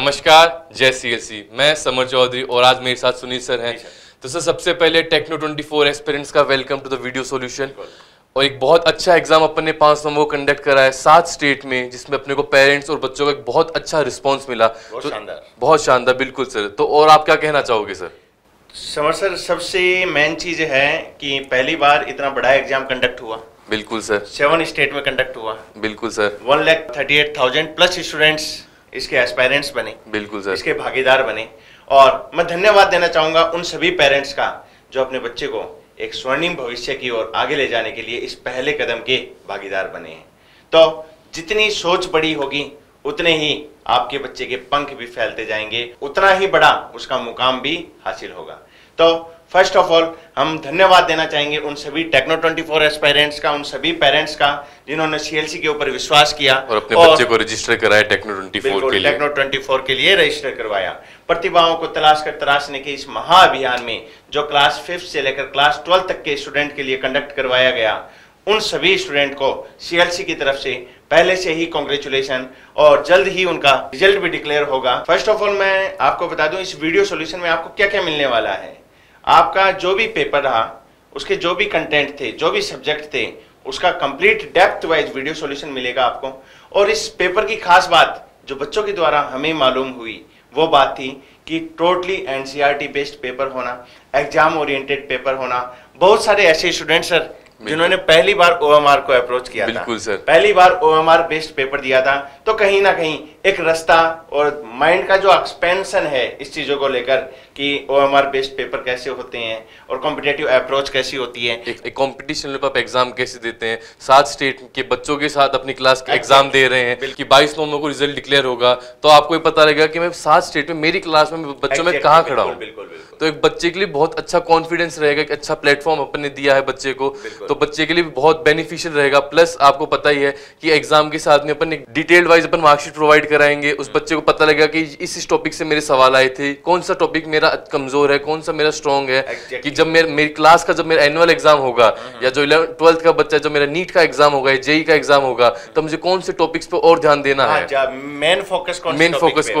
नमस्कार जय C L सी मैं समर चौधरी और आज मेरे साथ सुनील सर हैं तो सर सबसे पहले टेक्नो 24 एक्सपीरियंस का welcome to the video solution और एक बहुत अच्छा एग्जाम अपन ने पांच नंबर को कंडक्ट करा है सात स्टेट में जिसमें अपने को पेरेंट्स और बच्चों का एक बहुत अच्छा रिस्पॉन्स मिला बहुत तो, शानदार बहुत शानदार बिल्कुल सर तो और आप क्या कहना चाहोगे सर समर सर सबसे मेन चीज है कि पहली बार इतना बड़ा एग्जाम कंडक्ट हुआ बिल्कुल सर सेवन स्टेट में कंडक्ट हुआ बिल्कुल sir one lakh thirty eight thousand plus students इसके एस्पायरेंट्स बने बिल्कुल सर इसके भागीदार बने और मैं धन्यवाद देना चाहूंगा उन सभी पेरेंट्स का जो अपने बच्चे को एक स्वर्णिम भविष्य की ओर आगे ले जाने के लिए इस पहले कदम के भागीदार बने हैं तो जितनी सोच बड़ी होगी उतने ही आपके बच्चे के पंख भी फैलते जाएंगे उतना ही बड़ा उसका मुकाम भी हासिल होगा तो फर्स्ट ऑफ ऑल हम धन्यवाद देना चाहेंगे उन सभी टेक्नो 24 फोर एस्पायरेंट्स का उन सभी पेरेंट्स का जिन्होंने सीएलसी के ऊपर विश्वास किया और अपने और बच्चे को रजिस्टर कराया टेक्नो 24 के लिए टेक्नो 24 के लिए रजिस्टर करवाया प्रतिभाओं को तलाश कर तलाशने के इस महाअभियान में जो क्लास फिफ्थ से लेकर क्लास ट्वेल्थ तक के स्टूडेंट के लिए कंडक्ट करवाया गया उन सभी स्टूडेंट को सीएलसी की तरफ से पहले से ही कॉन्ग्रेचुलेशन और जल्द ही उनका रिजल्ट भी डिक्लेयर होगा फर्स्ट ऑफ ऑल मैं आपको बता दूं इस वीडियो सॉल्यूशन में आपको क्या क्या मिलने वाला है आपका जो भी पेपर रहा उसके जो भी कंटेंट थे जो भी सब्जेक्ट थे उसका complete depth wise video solution मिलेगा आपको और इस पेपर की खास बात जो बच्चों के द्वारा हमें मालूम हुई वो बात थी कि टोटली एनसीईआरटी बेस्ड पेपर होना एग्जाम ओरिएंटेड पेपर होना बहुत सारे ऐसे स्टूडेंट सर जिन्होंने पहली बार ओएमआर को अप्रोच किया था सर पहली बार ओएमआर बेस्ड पेपर दिया था तो कहीं ना कहीं एक रास्ता और माइंड का जो एक्सपेंशन है इस चीज़ों को लेकर कि O M R based paper कैसे होते हैं और कॉम्पिटेटिव अप्रोच कैसी होती है एक कॉम्पिटिशन में आप एग्जाम कैसे देते हैं सात स्टेट के बच्चों के साथ अपनी क्लास के एग्जाम दे रहे हैं कि बाईस नवंबर को रिजल्ट डिक्लेयर होगा तो आपको ये पता रहेगा कि मैं सात स्टेट में मेरी क्लास में बच्चों में कहाँ खड़ा हूँ बिल्कुल तो एक बच्चे के लिए बहुत अच्छा कॉन्फिडेंस रहेगा एक अच्छा प्लेटफॉर्म अपन ने दिया है बच्चे को तो बच्चे के लिए भी बहुत बेनिफिशियल रहेगा प्लस आपको पता ही है कि एग्जाम के साथ में अपन डिटेल्ड वाइज अपन मार्कशीट प्रोवाइड कराएंगे उस बच्चे को पता लगेगा कि इस इस टॉपिक से मेरे सवाल आए थे कौन सा टॉपिक मेरा कमजोर है कौन सा मेरा स्ट्रॉन्ग है exactly. कि जब मेरे मेरी क्लास का जब मेरा एनुअल एग्जाम होगा हाँ, हाँ। या जो इलेवन ट्वेल्थ का बच्चा जब मेरा नीट का एग्जाम होगा या जेई e का एग्जाम होगा तो मुझे कौन से टॉपिक्स पे और ध्यान देना हाँ, है मेन फोकस मेन फोकस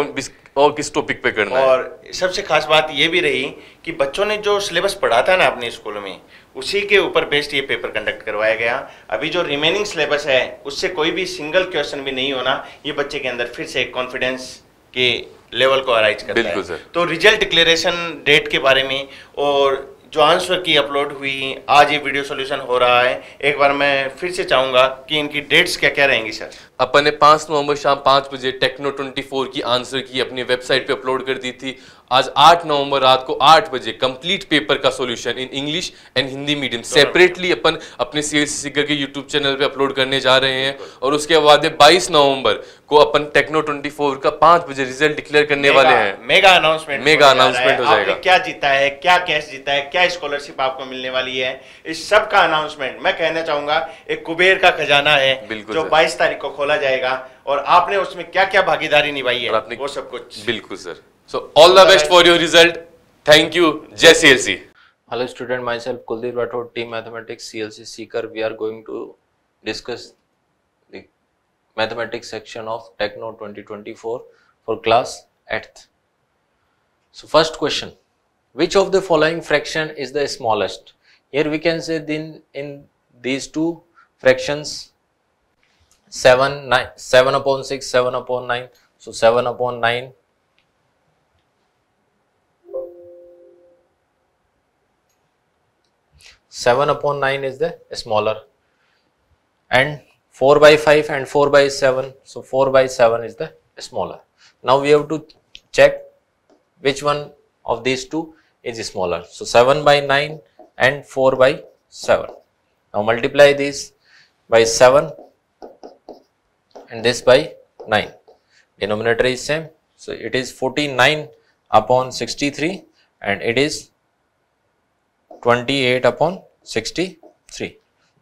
और किस टॉपिक पे करना और सबसे खास बात ये भी रही कि बच्चों ने जो सिलेबस पढ़ा था ना अपने स्कूल में उसी के ऊपर बेस्ड ये पेपर कंडक्ट करवाया गया अभी जो रिमेनिंग सिलेबस है उससे कोई भी सिंगल क्वेश्चन भी नहीं होना ये बच्चे के अंदर फिर से एक कॉन्फिडेंस के लेवल को अराइज करता है तो रिजल्ट डिक्लेरेशन डेट के बारे में और जो आंसर की अपलोड हुई आज ये वीडियो सॉल्यूशन हो रहा है एक बार मैं फिर से चाहूँगा कि इनकी डेट्स क्या क्या रहेंगी सर अपन ने पाँच नवंबर शाम पांच बजे टेक्नो 24 की आंसर की अपनी वेबसाइट पे अपलोड कर दी थी आज आठ नवंबर रात को आठ बजे कंप्लीट पेपर का solution in English and Hindi medium separately अपन अपने सीएस के यूट्यूब चैनल पे अपलोड करने जा रहे हैं और उसके बाद बाईस नवंबर को अपन टेक्नो 24 का पांच बजे रिजल्ट डिक्लेयर करने वाले हैं मेगा अनाउंसमेंट मेगा अनाउंसमेंट हो जाएगा क्या जीता है क्या कैश जीता है क्या स्कॉलरशिप आपको मिलने वाली है इस सब का अनाउंसमेंट मैं कहना चाहूंगा एक कुबेर का खजाना है जो बाईस तारीख को खोला जाएगा और आपने उसमें क्या क्या भागीदारी निभाई है आपने वो सब कुछ बिल्कुल sir so all the best for your result thank you जय C L C hello student myself Kuldeep Rathore team mathematics C L C Sikar we are going to discuss mathematics section of Techno 2024 for class eighth so first question which of the following fraction is the smallest here we can say then in these two fractions 7 9 7 upon 6 7 upon 9 so 7 upon 9 7 upon 9 is the smaller and 4 by 5 and 4 by 7 so 4 by 7 is the smaller now we have to check which one of these two is smaller so 7 by 9 and 4 by 7 now multiply these by 7 and this by 9. Denominator is same. So, it is 49 upon 63 and it is 28 upon 63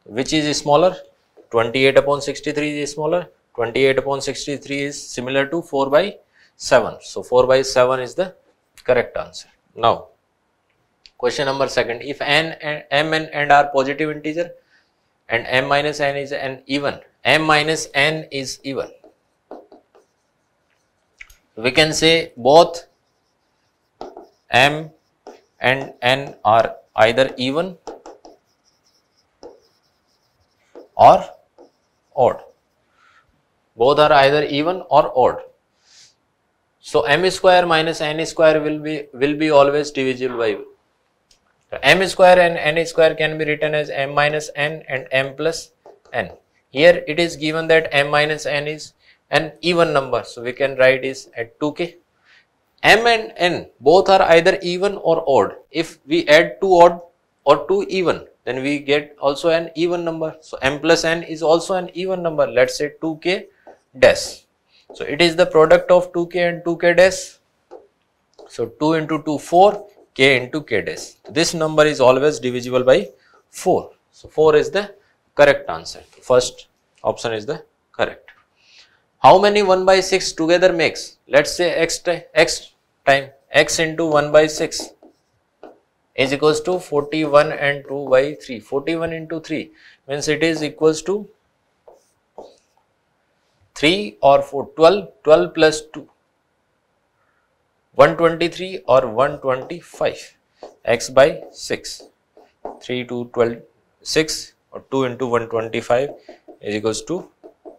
which is smaller 28 upon 63 is smaller 28 upon 63 is similar to 4 by 7 so 4 by 7 is the correct answer now question number second if n and m and n are positive integer and m minus n is an even. m minus n is even. We can say both m and n are either even or odd. Both are either even or odd. So m square minus n square will be will be always divisible by so m square and n square can be written as m minus n and m plus n. Here it is given that m minus n is an even number. So we can write is at 2k. m and n both are either even or odd. If we add 2 odd or 2 even then we get also an even number. So m plus n is also an even number let's say 2k dash. So it is the product of 2k and 2k dash. So 2 into 2 4 k into k dash. This number is always divisible by 4. So, 4 is the correct answer. First option is the correct. How many 1 by 6 together makes? Let us say x, x time x into 1 by 6 is equals to 41 and 2 by 3. 41 into 3 means it is equals to 3 or 4, 12, 12 plus 2, 123 or 125 x by 6 3 to 12 6 or 2 into 125 is equals to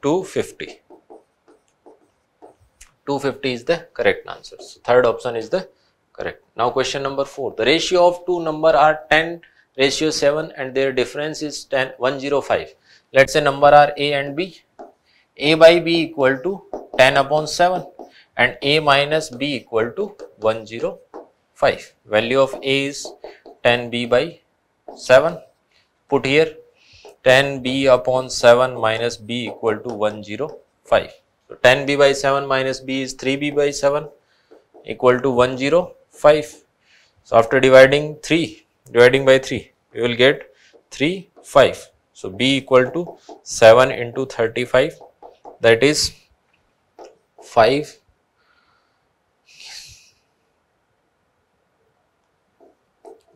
250 250 is the correct answer so third option is the correct now question number 4 the ratio of two number are 10 ratio 7 and their difference is 10 105 let's say number are a and b a by b equal to 10 upon 7 and a minus b equal to 105 value of a is 10b by 7 put here 10b upon 7 minus b equal to 105 so 10b by 7 minus b is 3b by 7 equal to 105 so after dividing 3 dividing by 3 you will get 3 5 so b equal to 7 into 35 that is 5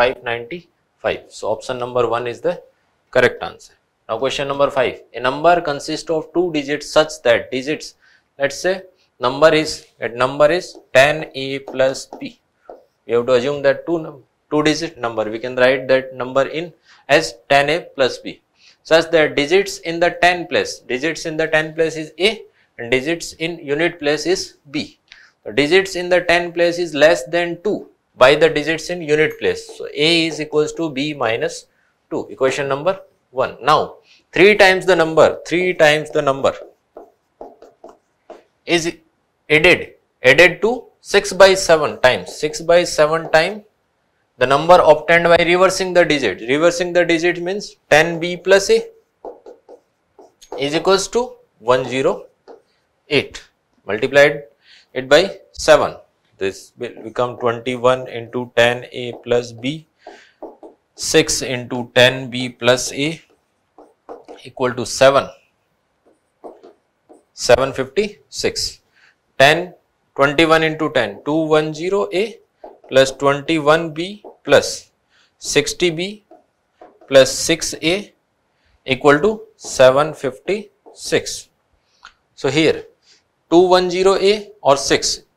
595. So option number 1 is the correct answer. Now question number 5. A number consists of two digits such that digits let's say number is that number is 10a plus b. We have to assume that two two digit number we can write that number in as 10a plus b such that digits in the 10 place digits in the 10 place is a and digits in unit place is b. The digits in the 10 place is less than 2 by the digits in unit place. So, A is equals to B minus 2 equation number 1. Now, 3 times the number 3 times the number is added added to 6 by 7 times 6 by 7 times the number obtained by reversing the digit reversing the digit means 10b plus a is equals to 108 multiplied it by 7 this will become 21 into 10a plus b, 6 into 10b plus a equal to 7, 756. 10, 21 into 10, 210a plus 21b plus 60b plus 6a equal to 756. So, here 210a or 6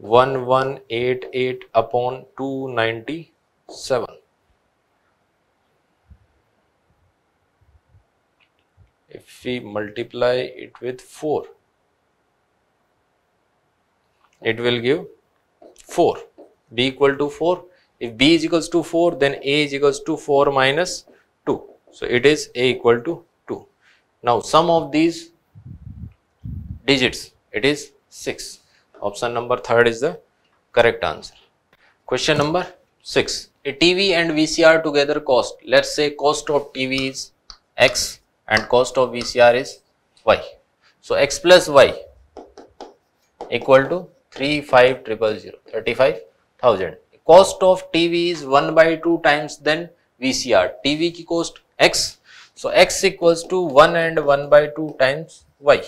1188 upon 297 if we multiply it with 4 it will give 4 b equal to 4 if b is equals to 4 then a is equals to 4 minus 2 so it is a equal to 2 now sum of these digits it is 6 Option number third is the correct answer. Question number six. A TV and VCR together cost. Let's say cost of TV is X and cost of VCR is Y. So X plus Y equal to 35000 35000. Cost of TV is 1 by 2 times then VCR. TV ki cost X. So X equals to 1 and 1 by 2 times Y.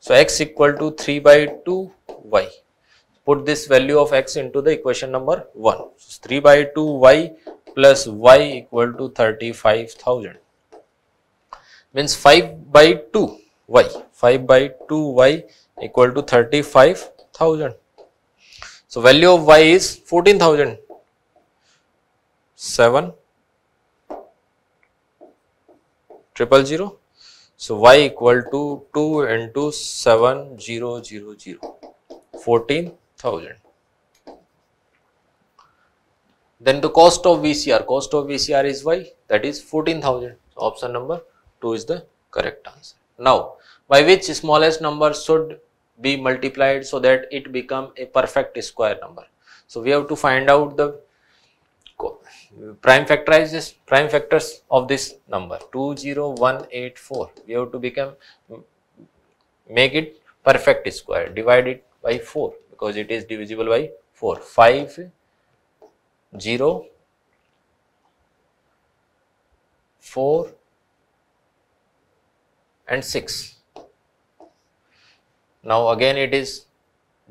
So X equal to 3 by 2 y. Put this value of x into the equation number 1. So, 3 by 2 y plus y equal to 35,000 means 5 by 2 y 5 by 2 y equal to 35,000. So, value of y is 14,000 7 triple 0. So, y equal to 2 into 7000. 14,000. Then the cost of VCR, cost of VCR is Y, that is 14,000. So option number 2 is the correct answer. Now, by which smallest number should be multiplied so that it become a perfect square number. So we have to find out the prime factorizes prime factors of this number 20184 we have to become make it perfect square divide it by 4 because it is divisible by 4 5 0 4 and 6 now again it is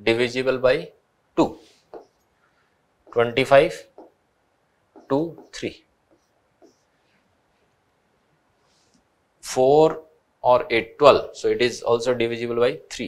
divisible by 2 25 2 3 4 or 8 12 so it is also divisible by 3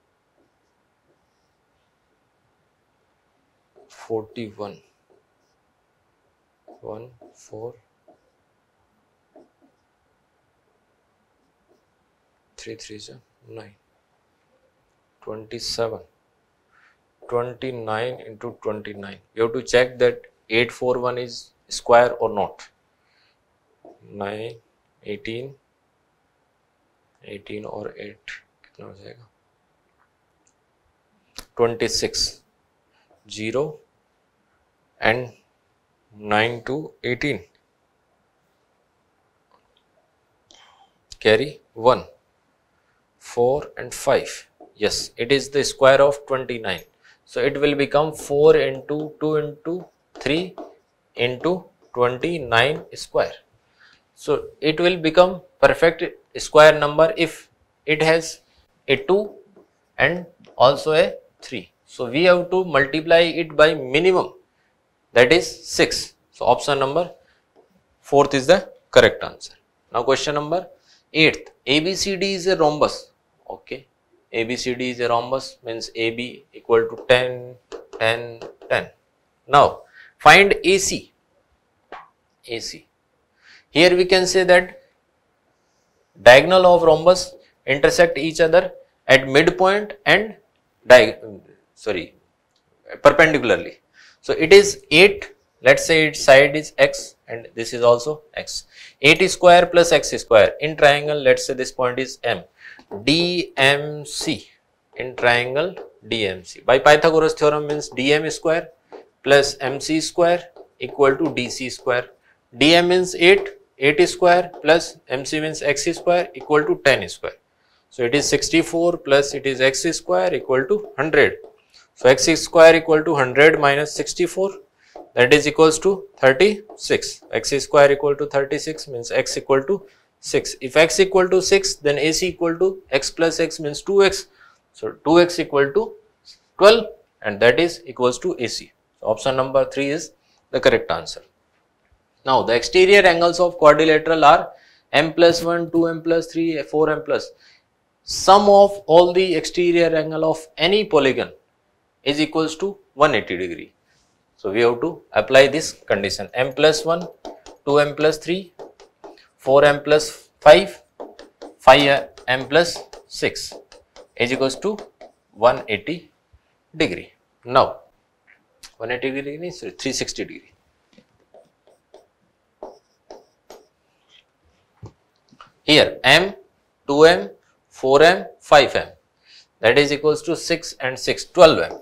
forty one one four three three से nine twenty seven twenty nine into twenty nine you have to check that eight four one is square और not nine eighteen eighteen और eight कितना हो जाएगा twenty six 0 and 9 to 18 carry 1 4 and 5 yes it is the square of 29 so it will become 4 into 2 into 3 into 29 square so it will become perfect square number if it has a 2 and also a 3 so, we have to multiply it by minimum that is 6. So, option number 4th is the correct answer. Now, question number 8th ABCD is a rhombus. Okay, ABCD is a rhombus means AB equal to 10, 10, 10. Now, find AC. AC. Here we can say that diagonal of rhombus intersect each other at midpoint and sorry perpendicularly. So it is 8 let's say its side is x and this is also x 8 square plus x square in triangle let's say this point is m dmc in triangle dmc by pythagoras theorem means dm square plus mc square equal to dc square dm means 8 8 square plus mc means x square equal to 10 square so it is 64 plus it is x square equal to 100 so, x square equal to 100 minus 64 that is equals to 36. x square equal to 36 means x equal to 6. If x equal to 6 then ac equal to x plus x means 2x. So, 2x equal to 12 and that is equals to ac. So, option number 3 is the correct answer. Now, the exterior angles of quadrilateral are m plus 1, 2m plus 3, 4m plus. Sum of all the exterior angle of any polygon is equals to 180 degree. So, we have to apply this condition m plus 1, 2m plus 3, 4m plus 5, 5m plus 6 is equals to 180 degree. Now, 180 degree means 360 degree. Here m, 2m, 4m, 5m that is equals to 6 and 6, 12m.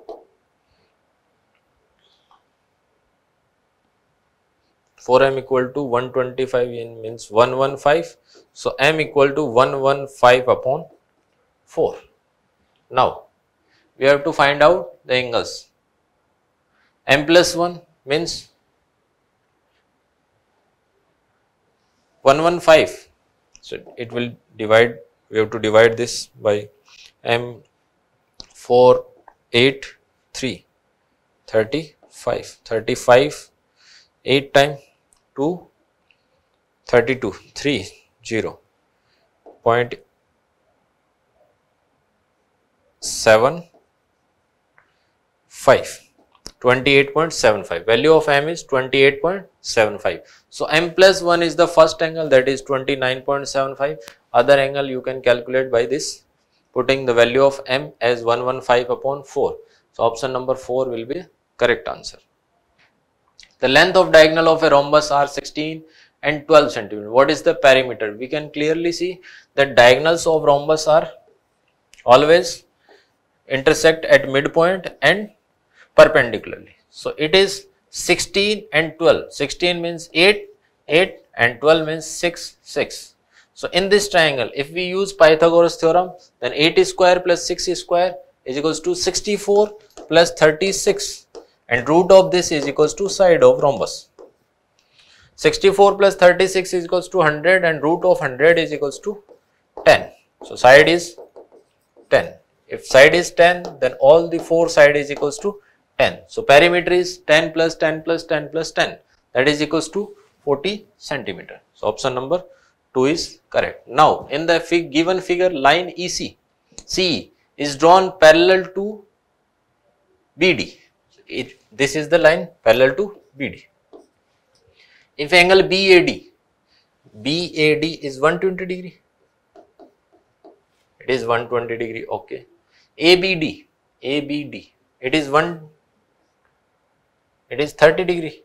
4m equal to 125 n means 115. So, m equal to 115 upon 4. Now, we have to find out the angles. m plus 1 means 115. So, it will divide, we have to divide this by m 4, 8, 3, 35, 35, 8 times to 32 3 0 point 7 5 28.75 value of m is 28.75 so m plus 1 is the first angle that is 29.75 other angle you can calculate by this putting the value of m as 115 upon 4 so option number 4 will be correct answer the length of diagonal of a rhombus are 16 and 12 centimeter. What is the perimeter? We can clearly see that diagonals of rhombus are always intersect at midpoint and perpendicularly. So it is 16 and 12. 16 means 8, 8 and 12 means 6, 6. So in this triangle, if we use Pythagoras theorem, then 8 square plus 6 square is equals to 64 plus 36 and root of this is equals to side of rhombus. 64 plus 36 is equals to 100 and root of 100 is equals to 10. So, side is 10. If side is 10 then all the 4 side is equals to 10. So, perimeter is 10 plus 10 plus 10 plus 10 that is equals to 40 centimeter. So, option number 2 is correct. Now, in the fig given figure line EC, CE is drawn parallel to BD. It this is the line parallel to BD. If angle BAD, BAD is 120 degree. It is 120 degree, okay. ABD, ABD, it is 1, it is 30 degree,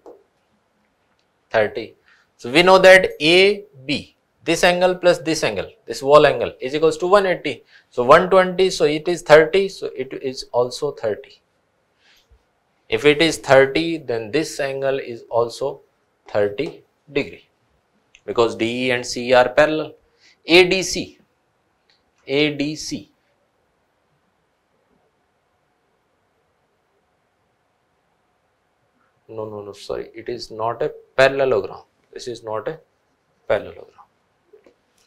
30. So, we know that AB, this angle plus this angle, this wall angle is equals to 180. So, 120, so it is 30, so it is also 30. If it is 30, then this angle is also 30 degree because DE and CE are parallel. ADC, ADC no no no sorry it is not a parallelogram this is not a parallelogram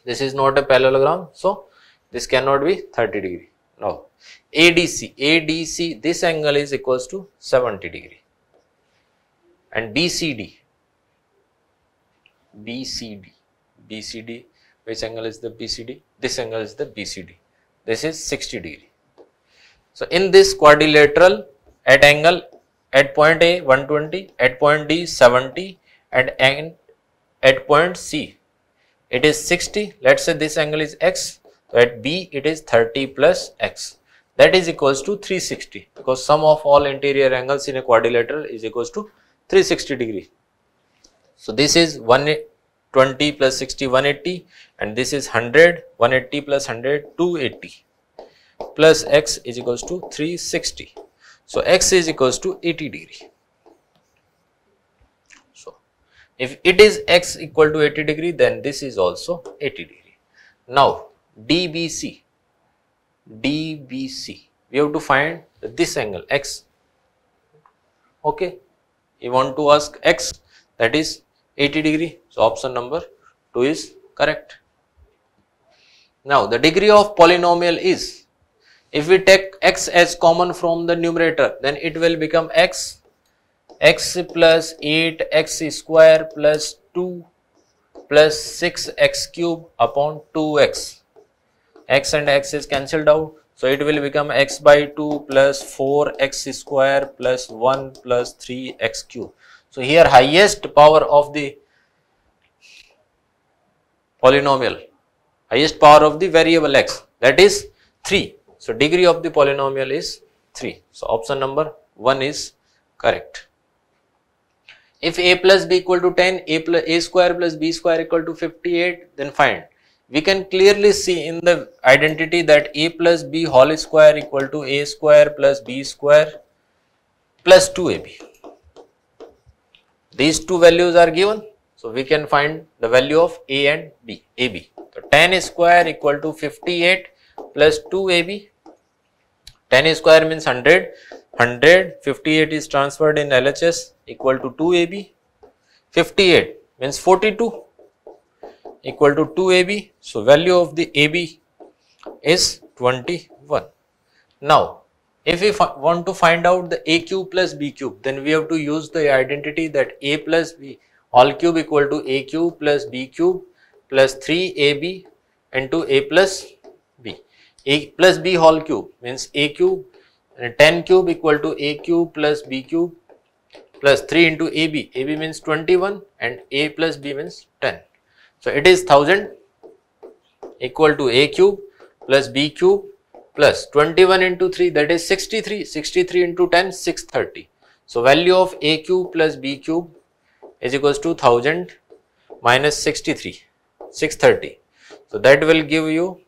this is not a parallelogram so this cannot be 30 degree no, ADC, ADC, this angle is equals to 70 degree and BCD, BCD, BCD, which angle is the BCD? This angle is the BCD. This is 60 degree. So, in this quadrilateral at angle at point A 120, at point D 70 and at point C it is 60. Let us say this angle is x so at B it is 30 plus x that is equals to 360 because sum of all interior angles in a quadrilateral is equals to 360 degree. So this is 120 plus 60 180 and this is 100 180 plus 100 280 plus x is equals to 360. So x is equals to 80 degree. So if it is x equal to 80 degree then this is also 80 degree. Now DBC. DBC. We have to find this angle x. Okay. You want to ask x that is 80 degree. So option number 2 is correct. Now the degree of polynomial is if we take x as common from the numerator then it will become x x plus 8 x square plus 2 plus 6 x cube upon 2x x and x is cancelled out so it will become x by 2 plus 4x square plus 1 plus 3x cube so here highest power of the polynomial highest power of the variable x that is 3 so degree of the polynomial is 3 so option number 1 is correct if a plus b equal to 10 a plus a square plus b square equal to 58 then find we can clearly see in the identity that a plus b whole square equal to a square plus b square plus 2ab. These two values are given. So, we can find the value of a and b, ab. So, square equal to 58 plus 2ab. 10 square means 100, 100, 58 is transferred in LHS equal to 2ab. 58 means 42 equal to 2AB. So, value of the AB is 21. Now, if we want to find out the A cube plus B cube, then we have to use the identity that A plus B all cube equal to A cube plus B cube plus 3AB into A plus B. A plus B whole cube means A cube 10 cube equal to A cube plus B cube plus 3 into AB. AB means 21 and A plus B means 10. So it is 1000 equal to a cube plus b cube plus 21 into 3 that is 63, 63 into 10 630. So value of a cube plus b cube is equals to 1000 minus 63 630. So that will give you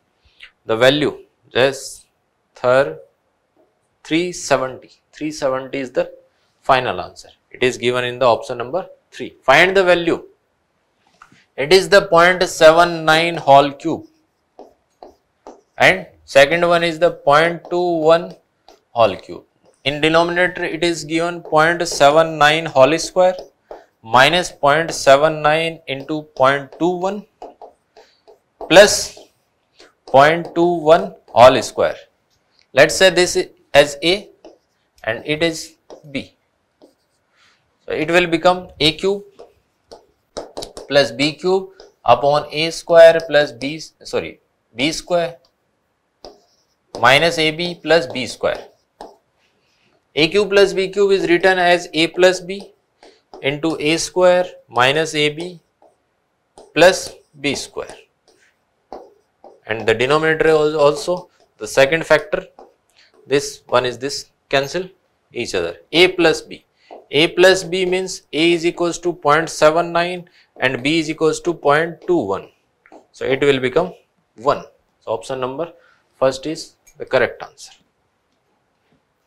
the value just third 370. 370 is the final answer. It is given in the option number 3. Find the value it is the 0.79 Hall cube and second one is the 0.21 Hall cube. In denominator it is given 0.79 Hall square minus 0.79 into 0.21 plus 0.21 Hall square. Let us say this is as A and it is B. So, it will become A cube plus b cube upon a square plus b sorry b square minus ab plus b square. a cube plus b cube is written as a plus b into a square minus ab plus b square and the denominator is also the second factor this one is this cancel each other a plus b a plus b means a is equals to 0.79 and b is equals to 0.21 so it will become 1 so option number first is the correct answer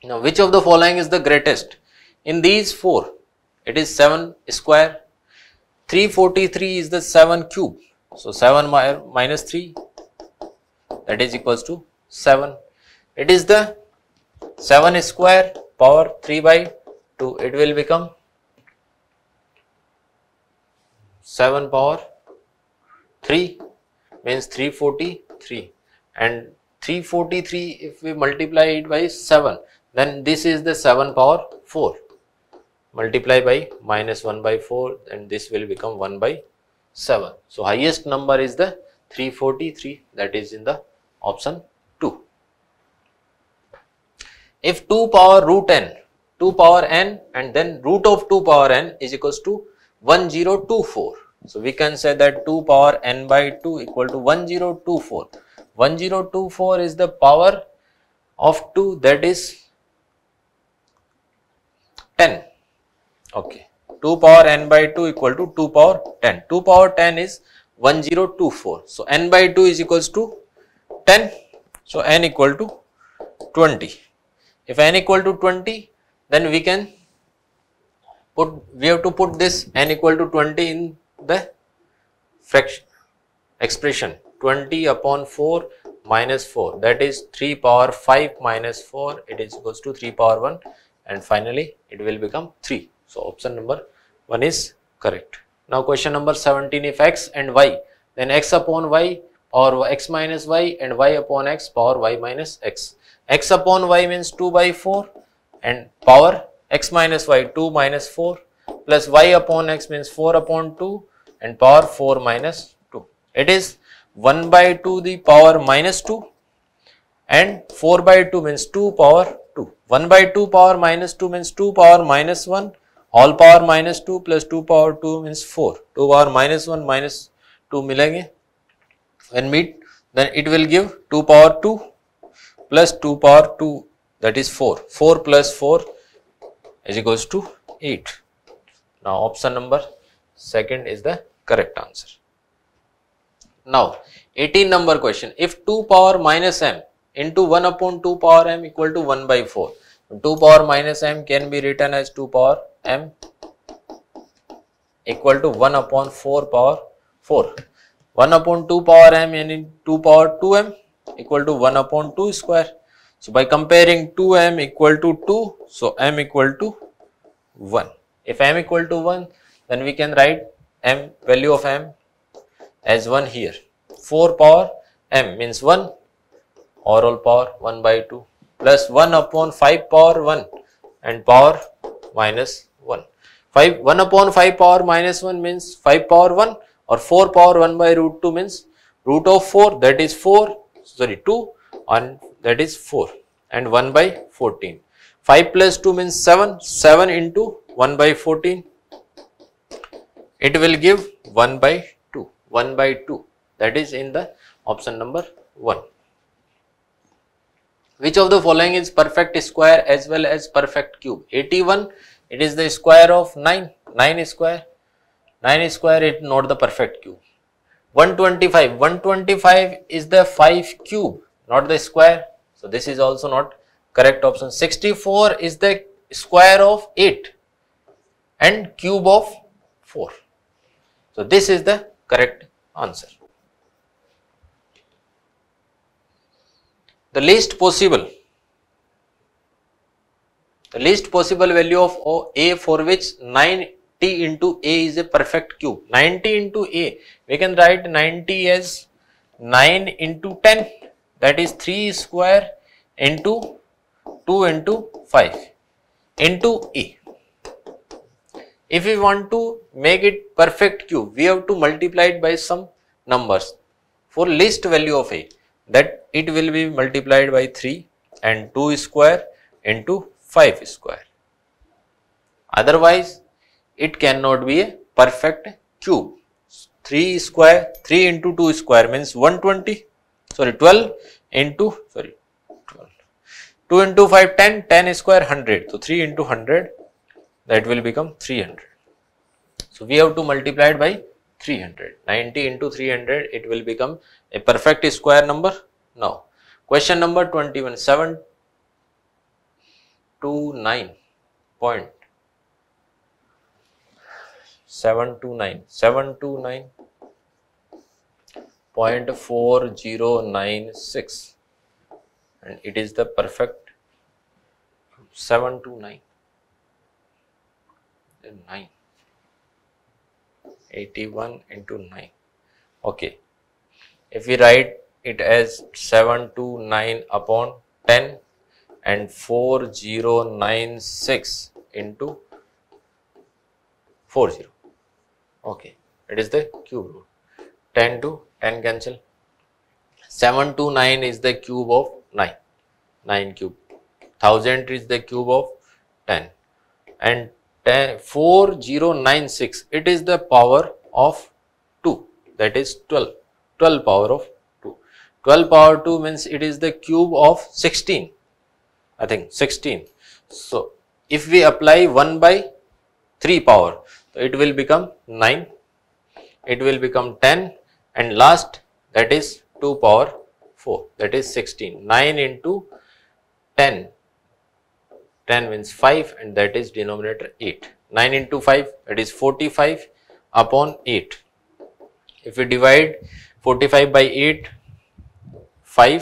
now which of the following is the greatest in these four it is 7 square 343 is the 7 cube so 7 mi minus 3 that is equals to 7 it is the 7 square power 3 by 2 it will become 7 power 3 means 343 and 343 if we multiply it by 7 then this is the 7 power 4 multiply by minus 1 by 4 and this will become 1 by 7. So, highest number is the 343 that is in the option 2. If 2 power root n, 2 power n and then root of 2 power n is equals to 1024. So we can say that 2 power n by 2 equal to 1024. 1024 is the power of 2 that is 10. Okay. 2 power n by 2 equal to 2 power 10. 2 power 10 is 1024. So n by 2 is equals to 10. So n equal to 20. If n equal to 20 then we can put we have to put this n equal to 20 in the fraction expression 20 upon 4 minus 4 that is 3 power 5 minus 4 it is goes to 3 power 1 and finally it will become 3 so option number 1 is correct now question number 17 if x and y then x upon y or x minus y and y upon x power y minus x x upon y means 2 by 4 and power x minus y 2 minus 4 plus y upon x means 4 upon 2 and power 4 minus 2. It is 1 by 2 the power minus 2 and 4 by 2 means 2 power 2. 1 by 2 power minus 2 means 2 power minus 1 all power minus 2 plus 2 power 2 means 4. 2 power minus 1 minus 2 milenge and meet then it will give 2 power 2 plus 2 power 2 that is 4. 4 plus 4 is equals to 8. Now option number second is the correct answer. Now 18 number question if 2 power minus m into 1 upon 2 power m equal to 1 by 4 2 power minus m can be written as 2 power m equal to 1 upon 4 power 4 1 upon 2 power m and 2 power 2m equal to 1 upon 2 square so, by comparing 2m equal to 2, so m equal to 1. If m equal to 1, then we can write m value of m as 1 here. 4 power m means 1 or all power 1 by 2 plus 1 upon 5 power 1 and power minus 1. 5 1 upon 5 power minus 1 means 5 power 1 or 4 power 1 by root 2 means root of 4 that is 4 sorry 2 and that is 4 and 1 by 14. 5 plus 2 means 7, 7 into 1 by 14, it will give 1 by 2, 1 by 2 that is in the option number 1. Which of the following is perfect square as well as perfect cube? 81, it is the square of 9, 9 square, 9 square it not the perfect cube. 125, 125 is the 5 cube not the square. So this is also not correct option. 64 is the square of 8 and cube of 4. So this is the correct answer. The least possible, the least possible value of o, A for which ninety into A is a perfect cube. 90 into A, we can write 90 as 9 into 10 that is 3 square into 2 into 5 into E. If we want to make it perfect cube, we have to multiply it by some numbers for least value of A that it will be multiplied by 3 and 2 square into 5 square. Otherwise, it cannot be a perfect cube. 3 square, 3 into 2 square means 120 sorry 12 into sorry 2 into 5 10 10 square 100 so 3 into 100 that will become 300 so we have to multiply it by 300 90 into 300 it will become a perfect square number now question number 21 7 9 point 7 9 7 9 0.4096 and it is the perfect 7 to 9 then 9 81 into 9 okay if we write it as 7 to 9 upon 10 and 4096 into 40 okay it is the cube root 10 to 10 cancel 7 to 9 is the cube of 9 9 cube 1000 is the cube of 10 and 10, 4096 it is the power of 2 that is 12 12 power of 2 12 power 2 means it is the cube of 16 i think 16 so if we apply 1 by 3 power it will become 9 it will become 10 and last that is 2 power 4 that is 16 9 into 10 10 means 5 and that is denominator 8 9 into 5 that is 45 upon 8 if we divide 45 by 8 5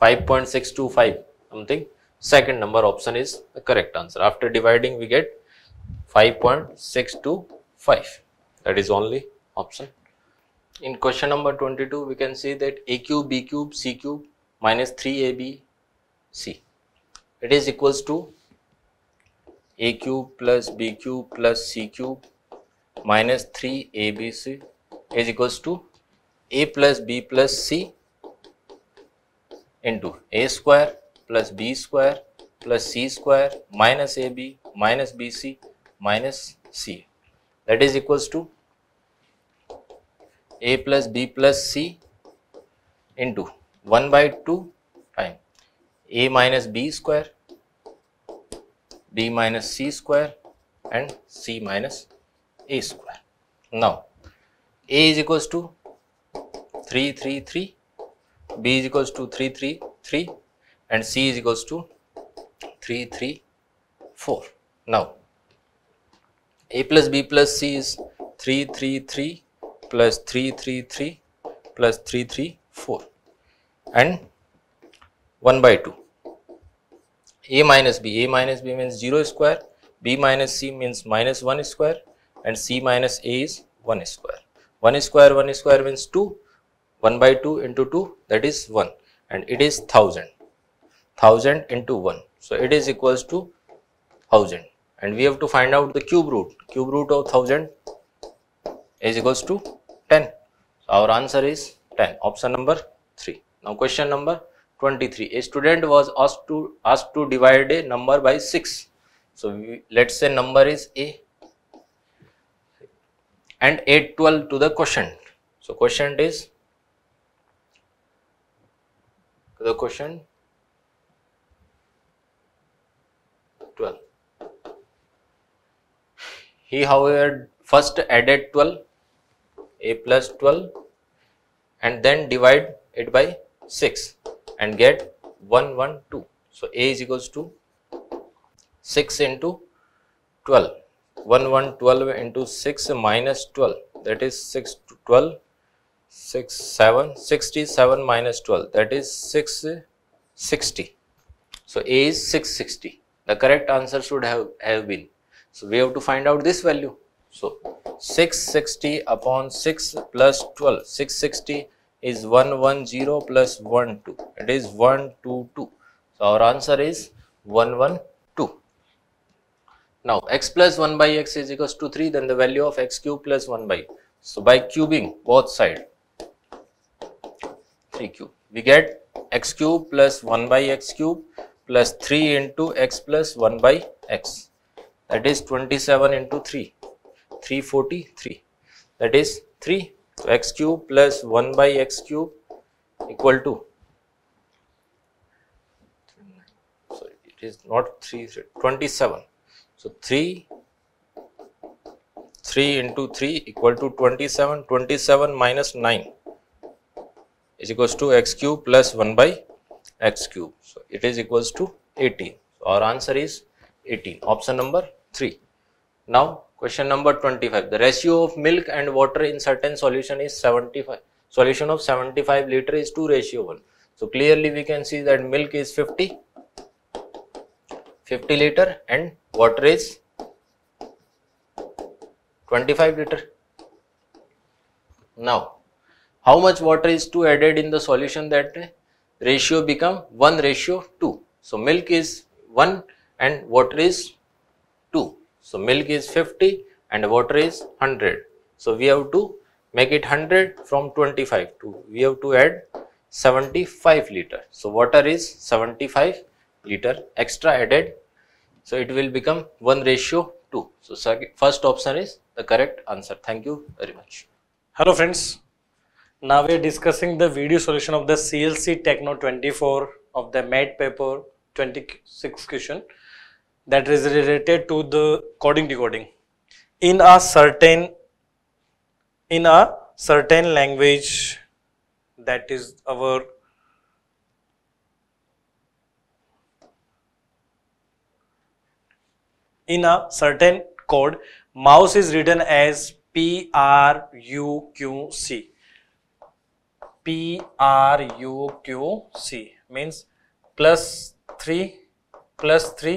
5.625 something second number option is the correct answer after dividing we get 5.625 that is only option. In question number 22, we can see that a cube, b cube, c cube minus 3ab, c. It is equals to a cube plus b cube plus c cube minus 3abc is equals to a plus b plus c into a square plus b square plus c square minus ab minus bc minus c that is equals to a plus b plus c into 1 by 2 time a minus b square b minus c square and c minus a square. Now a is equals to 333 b is equals to 333 and c is equals to 334. Now a plus b plus c is 333 plus 333 plus 334 and 1 by 2 a minus b a minus b means 0 square b minus c means minus 1 square and c minus a is 1 square 1 square 1 square means 2 1 by 2 into 2 that is 1 and it is 1000 1000 into 1 so it is equals to 1000 and we have to find out the cube root cube root of 1000 is equals to 10. So our answer is 10, option number 3. Now question number 23. A student was asked to asked to divide a number by 6. So we, let's say number is A and 812 to the quotient. So quotient is the quotient 12. He however first added 12 a plus 12 and then divide it by 6 and get 112. So, a is equals to 6 into 12 112 into 6 minus 12 that is 6 to 12 6 7 67 minus 12 that is 660. 60 so a is 660 the correct answer should have have been so we have to find out this value so 660 upon 6 plus 12, 660 is 110 plus 12, it is 122. So our answer is 112. Now x plus 1 by x is equals to 3, then the value of x cube plus 1 by. So by cubing both side, 3 cube, we get x cube plus 1 by x cube plus 3 into x plus 1 by x that is 27 into 3 343 that is 3 so x cube plus 1 by x cube equal to sorry it is not 3, 27 so 3 3 into 3 equal to 27 27 minus 9 is equals to x cube plus 1 by x cube so it is equals to 18 so our answer is 18 option number 3 now Question number 25. The ratio of milk and water in certain solution is 75. Solution of 75 liter is 2 ratio 1. So clearly we can see that milk is 50, 50 liter and water is 25 liter. Now, how much water is to added in the solution that ratio become 1 ratio 2. So milk is 1 and water is 2. So milk is 50 and water is 100. So we have to make it 100 from 25 to we have to add 75 liter. So water is 75 liter extra added. So it will become 1 ratio 2. So first option is the correct answer. Thank you very much. Hello friends. Now we are discussing the video solution of the CLC Techno 24 of the MAT paper 26 question that is related to the coding decoding in a certain in a certain language that is our in a certain code mouse is written as p r u q c p r u q c means plus 3 plus 3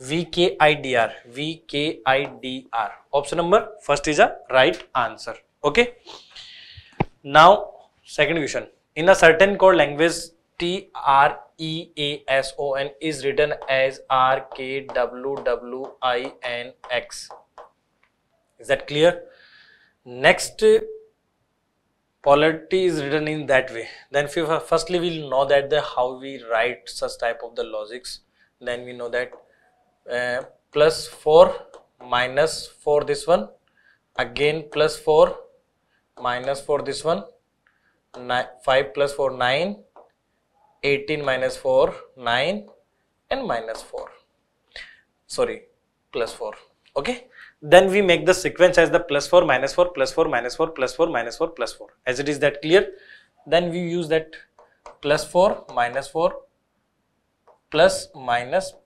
VKIDR. VKIDR. Option number first is a right answer. Okay. Now, second question. In a certain code language, T R E A S O N is written as R K W W I N X. Is that clear? Next polarity is written in that way. Then firstly, we'll know that the how we write such type of the logics. Then we know that uh, 4 minus 4 this one again plus 4 minus 4 this one 5 plus 4 9 18 minus 4 9 and minus 4 sorry plus 4 okay then we make the sequence as the plus 4 minus 4 plus 4 minus 4 plus 4 minus 4 plus 4 as it is that clear then we use that plus 4 minus 4 plus minus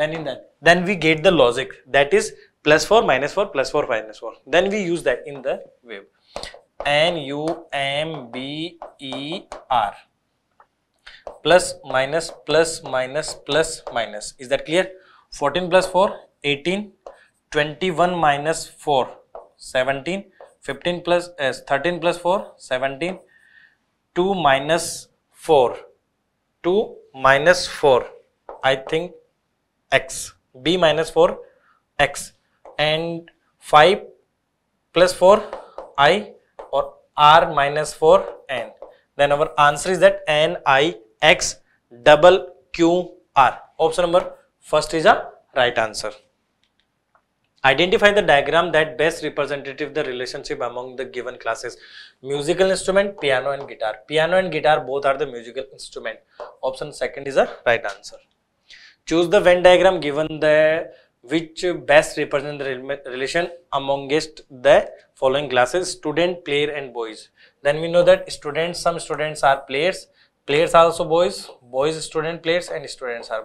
then in that then we get the logic that is plus 4 minus 4 plus 4 minus 4 then we use that in the wave n u m b e r plus minus plus minus plus minus is that clear 14 plus 4 18 21 minus 4 17 15 plus uh, 13 plus 4 17 2 minus 4 2 minus 4 i think x b minus 4 x and 5 plus 4 i or r minus 4 n then our answer is that n i x double q r option number first is a right answer Identify the diagram that best representative the relationship among the given classes. Musical instrument, piano and guitar. Piano and guitar both are the musical instrument. Option second is a right answer. Choose the Venn diagram given the which best represent the relation amongst the following classes student player and boys then we know that students some students are players players are also boys boys student players and students are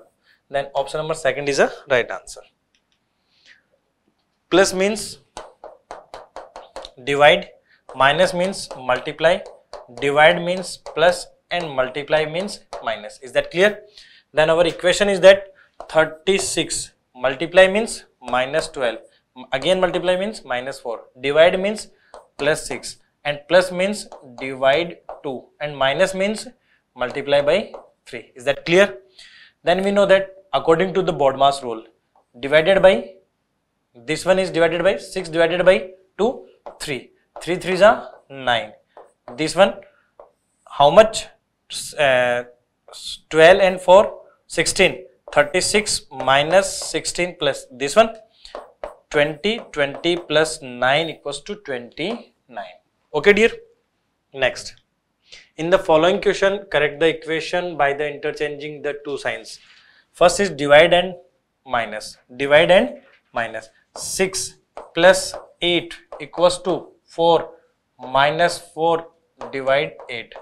then option number second is a right answer plus means divide minus means multiply divide means plus and multiply means minus is that clear then our equation is that 36 multiply means minus 12 again multiply means minus 4 divide means plus 6 and plus means divide 2 and minus means multiply by 3 is that clear then we know that according to the Bodmas rule divided by this one is divided by 6 divided by 2 3 3 is a 9 this one how much uh, 12 and 4 16 36 minus 16 plus this one 20 20 plus 9 equals to 29 okay dear next in the following question correct the equation by the interchanging the two signs first is divide and minus divide and minus 6 plus 8 equals to 4 minus 4 divide 8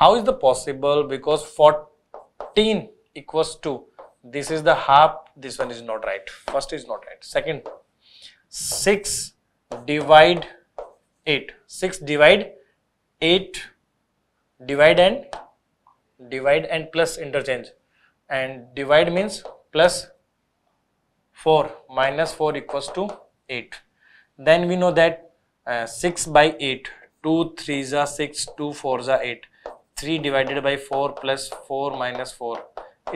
how is the possible because 14 equals to this is the half this one is not right first is not right second 6 divide 8 6 divide 8 divide and divide and plus interchange and divide means plus 4 minus 4 equals to 8 then we know that uh, 6 by 8 2 3s are 6 2 4s are 8 3 divided by 4 plus 4 minus 4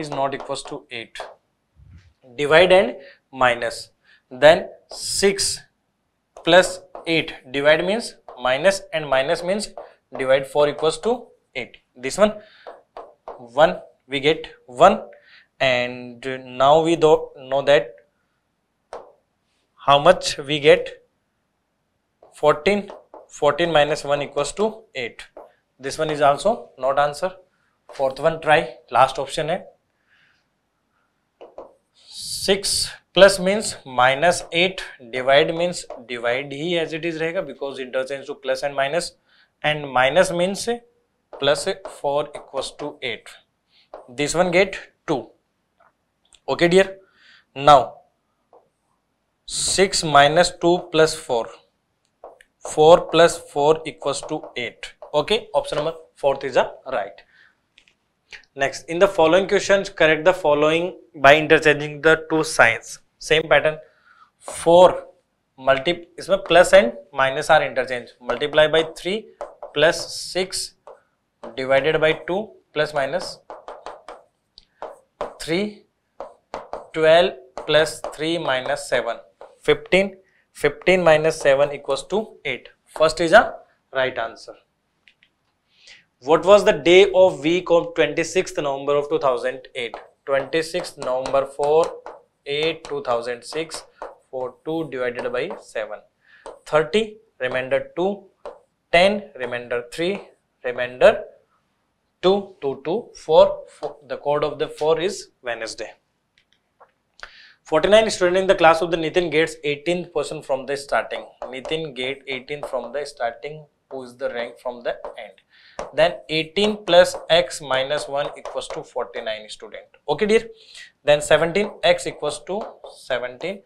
is not equals to 8 divide and minus then 6 plus 8 divide means minus and minus means divide 4 equals to 8 this one 1 we get 1 and now we do know that how much we get 14 14 minus 1 equals to 8 this one is also not answer fourth one try last option है six plus means minus eight divide means divide ही as it is रहेगा because it does to plus and minus and minus means plus four equals to eight this one get to okay dear now six minus two plus four four plus four equals to eight okay option number fourth is a right next in the following questions correct the following by interchanging the two signs same pattern 4 multiply. is plus and minus are interchange? multiply by 3 plus 6 divided by 2 plus minus 3 12 plus 3 minus 7 15 15 minus 7 equals to 8 first is a right answer what was the day of week of 26th November of 2008? 26th November 4, 8, 2006, 4, 2 divided by 7. 30, remainder 2, 10, remainder 3, remainder 2, 2, 2, 4, 4. The code of the 4 is Wednesday. 49 student in the class of the Nitin Gates 18th person from the starting. Nitin Gate 18th from the starting push the rank from the end then 18 plus x minus 1 equals to 49 student okay dear then 17 x equals to 17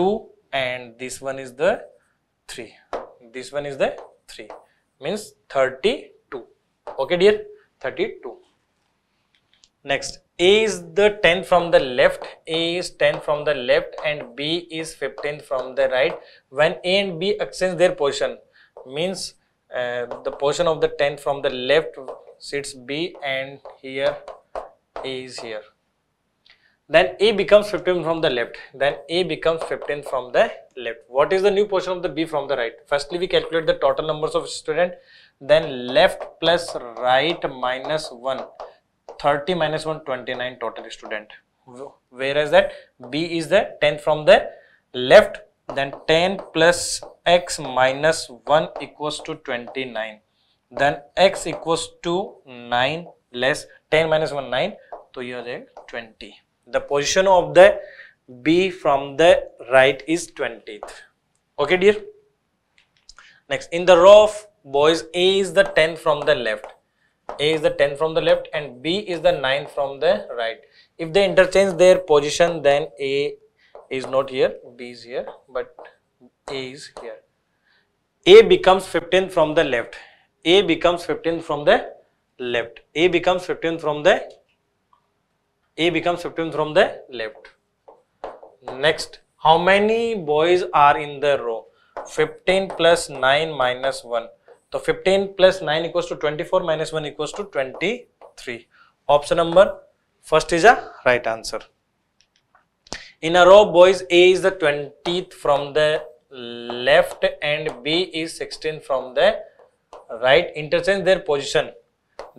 2 and this one is the 3 this one is the 3 means 32 okay dear 32 next a is the 10 from the left a is 10 from the left and b is 15 from the right when a and b exchange their position means uh, the portion of the tenth from the left sits B and here A is here. Then A becomes 15 from the left, then A becomes 15 from the left. What is the new portion of the B from the right? Firstly, we calculate the total numbers of student, then left plus right minus 1, 30 minus 1, 29 total student. Whereas that B is the tenth from the left then 10 plus x minus 1 equals to 29 then x equals to 9 less 10 minus 1 9 so you are 20 the position of the b from the right is 20th okay dear next in the row of boys a is the 10 from the left a is the 10 from the left and b is the 9 from the right if they interchange their position then a is not here, B is here, but A is here. A becomes 15 from the left. A becomes 15 from the left. A becomes 15 from the A becomes 15 from the left. Next, how many boys are in the row? 15 plus 9 minus 1. So 15 plus 9 equals to 24 minus 1 equals to 23. Option number first is a right answer in a row boys a is the 20th from the left and b is 16th from the right interchange their position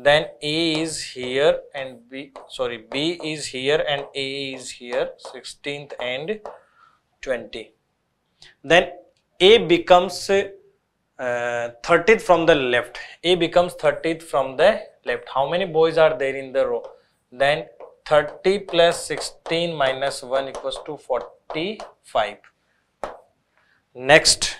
then a is here and b sorry b is here and a is here 16th and 20 then a becomes uh, 30th from the left a becomes 30th from the left how many boys are there in the row then 30 plus 16 minus 1 equals to 45. Next,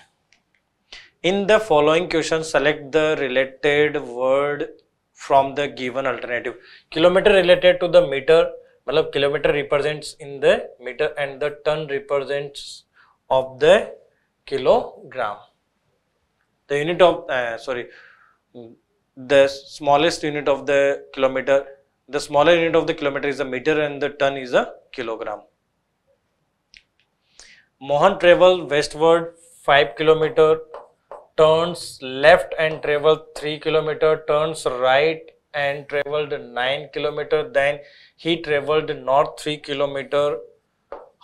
in the following question, select the related word from the given alternative. Kilometer related to the meter, मतलब kilometer represents in the meter and the ton represents of the kilogram. The unit of, uh, sorry, the smallest unit of the kilometer the smaller unit of the kilometer is a meter and the ton is a kilogram. Mohan travels westward 5 kilometer, turns left and travels 3 kilometer, turns right and traveled 9 kilometer, then he traveled north 3 kilometer.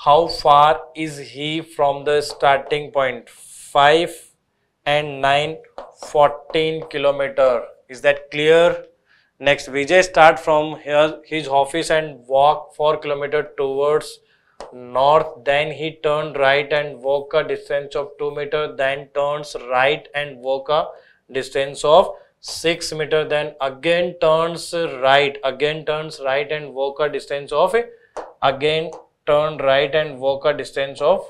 How far is he from the starting point? 5 and 9, 14 kilometer. Is that clear? Next, Vijay start from here, his office and walk 4 km towards north. Then he turned right and walk a distance of 2 meter. Then turns right and walk a distance of 6 meter. Then again turns right. Again turns right and walk a distance of again turn right and walk a distance of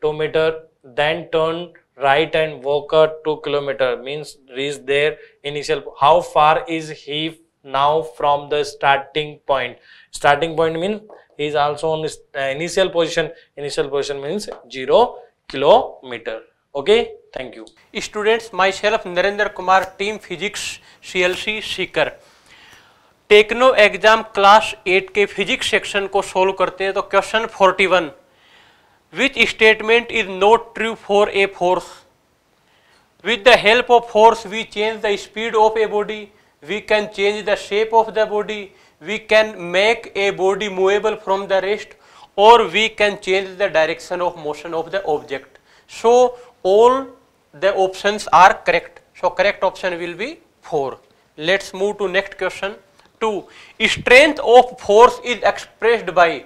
2 meter. Then turn right and walk a 2 kilometer means reach there initial how far is he now from the starting point starting point means he is also on this initial position initial position means 0 kilometer okay thank you students myself narendra kumar team physics clc seeker Techno exam class 8 के physics section को solve करते हैं तो question 41 which statement is not true for a force with the help of force we change the speed of a body we can change the shape of the body, we can make a body movable from the rest or we can change the direction of motion of the object. So, all the options are correct. So, correct option will be 4. Let us move to next question. 2. Strength of force is expressed by.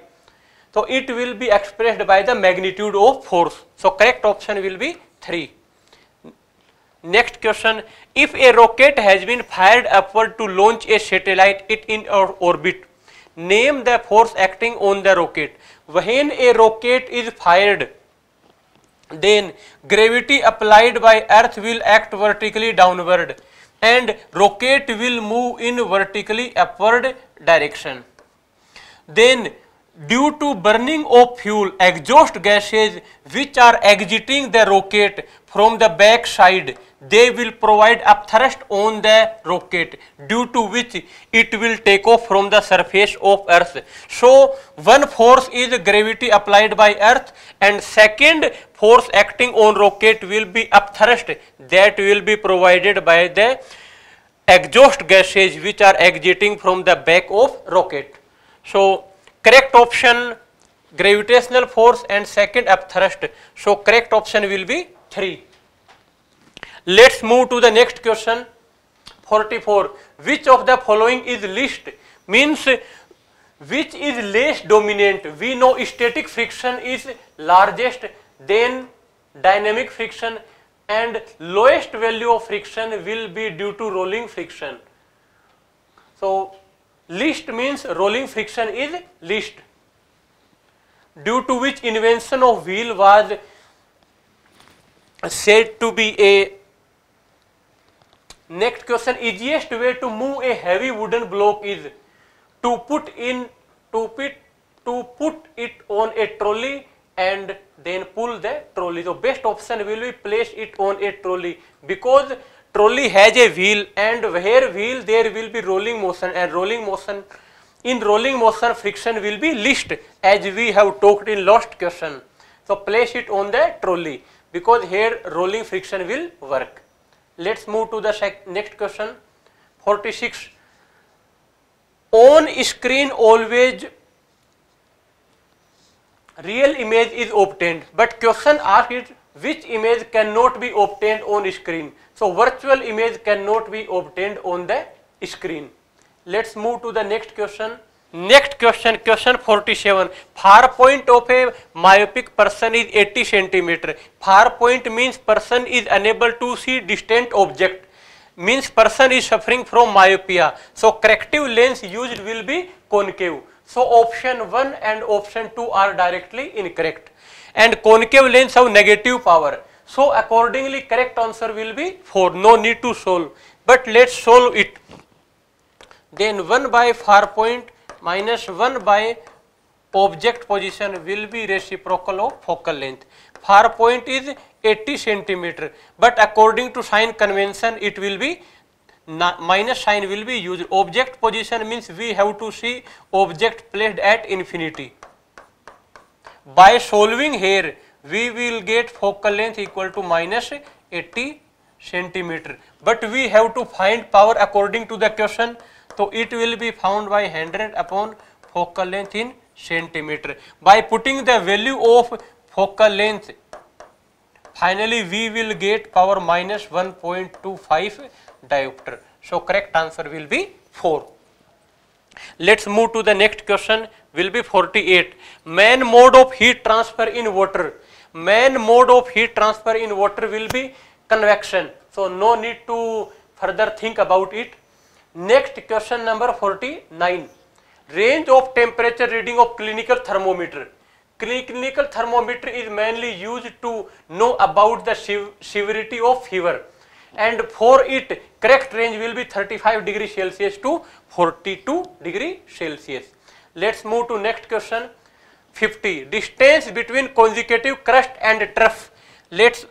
So, it will be expressed by the magnitude of force. So, correct option will be 3. Next question, if a rocket has been fired upward to launch a satellite it in orbit, name the force acting on the rocket. When a rocket is fired, then gravity applied by earth will act vertically downward and rocket will move in vertically upward direction. Then due to burning of fuel exhaust gases which are exiting the rocket from the back side they will provide a thrust on the rocket due to which it will take off from the surface of earth so one force is gravity applied by earth and second force acting on rocket will be up thrust that will be provided by the exhaust gases which are exiting from the back of rocket so correct option gravitational force and second up thrust so correct option will be 3 Let's move to the next question. 44. Which of the following is least? Means which is less dominant? We know static friction is largest, then dynamic friction and lowest value of friction will be due to rolling friction. So, least means rolling friction is least due to which invention of wheel was said to be a Next question, easiest way to move a heavy wooden block is to put in to put to put it on a trolley and then pull the trolley. so best option will be place it on a trolley because trolley has a wheel and where wheel there will be rolling motion and rolling motion in rolling motion friction will be least as we have talked in last question. So place it on the trolley because here rolling friction will work. Let us move to the next question. 46. On screen always real image is obtained, but question asked is which image cannot be obtained on screen. So, virtual image cannot be obtained on the screen. Let us move to the next question. Next question question forty seven far point of a myopic person is eighty centimetre far point means person is unable to see distant object means person is suffering from myopia so corrective lens use will be concave so option one and option two are directly incorrect and concave lens of negative power so accordingly correct answer will be four no need to solve but let solve it then one by far point minus 1 by object position will be reciprocal of focal length. Far point is 80 centimeter, but according to sign convention it will be minus sign will be used. Object position means we have to see object placed at infinity. By solving here we will get focal length equal to minus 80 centimeter, but we have to find power according to the question so it will be found by 100 upon focal length in centimeter. By putting the value of focal length, finally we will get power minus 1.25 diopter. So correct answer will be 4. Let's move to the next question will be 48. Main mode of heat transfer in water. Main mode of heat transfer in water will be convection. So no need to further think about it. Next question number forty nine range of temperature reading of clinical thermometer clinical thermometer is mainly use to know about the severity of fever and for it correct range will be 35 degree Celsius to 42 degree Celsius let's move to next question 50 distance between consecutive crest and trough let's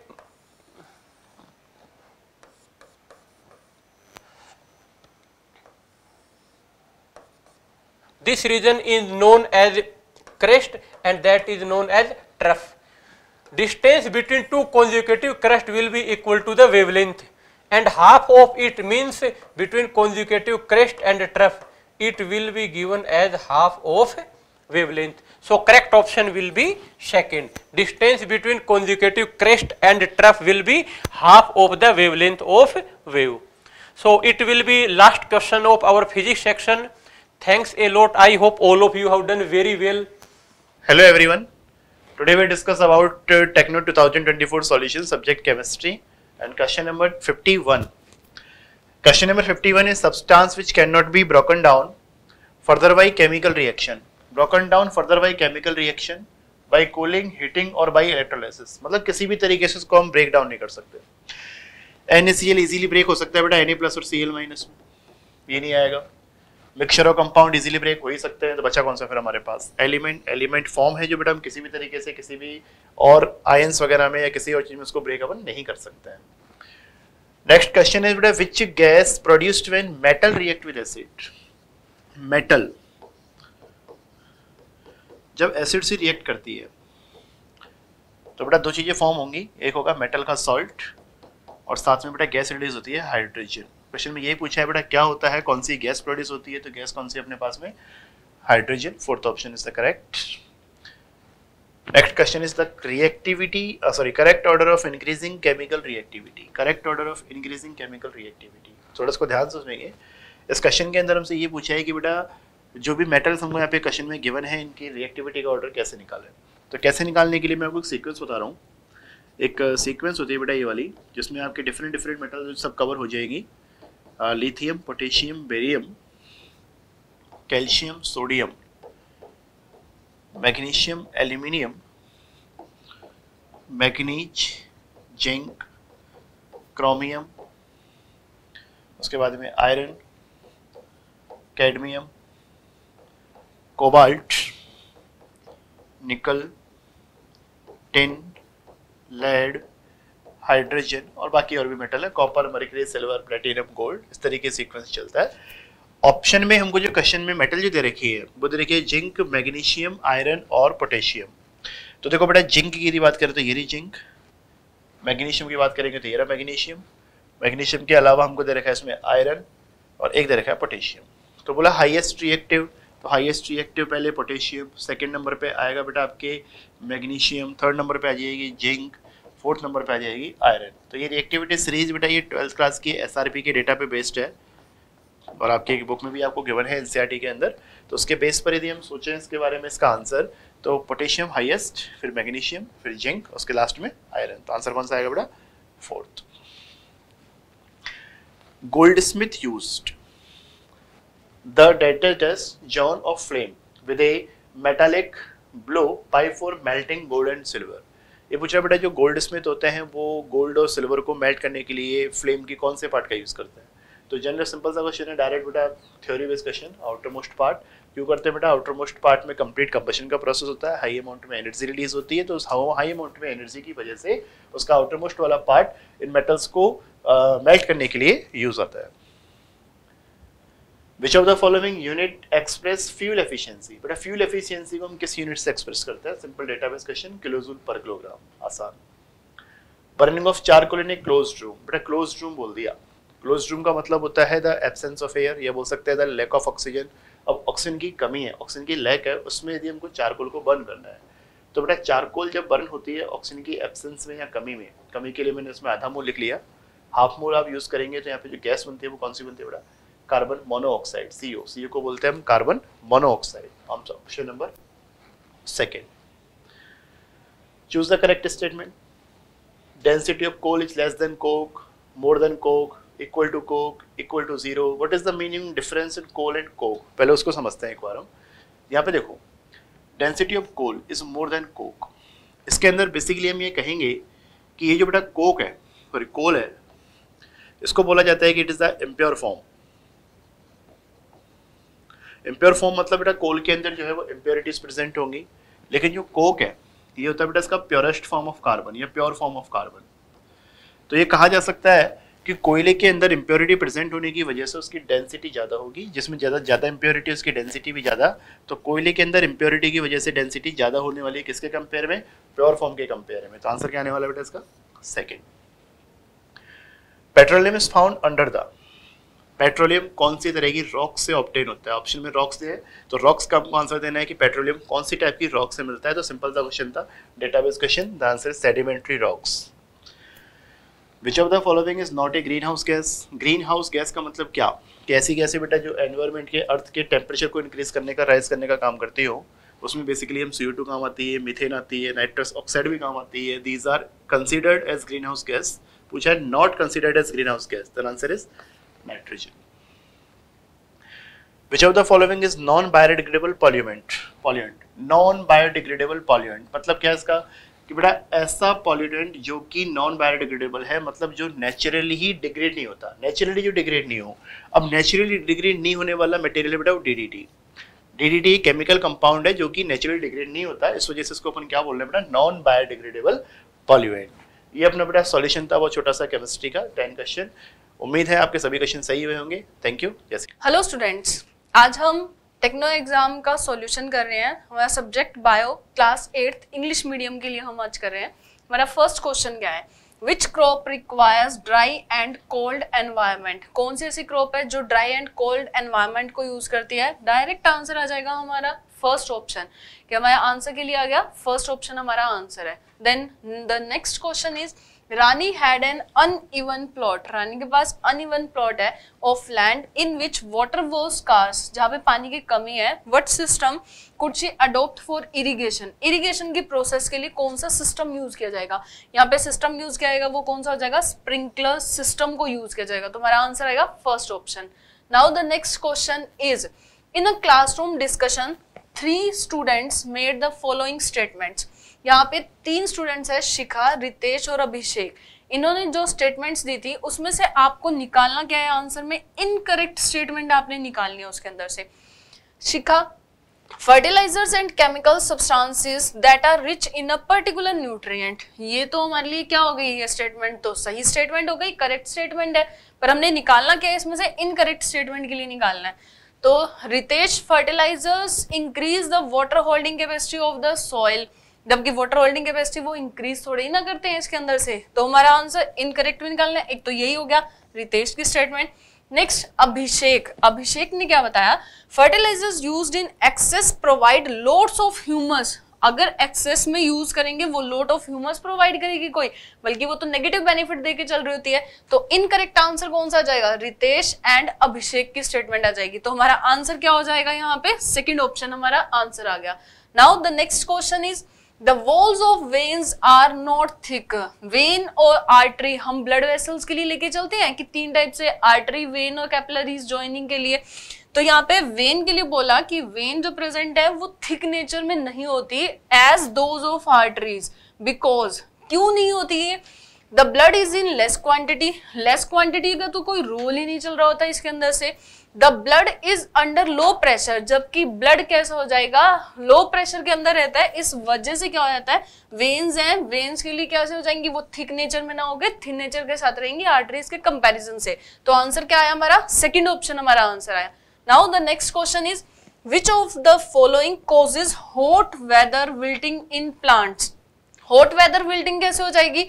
This region is known as crest and that is known as trough. Distance between two consecutive crest will be equal to the wavelength and half of it means between consecutive crest and trough it will be given as half of wavelength. So, correct option will be second. Distance between consecutive crest and trough will be half of the wavelength of wave. So, it will be last question of our physics section. Thanks a lot. I hope all of you have done very well. Hello everyone. Today we discuss about uh, Techno 2024 solution subject chemistry and question number 51. Question number 51 is substance which cannot be broken down further by chemical reaction. Broken down further by chemical reaction by cooling, heating or by electrolysis. matlab kisi bhi tarike se usko hum break down nahi kar sakte NaCl easily break ho sakta hai beta Na plus aur Cl minus ye nahi aayega mixture और compound easily break हो ही सकते हैं तो बचा कौन सा फिर हमारे पास एलिमेंट एलिमेंट फॉर्म है जो बेटा हम किसी भी तरीके से किसी भी और आयंस वगैरह में या किसी और चीज़ में उसको ब्रेक अपन नहीं कर सकते हैं नेक्स्ट क्वेश्चन है बेटा which gas produced when metal react with acid metal जब एसिड से रिएक्ट करती है तो बेटा दो चीज़ें फॉर्म होंगी एक होगा मेटल का सॉल्ट और साथ में बेटा गैस रिलीज होती है हाइड्रोजन क्वेश्चन में यही पूछा है बेटा क्या होता है कौन सी गैस प्रोड्यूस होती है तो गैस कौन सी अपने पास में hydrogen fourth option is the correct next question is the reactivity sorry correct order of increasing chemical reactivity correct order of increasing chemical reactivity थोड़ा इसको ध्यान से सुनेंगे इस क्वेश्चन के अंदर हमसे ये पूछा है कि बेटा जो भी मेटल्स हमको यहाँ पे क्वेश्चन में गिवन है इनकी रिएक्टिविटी का ऑर्डर कैसे निकाले तो कैसे निकालने के लिए मैं आपको एक सीक्वेंस बता रहा हूँ एक सीक्वेंस uh, होती है बेटा ये वाली जिसमें आपके डिफरेंट डिफरेंट मेटल सब कवर हो जाएगी lithium potassium barium calcium sodium magnesium aluminium manganese zinc chromium उसके बाद में iron cadmium cobalt nickel tin lead hydrogen और बाकी और भी मेटल है copper mercury silver platinum gold इस तरीके सीक्वेंस चलता है ऑप्शन में हमको जो क्वेश्चन में मेटल जो दे रखी है वो दे रखी है जिंक मैग्नीशियम आयरन और पोटेशियम तो देखो बेटा जिंक की यदि बात करें तो ये रही जिंक मैग्नीशियम की बात करेंगे तो ये रहा मैग्नीशियम मैग्नीशियम के अलावा हमको दे रखा है इसमें आयरन और एक दे रखा है पोटेशियम तो बोला हाइएस्ट रिएक्टिव तो हाइएस्ट रिएक्टिव पहले पोटेशियम सेकेंड नंबर पर आएगा बेटा आपके मैग्नीशियम थर्ड नंबर पर आ जाएगी जिंक फोर्थ नंबर पे आ जाएगी आयरन तो ये रिएक्टिविटी सीरीज बेटा ये ट्वेल्थ क्लास की एस के डेटा पे बेस्ड है और आपके बुक में भी आपको गिवन है एनसीईआरटी e के अंदर तो उसके बेस पर यदि हम सोचें इसके बारे में इसका आंसर तो पोटेशियम हाईएस्ट फिर मैग्नीशियम फिर जिंक उसके लास्ट में आयरन तो आंसर कौन सा आएगा बेटा fourth goldsmith use the डेटेटस zone of flame with a metallic blow by for melting gold and silver ये पूछा बेटा जो गोल्ड स्मिथ होते हैं वो गोल्ड और सिल्वर को मेल्ट करने के लिए फ्लेम के कौन से पार्ट का यूज़ करते हैं तो जनरल सिंपल सा क्वेश्चन है डायरेक्ट बेटा theory based question outermost part क्यों करते हैं बेटा आउटर मोस्ट पार्ट में कंप्लीट कंबशन का प्रोसेस होता है हाई अमाउंट में एनर्जी रिलीज होती है तो उस हाई अमाउंट में एनर्जी की वजह से उसका आउटर मोस्ट वाला पार्ट इन मेटल्स को मेल्ट uh, करने के लिए यूज आता है which of the following unit express fuel efficiency बेटा फ्यूल एफिशिएंसी को हम किस यूनिट से एक्सप्रेस करते हैं सिंपल डेटाबेस क्वेश्चन किलोजूल पर किलोग्राम आसान burning of charcoal in a close room बेटा क्लोज रूम बोल दिया क्लोज रूम का मतलब होता है द एबसेंस ऑफ एयर या बोल सकते हैं द लैक ऑफ ऑक्सीजन अब ऑक्सीजन की कमी है ऑक्सीजन की लैक है उसमें यदि हमको चारकोल को बर्न करना है तो बेटा चारकोल जब बर्न होती है ऑक्सीजन की एबसेंस में या कमी में कमी के लिए मैंने उसमें आधा मोल लिख लिया हाफ मोल आप यूज़ करेंगे तो यहाँ पे जो गैस बनती है वो कौन सी बनती है बेटा कार्बन मोनोऑक्साइड सीओ सीओ को बोलते हैं हम carbon monoxide option number second choose the correct statement density of coal is less than coke more than coke equal to coke equal to zero what is the meaning difference in coal and coke पहले उसको समझते हैं एक बार हम यहाँ पे देखो density of coal is more than coke इसके अंदर बेसिकली हम ये कहेंगे कि ये जो बेटा कोक है सॉरी कोल है इसको बोला जाता है कि it is the impure form impure form मतलब बेटा कोल के अंदर जो है वो इम्प्योरिटीज प्रेजेंट होंगी लेकिन जो कोक है ये होता है बेटा इसका प्योरेस्ट फॉर्म ऑफ कार्बन या प्योर फॉर्म ऑफ कार्बन तो ये कहा जा सकता है कि कोयले के अंदर इम्प्योरिटी प्रेजेंट होने की वजह से उसकी डेंसिटी ज़्यादा होगी जिसमें ज़्यादा ज़्यादा इम्प्योरिटी उसकी डेंसिटी भी ज़्यादा तो कोयले के अंदर इम्प्योरिटी की वजह से डेंसिटी ज़्यादा होने वाली है किसके कंपेयर में प्योर फॉर्म के कंपेयर में तो आंसर क्या आने वाला बेटा इसका second petroleum is found under the petroleum कौन सी तरह की रॉक से ऑप्टेन होता है ऑप्शन में रॉक्स है तो रॉक्स का आपको आंसर देना है कि पेट्रोलियम कौन सी टाइप की रॉक से मिलता है तो सिंपल सा क्वेश्चन था database question the answer sedimentary rocks which of the following is not a greenhouse gas greenhouse gas का मतलब क्या कैसी ऐसी गैसे बेटा जो एनवायरमेंट के अर्थ के टेम्परेचर को इंक्रीज करने का राइज करने का काम करती हो उसमें बेसिकली हम सी टू काम आती है मिथेन आती है नाइट्रस ऑक्साइड भी काम आती है these are considered as greenhouse gas पूछा है not considered as greenhouse gas the answer is nitrogen. Which of the following is non-biodegradable polluant? Polluant. Non-biodegradable polluant. मतलब क्या है इसका कि बेटा ऐसा पॉल्यूटेंट जो कि नॉन बायोडिग्रेडेबल है मतलब जो नेचुरली ही डिग्रेड नहीं होता नेचुरली जो डिग्रेड नहीं हो अब नेचुरली डिग्रेड नहीं होने वाला मटेरियल बेटा वो डीडीटी डीडीटी केमिकल कंपाउंड है जो कि नेचुरली डिग्रेड नहीं होता इस वजह से इसको अपन क्या बोल रहे हैं बेटा नॉन बायोडिग्रेडेबल पॉल्यूएंट ये अपना बेटा सॉल्यूशन था वो छोटा सा केमिस्ट्री का टेन क्वेश्चन उम्मीद है आपके सभी क्वेश्चन सही हुए होंगे थैंक यू जैसे हेलो स्टूडेंट्स आज हम टेक्नो एग्जाम का सॉल्यूशन कर रहे हैं हमारा subject bio class eighth English medium के लिए हम आज कर रहे हैं हमारा फर्स्ट क्वेश्चन क्या है which crop requires dry and cold environment कौन सी ऐसी क्रॉप है जो ड्राई एंड कोल्ड एनवायरमेंट को यूज करती है डायरेक्ट आंसर आ जाएगा हमारा फर्स्ट ऑप्शन कि हमारा आंसर के लिए आ गया फर्स्ट ऑप्शन हमारा आंसर है then the next question is Rani had an uneven plot Rani के पास अनइवन प्लॉट है of land in which water वो स्कार्स जहाँ पे पानी की कमी है what system could she adopt for irrigation irrigation की प्रोसेस के लिए कौन सा सिस्टम यूज किया जाएगा यहाँ पे सिस्टम यूज किया जाएगा वो कौन सा हो जाएगा स्प्रिंकलर सिस्टम को यूज किया जाएगा तुम्हारा आंसर आएगा first option now the next question is in a classroom discussion three students made the following statements यहाँ पे तीन स्टूडेंट्स है शिखा रितेश और अभिषेक इन्होंने जो स्टेटमेंट्स दी थी उसमें से आपको निकालना क्या है आंसर में इनकरेक्ट स्टेटमेंट आपने निकालनी है उसके अंदर से Shikha fertilisers and chemical substances that are rich in a particular nutrient ये तो हमारे लिए क्या हो गई ये स्टेटमेंट तो सही स्टेटमेंट हो गई करेक्ट स्टेटमेंट है पर हमने निकालना क्या है इसमें से इनकरेक्ट स्टेटमेंट के लिए निकालना है तो Ritesh fertilisers increase the water holding capacity of the soil जबकि वोटर होल्डिंग कैपेसिटी वो इंक्रीज थोड़ी ना करते हैं इसके अंदर से तो हमारा आंसर इनकरेक्ट भी निकालना है एक तो यही हो गया रितेश की स्टेटमेंट नेक्स्ट अभिषेक अभिषेक ने क्या बताया fertilisers used in excess provide loads of humus अगर एक्सेस में यूज करेंगे वो लोड ऑफ ह्यूमस प्रोवाइड करेगी कोई बल्कि वो तो नेगेटिव बेनिफिट देके चल रही होती है तो इनकरेक्ट आंसर कौन सा आ जाएगा रितेश एंड अभिषेक की स्टेटमेंट आ जाएगी तो हमारा आंसर क्या हो जाएगा यहाँ पे सेकेंड ऑप्शन हमारा आंसर आ गया now the next question is the walls of veins are not thick vein और आर्टरी हम ब्लड वेसल्स के लिए लेके चलते हैं कि तीन टाइप से आर्टरी वेन और कैपिलरीज ज्वाइनिंग के लिए तो यहाँ पे वेन के लिए बोला कि वेन जो प्रेजेंट है वो थिक नेचर में नहीं होती as those of arteries because क्यों नहीं होती है the blood is in less quantity less quantity का तो कोई रोल ही नहीं चल रहा होता इसके अंदर से the blood is under low pressure जबकि ब्लड कैसे हो जाएगा लो प्रेशर के अंदर रहता है इस वजह से क्या हो जाता है वेन्स हैं वेन्स के लिए कैसे हो जाएंगी वो थिक नेचर में ना गए थिन नेचर के साथ रहेंगी आर्टरीज के कंपैरिजन से तो आंसर क्या आया हमारा सेकंड ऑप्शन हमारा आंसर आया now the next question is which of the following causes hot weather wilting in plants hot weather wilting कैसे हो जाएगी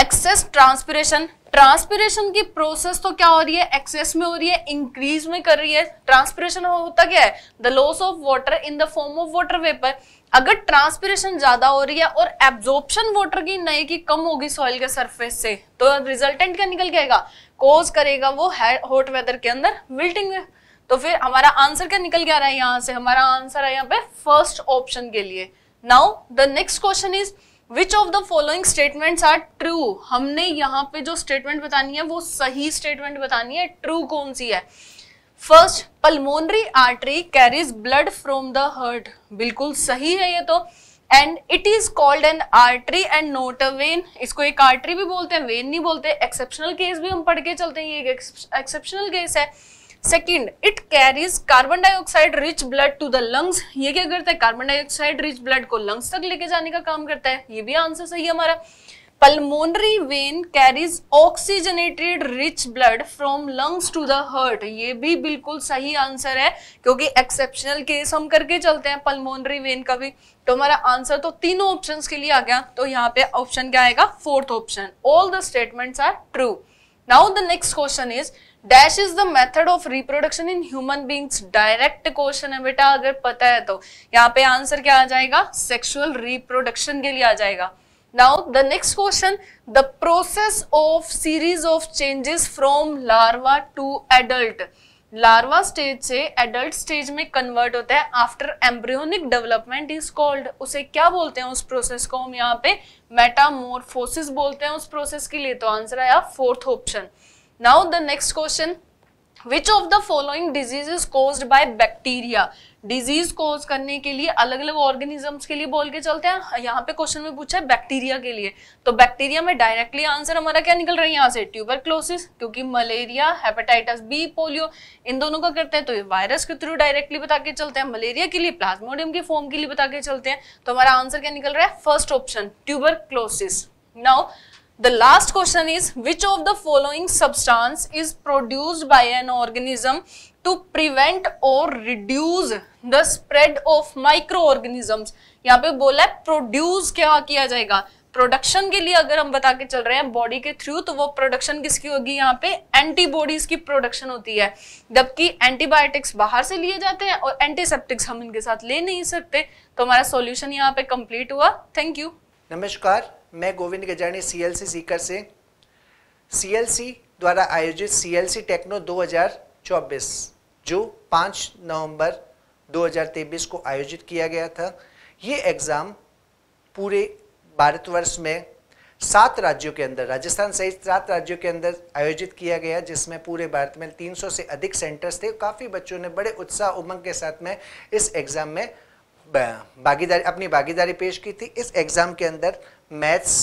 एक्सेस ट्रांसपिरेशन ट्रांसपीरेशन की प्रोसेस तो क्या हो रही है एक्सेस में हो रही है इंक्रीज में कर रही है ट्रांसपीरेशन होता क्या है the loss of water in the form of water vapour अगर ट्रांसपीरेशन ज्यादा हो रही है और एब्जॉर्प्शन वाटर की नए की कम होगी सॉइल के सरफेस से तो रिजल्टेंट क्या निकल के कोज करेगा वो हॉट वेदर के अंदर विल्टिंग में तो फिर हमारा आंसर क्या निकल गया रहा है यहाँ से हमारा आंसर है यहाँ पे फर्स्ट ऑप्शन के लिए now the next question is which of the following statements are true हमने यहाँ पे जो स्टेटमेंट बतानी है वो सही स्टेटमेंट बतानी है ट्रू कौन सी है first pulmonary artery carries blood from the heart बिल्कुल सही है ये तो and it is called an artery and not a vein इसको एक आर्टरी भी बोलते हैं वेन नहीं बोलते एक्सेप्शनल केस भी हम पढ़ के चलते हैं ये एक एक्सेप्शनल केस है second it carries carbon dioxide rich blood to the lungs ये क्या करता है कार्बन डाइऑक्साइड रिच ब्लड को लंग्स तक लेके जाने का काम करता है ये भी आंसर सही है हमारा pulmonary vein carries oxygenated rich blood from lungs to the heart ये भी बिल्कुल सही आंसर है क्योंकि एक्सेप्शनल केस हम करके चलते हैं पल्मोनरी वेन का भी तो हमारा आंसर तो तीनों ऑप्शन के लिए आ गया तो यहाँ पे ऑप्शन क्या आएगा fourth option all the statements are true now the next question is dash is the method of reproduction in human beings direct question है बेटा अगर पता है तो यहाँ पे आंसर क्या आ जाएगा सेक्सुअल रिप्रोडक्शन के लिए आ जाएगा now the next question the process of series of changes from larva to adult larva stage से एडल्ट स्टेज में कन्वर्ट होता है after embryonic development is called उसे क्या बोलते हैं उस प्रोसेस को हम यहाँ पे मेटामोरफोसिस बोलते हैं उस प्रोसेस के लिए तो आंसर आया fourth option now the next question which of the following disease is caused by bacteria disease cause करने के लिए अलग अलग ऑर्गेनिजम्स के लिए बोल के चलते हैं यहाँ पे क्वेश्चन में पूछा है बैक्टीरिया के लिए तो बैक्टीरिया में डायरेक्टली आंसर हमारा क्या निकल रहा है यहाँ से ट्यूबरक्लोसिस क्योंकि मलेरिया हेपेटाइटिस बी पोलियो इन दोनों का करते हैं तो ये वायरस के थ्रू डायरेक्टली बता के चलते हैं मलेरिया के लिए प्लाज्मोडियम के फॉर्म के लिए बता के चलते हैं तो हमारा आंसर क्या निकल रहा है first option tuberculosis now The last question is which of the following substance is produced by an organism to prevent or reduce the spread of microorganisms यहाँ पे बोला है produce क्या किया जाएगा प्रोडक्शन के लिए अगर हम बता के चल रहे हैं बॉडी के थ्रू तो वो प्रोडक्शन किसकी होगी यहाँ पे एंटीबॉडीज की प्रोडक्शन होती है जबकि एंटीबायोटिक्स बाहर से लिए जाते हैं और एंटीसेप्टिक्स हम इनके साथ ले नहीं सकते तो हमारा सॉल्यूशन यहाँ पे कंप्लीट हुआ थैंक यू नमस्कार मैं Govind Gajani C L C Sikar से सी एल सी द्वारा आयोजित सी एल सी टेक्नो 2024 जो 5 नवंबर 2023 को आयोजित किया गया था ये एग्ज़ाम पूरे भारतवर्ष में सात राज्यों के अंदर राजस्थान सहित सात राज्यों के अंदर आयोजित किया गया जिसमें पूरे भारत में 300 से अधिक सेंटर्स थे काफ़ी बच्चों ने बड़े उत्साह उमंग के साथ में इस एग्ज़ाम में भागीदारी अपनी भागीदारी पेश की थी इस एग्ज़ाम के अंदर maths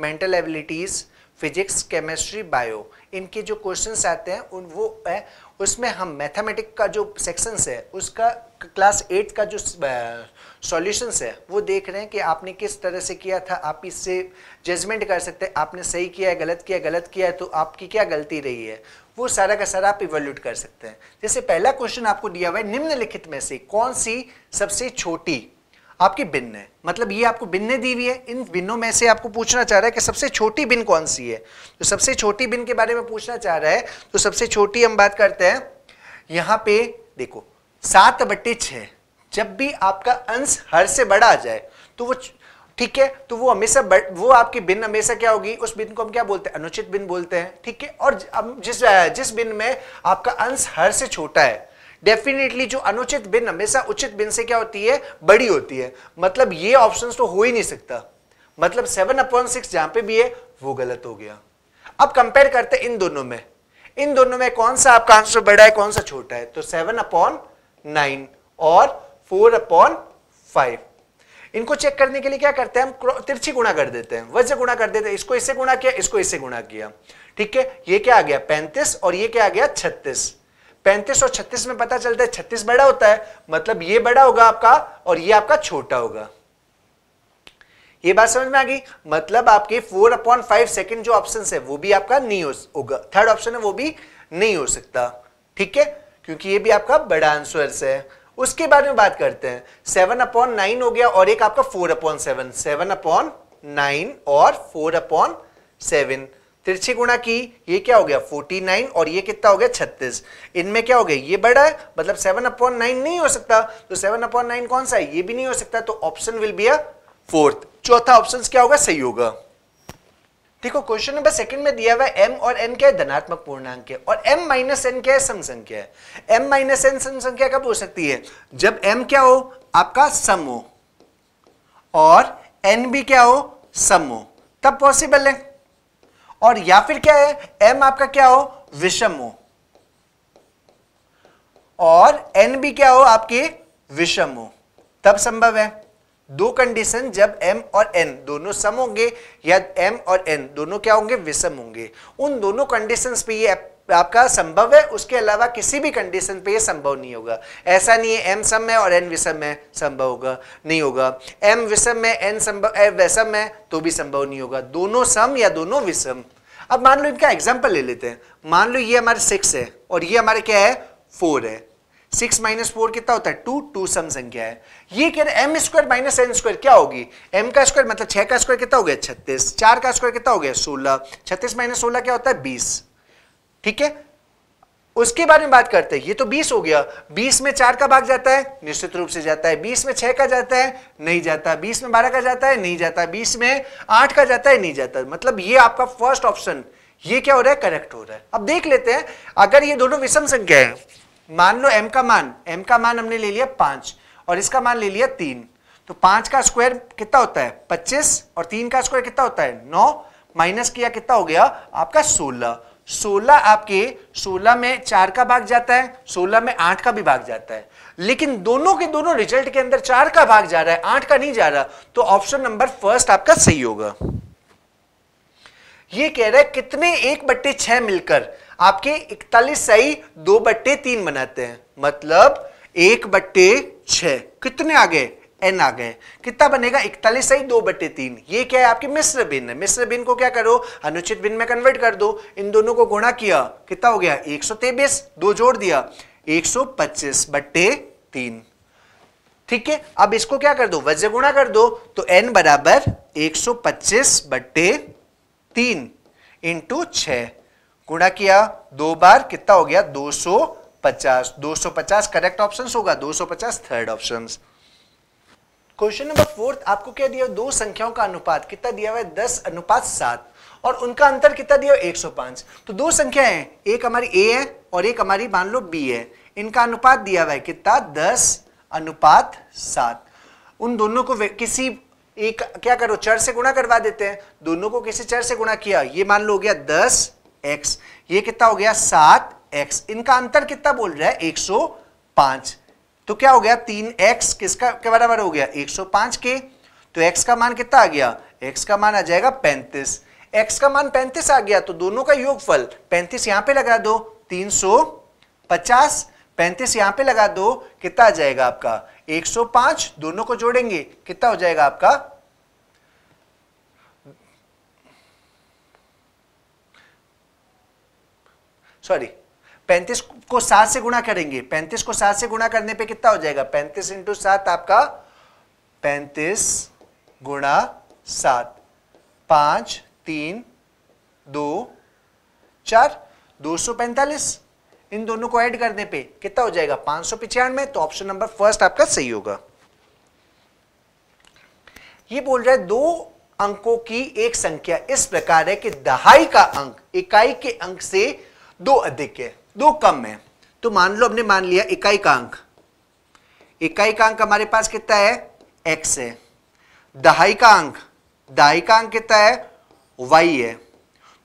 mental abilities physics chemistry bio इनके जो क्वेश्चंस आते हैं उन वो है उसमें हम मैथमेटिक का जो सेक्शंस है उसका क्लास एट का जो सॉल्यूशंस है वो देख रहे हैं कि आपने किस तरह से किया था आप इससे जजमेंट कर सकते हैं आपने सही किया है गलत किया गलत किया है तो आपकी क्या गलती रही है वो सारा का सारा आप इवोल्यूट कर सकते हैं जैसे पहला क्वेश्चन आपको दिया हुआ है निम्नलिखित में से कौन सी सबसे छोटी आपकी बिन है मतलब ये आपको बिन्ने दी हुई है इन बिन्नों में से आपको पूछना चाह रहा है कि सबसे छोटी बिन कौन सी है तो सबसे छोटी बिन के बारे में पूछना चाह रहा है तो सबसे छोटी हम बात करते हैं यहाँ पे देखो सात बट्टे छः जब भी आपका अंश हर से बड़ा आ जाए तो वो ठीक है तो वो हमेशा वो आपकी बिन हमेशा क्या होगी उस बिन को हम क्या बोलते हैं अनुचित बिन बोलते हैं ठीक है और अब जिस जिस बिन में आपका अंश हर से छोटा है डेफिनेटली जो अनुचित बिन हमेशा उचित बिन से क्या होती है बड़ी होती है मतलब ये ऑप्शन तो हो ही नहीं सकता मतलब सेवन अपॉइंट सिक्स जहां पर भी है वो गलत हो गया अब कंपेयर करते इन दोनों में इन दोनों में कौन सा आपका आंसर बड़ा है कौन सा छोटा है तो सेवन अपॉन नाइन और फोर अपॉन फाइव इनको चेक करने के लिए क्या करते हैं हम तिरछी गुणा कर देते हैं वजह गुणा कर देते हैं इसको इससे गुणा किया इसको इससे गुणा किया ठीक है ये क्या आ गया पैंतीस और ये क्या आ गया छत्तीस पैंतीस और छत्तीस में पता चलता है छत्तीस बड़ा होता है मतलब ये बड़ा होगा आपका और ये आपका छोटा होगा ये बात समझ में आ गई मतलब आपके फोर अपॉइंट फाइव सेकेंड जो ऑप्शन है वो भी आपका नहीं होगा थर्ड ऑप्शन है वो भी नहीं हो सकता ठीक है क्योंकि ये भी आपका बड़ा आंसर है उसके बारे में बात करते हैं सेवन अपॉन नाइन हो गया और एक आपका four upon seven seven upon nine और फोर अपॉन सेवन तिरछी गुणा की ये क्या हो गया 49 और ये कितना हो गया 36 इनमें क्या हो गया ये बड़ा है मतलब 7 अपॉन नाइन नहीं हो सकता तो 7 अपॉन नाइन कौन सा है ये भी नहीं हो सकता तो option will be a fourth चौथा ऑप्शन क्या होगा सही होगा देखो क्वेश्चन नंबर सेकंड में दिया हुआ है m और n क्या है धनात्मक पूर्णांक है और m माइनस एन क्या है सम संख्या है m माइनस एन सम संख्या कब हो सकती है जब m क्या हो आपका सम हो और n भी क्या हो सम हो तब पॉसिबल है और या फिर क्या है एम आपका क्या हो विषम हो और एन भी क्या हो आपके विषम हो तब संभव है दो कंडीशन जब m और n दोनों सम होंगे या m और n दोनों क्या होंगे विषम होंगे उन दोनों कंडीशंस पे ये आपका संभव है उसके अलावा किसी भी कंडीशन पे ये संभव नहीं होगा ऐसा नहीं है एम सम है और एन विषम में संभव होगा नहीं होगा एम विषम में एन संभव वैषम है तो भी संभव नहीं होगा दोनों सम या दोनों विषम अब मान लो इनका एग्जाम्पल ले लेते हैं मान लो ये हमारे सिक्स है और ये हमारे क्या है फोर है सिक्स माइनस फोर कितना होता है टू टू सम संख्या है ये कह रहे M square minus N square क्या होगी एम का स्क्वायर मतलब छह का स्क्वायर कितना हो गया छत्तीस चार का स्क्वायर कितना हो गया सोलह छत्तीस माइनस सोलह क्या होता है बीस ठीक है उसके बारे में बात करते हैं ये तो 20 हो गया 20 में चार का भाग जाता है निश्चित रूप से जाता है 20 में छह का जाता है नहीं जाता 20 में 12 का जाता है नहीं जाता 20 में आठ का जाता है नहीं जाता मतलब ये आपका फर्स्ट ऑप्शन ये क्या हो रहा है करेक्ट हो रहा है अब देख लेते हैं अगर ये दोनों विषम संख्या है मान लो एम का मान एम का मान हमने ले लिया पांच और इसका मान ले लिया तीन तो पांच का स्क्वायर कितना होता है पच्चीस और तीन का स्क्वायर कितना होता है नौ माइनस किया कितना हो गया आपका सोलह सोलह आपके सोलह में चार का भाग जाता है सोलह में आठ का भी भाग जाता है लेकिन दोनों के दोनों रिजल्ट के अंदर चार का भाग जा रहा है आठ का नहीं जा रहा तो ऑप्शन नंबर फर्स्ट आपका सही होगा ये कह रहा है कितने एक बट्टे छह मिलकर आपके इकतालीस सही दो बट्टे तीन बनाते हैं मतलब एक बट्टे छ कितने आ गए एन आ गए कितना बनेगा इकतालीस सही दो बटे तीन ये क्या है आपके मिश्र बिन है मिश्र बिन को क्या करो अनुचित बिन में कन्वर्ट कर दो इन दोनों को गुणा किया कितना हो गया एक सौ दो जोड़ दिया एक सौ पच्चीस तीन ठीक है अब इसको क्या कर दो वजह गुणा कर दो तो एन बराबर एक सौ पच्चीस बट्टे तीन इंटू छ गुणा किया दो बार कितना हो गया दो सौ पचास दो सौ पचास करेक्ट ऑप्शन होगा दो सौ पचास third option question number fourth आपको क्या दिया दो संख्याओं का अनुपात कितना दिया हुआ है दस अनुपात सात और उनका अंतर कितना दिया एक सौ पांच तो दो संख्या है एक हमारी ए है और एक हमारी मान लो बी है इनका अनुपात दिया हुआ है कितना दस अनुपात सात उन दोनों को किसी एक क्या करो चर से गुणा करवा देते हैं दोनों को किसी चर से गुणा किया ये मान लो हो गया दस एक्स ये कितना हो गया सात एक्स इनका अंतर कितना बोल रहा है एक सौ पांच तो क्या हो गया तीन एक्स किसका के बराबर हो गया 105 के तो x का मान कितना आ गया x का मान आ जाएगा 35 x का मान 35 आ गया तो दोनों का योगफल 35 यहां पे लगा दो 350 35 यहां पे लगा दो कितना आ जाएगा आपका 105 दोनों को जोड़ेंगे कितना हो जाएगा आपका सॉरी पैंतीस को सात से गुणा करेंगे पैंतीस को सात से गुणा करने पे कितना हो जाएगा पैंतीस इंटू सात आपका पैंतीस गुणा सात पांच तीन दो चार दो सौ पैंतालीस इन दोनों को ऐड करने पे कितना हो जाएगा पांच सौ पिचानवे तो ऑप्शन नंबर फर्स्ट आपका सही होगा ये बोल रहा है दो अंकों की एक संख्या इस प्रकार है कि दहाई का अंक इकाई के अंक से दो अधिक है दो कम है तो मान लो हमने मान लिया इकाई का अंक इकाई का अंक हमारे पास कितना है एक्स है दहाई का अंक दहाई का अंक कितना है वाई है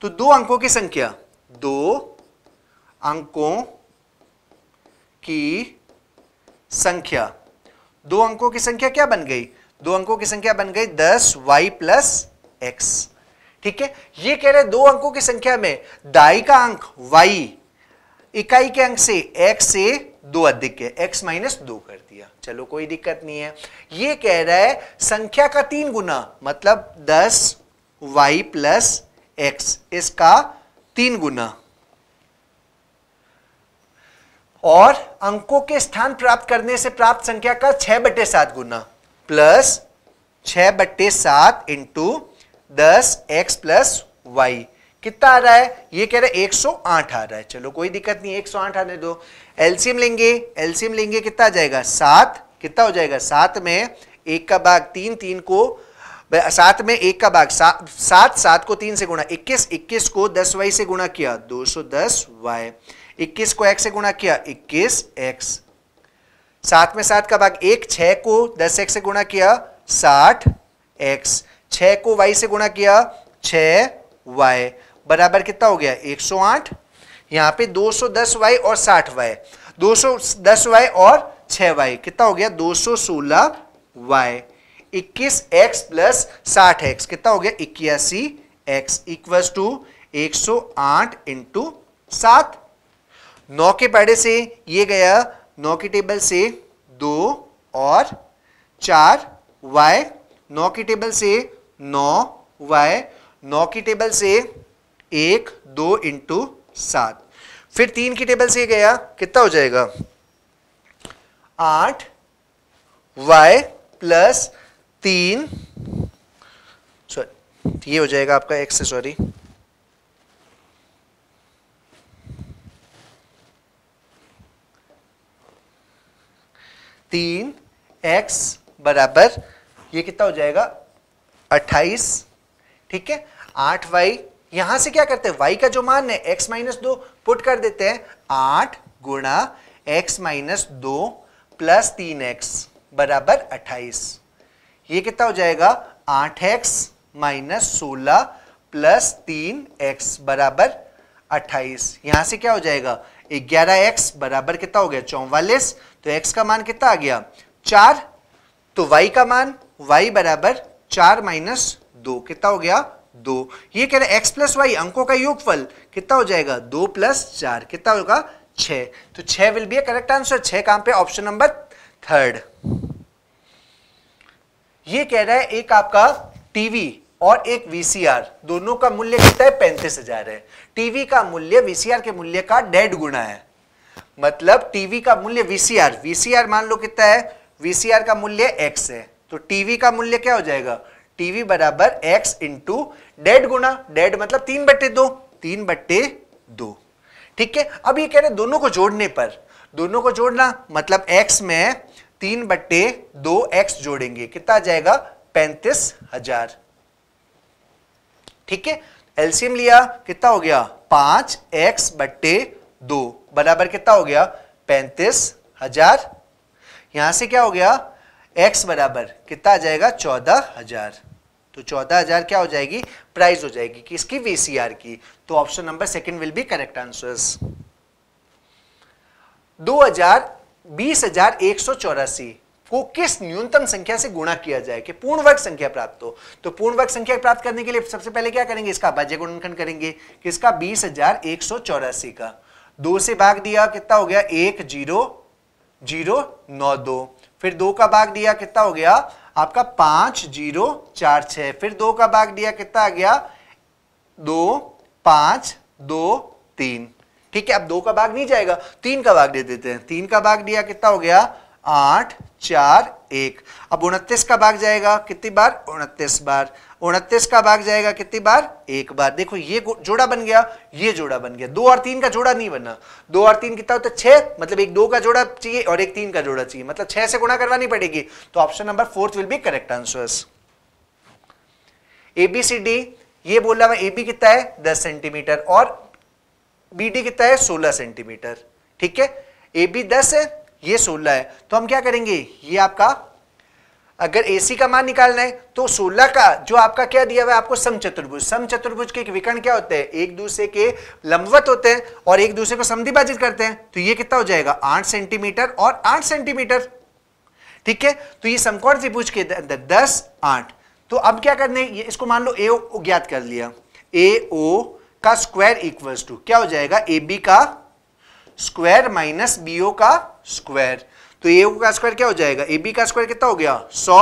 तो दो अंकों की संख्या दो अंकों की संख्या दो अंकों की संख्या क्या बन गई दो अंकों की संख्या बन गई दस वाई प्लस एक्स ठीक है ये कह रहे दो अंकों की संख्या में दाई का अंक वाई इकाई के अंक से x से दो अधिक है x माइनस दो कर दिया चलो कोई दिक्कत नहीं है ये कह रहा है संख्या का तीन गुना मतलब दस वाई प्लस एक्स इसका तीन गुना और अंकों के स्थान प्राप्त करने से प्राप्त संख्या का छह बटे सात गुना प्लस छह बट्टे सात इंटू दस एक्स प्लस वाई कितना आ रहा है ये कह रहा है 108 आ रहा है चलो कोई दिक्कत नहीं 108 आने दो एल्सियम लेंगे एल्सियम लेंगे कितना आ जाएगा सात कितना हो जाएगा सात में एक का भाग तीन तीन को सात में एक का भाग सा, सात सात को तीन से गुणा इक्कीस इक्कीस को दस वाई से गुणा किया दो सौ दस वाई इक्कीस को एक्स से गुणा किया इक्कीस एक्स सात में सात का भाग एक छः को दस एक्स से गुणा किया साठ एक्स छ को वाई से गुणा किया छ वाई बराबर कितना हो गया 108 सौ यहाँ पे दो वाई और वाई 60y वाई और वाई कितना हो गया सौ वाई इक्कीस एक्स प्लस 60x कितना हो गया इक्यासी एक्स इक्वस टू एक सौ आठ इंटू सात नौ के पैडे से ये गया नौ के टेबल से दो और चार वाई नौ के टेबल से नौ वाई नौ की टेबल से एक दो इंटू सात फिर तीन की टेबल से गया कितना हो जाएगा आठ वाई प्लस तीन सॉरी ये हो जाएगा आपका एक्स सॉरी तीन एक्स बराबर ये कितना हो जाएगा अट्ठाईस ठीक है आठ वाई यहां से क्या करते हैं y का जो मान है x माइनस दो पुट कर देते हैं आठ गुणा एक्स माइनस दो प्लस तीन एक्स बराबर अट्ठाईस ये कितना हो जाएगा आठ एक्स माइनस सोलह प्लस तीन एक्स बराबर अट्ठाईस यहां से क्या हो जाएगा ग्यारह एक्स बराबर कितना हो गया चौवालिस तो x का मान कितना आ गया चार तो y का मान y बराबर चार माइनस दो कितना हो गया दो ये कह रहे हैं एक्स प्लस वाई अंकों का योगफल कितना हो जाएगा दो प्लस चार कितना होगा छ तो छ will be a correct answer छ काम पे ऑप्शन नंबर थर्ड ये कह रहा है एक आपका टीवी और एक वीसीआर दोनों का मूल्य कितना है पैंतीस हजार है टीवी का मूल्य वीसीआर के मूल्य का डेढ़ गुना है मतलब टीवी का मूल्य वीसीआर वीसीआर मान लो कितना है वीसीआर का मूल्य एक्स है तो टीवी का मूल्य क्या हो जाएगा टीवी बराबर एक्स इंटू डेड गुना डेड मतलब तीन बट्टे दो तीन बट्टे दो ठीक है अब ये कह रहे दोनों को जोड़ने पर दोनों को जोड़ना मतलब एक्स में तीन बट्टे दो एक्स जोड़ेंगे कितना जाएगा पैंतीस हजार ठीक है एल्सियम लिया कितना हो गया पांच एक्स बट्टे दो बराबर कितना हो गया पैंतीस हजार यहां से क्या हो गया एक्स बराबर कितना आ जाएगा चौदह हजार तो चौदह हजार क्या हो जाएगी प्राइस हो जाएगी किसकी वीसीआर की तो option number second will be correct answers दो हजार बीस हजार एक सौ चौरासी को किस न्यूनतम संख्या से गुणा किया जाए कि पूर्ण वर्ग संख्या प्राप्त हो तो पूर्ण वर्ग संख्या प्राप्त करने के लिए सबसे पहले क्या करेंगे इसका भाज्य गुणनखंड करेंगे किसका बीस हजार एक सौ चौरासी का दो से भाग दिया कितना हो गया एक जीरो जीरो नौ दो फिर दो का भाग दिया कितना हो गया आपका पांच जीरो चार छ फिर दो का भाग दिया कितना आ गया दो पांच दो तीन ठीक है अब दो का भाग नहीं जाएगा तीन का भाग दे देते हैं तीन का भाग दिया कितना हो गया आठ चार एक अब उनतीस का भाग जाएगा कितनी बार उनतीस बार उनतीस का भाग जाएगा कितनी बार एक बार देखो ये जोड़ा बन गया ये जोड़ा बन गया दो और तीन का जोड़ा नहीं बना दो और तीन कितना होता है छह मतलब एक दो का जोड़ा चाहिए और एक तीन का जोड़ा चाहिए मतलब छह से गुणा करवानी पड़ेगी तो option number fourth will be correct answer ABCD ये बोल रहा ए बी कितना है दस सेंटीमीटर और बी डी कितना है सोलह सेंटीमीटर ठीक है ए बी दस है ये सोलह है तो हम क्या करेंगे ये आपका अगर AC का मान निकालना है तो 16 का जो आपका क्या दिया हुआ है आपको सम चतुर्भुज सम चतुर्भुज के विकर्ण क्या होते हैं एक दूसरे के लंबवत होते हैं और एक दूसरे को समिभाजित करते हैं तो ये कितना हो जाएगा आठ सेंटीमीटर और आठ सेंटीमीटर ठीक है तो ये समकोण त्रिभुज के अंदर दस आठ तो अब क्या करने ये इसको मान लो ए ज्ञात कर लिया ए का स्क्वायर इक्वल टू क्या हो जाएगा ए बी का स्क्वायर माइनस बी ओ का स्क्वायर तो ए का स्क्वायर क्या हो जाएगा ए बी का स्क्वायर कितना हो गया सौ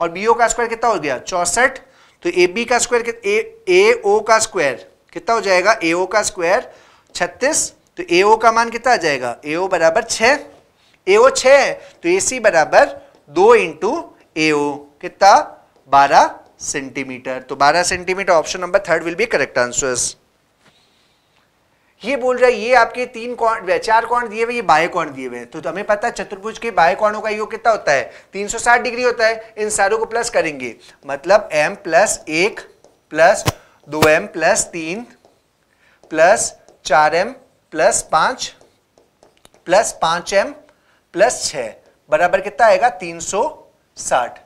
और बी ओ का स्क्वायर कितना हो गया चौसठ तो ए बी का स्क्वायर ए ओ का स्क्वायर कितना हो जाएगा ए ओ का स्क्वायर छत्तीस तो ए ओ का मान कितना आ जाएगा ए ओ बराबर छ ए ओ छ है तो ए सी बराबर दो इंटू ए ओ कितना बारह सेंटीमीटर तो बारह centimetre option number third will be correct answers ये बोल रहा है ये आपके तीन कौन चार कौन दिए हुए ये बाहे कौन दिए हुए तो, तो हमें पता है चतुर्भुज के बाह्य कौनों का योग कितना होता है 360 डिग्री होता है इन सारों को प्लस करेंगे मतलब m प्लस एक प्लस दो एम प्लस तीन प्लस चार एम प्लस पांच प्लस पांच एम प्लस छ बराबर कितना आएगा तीन सौ साठ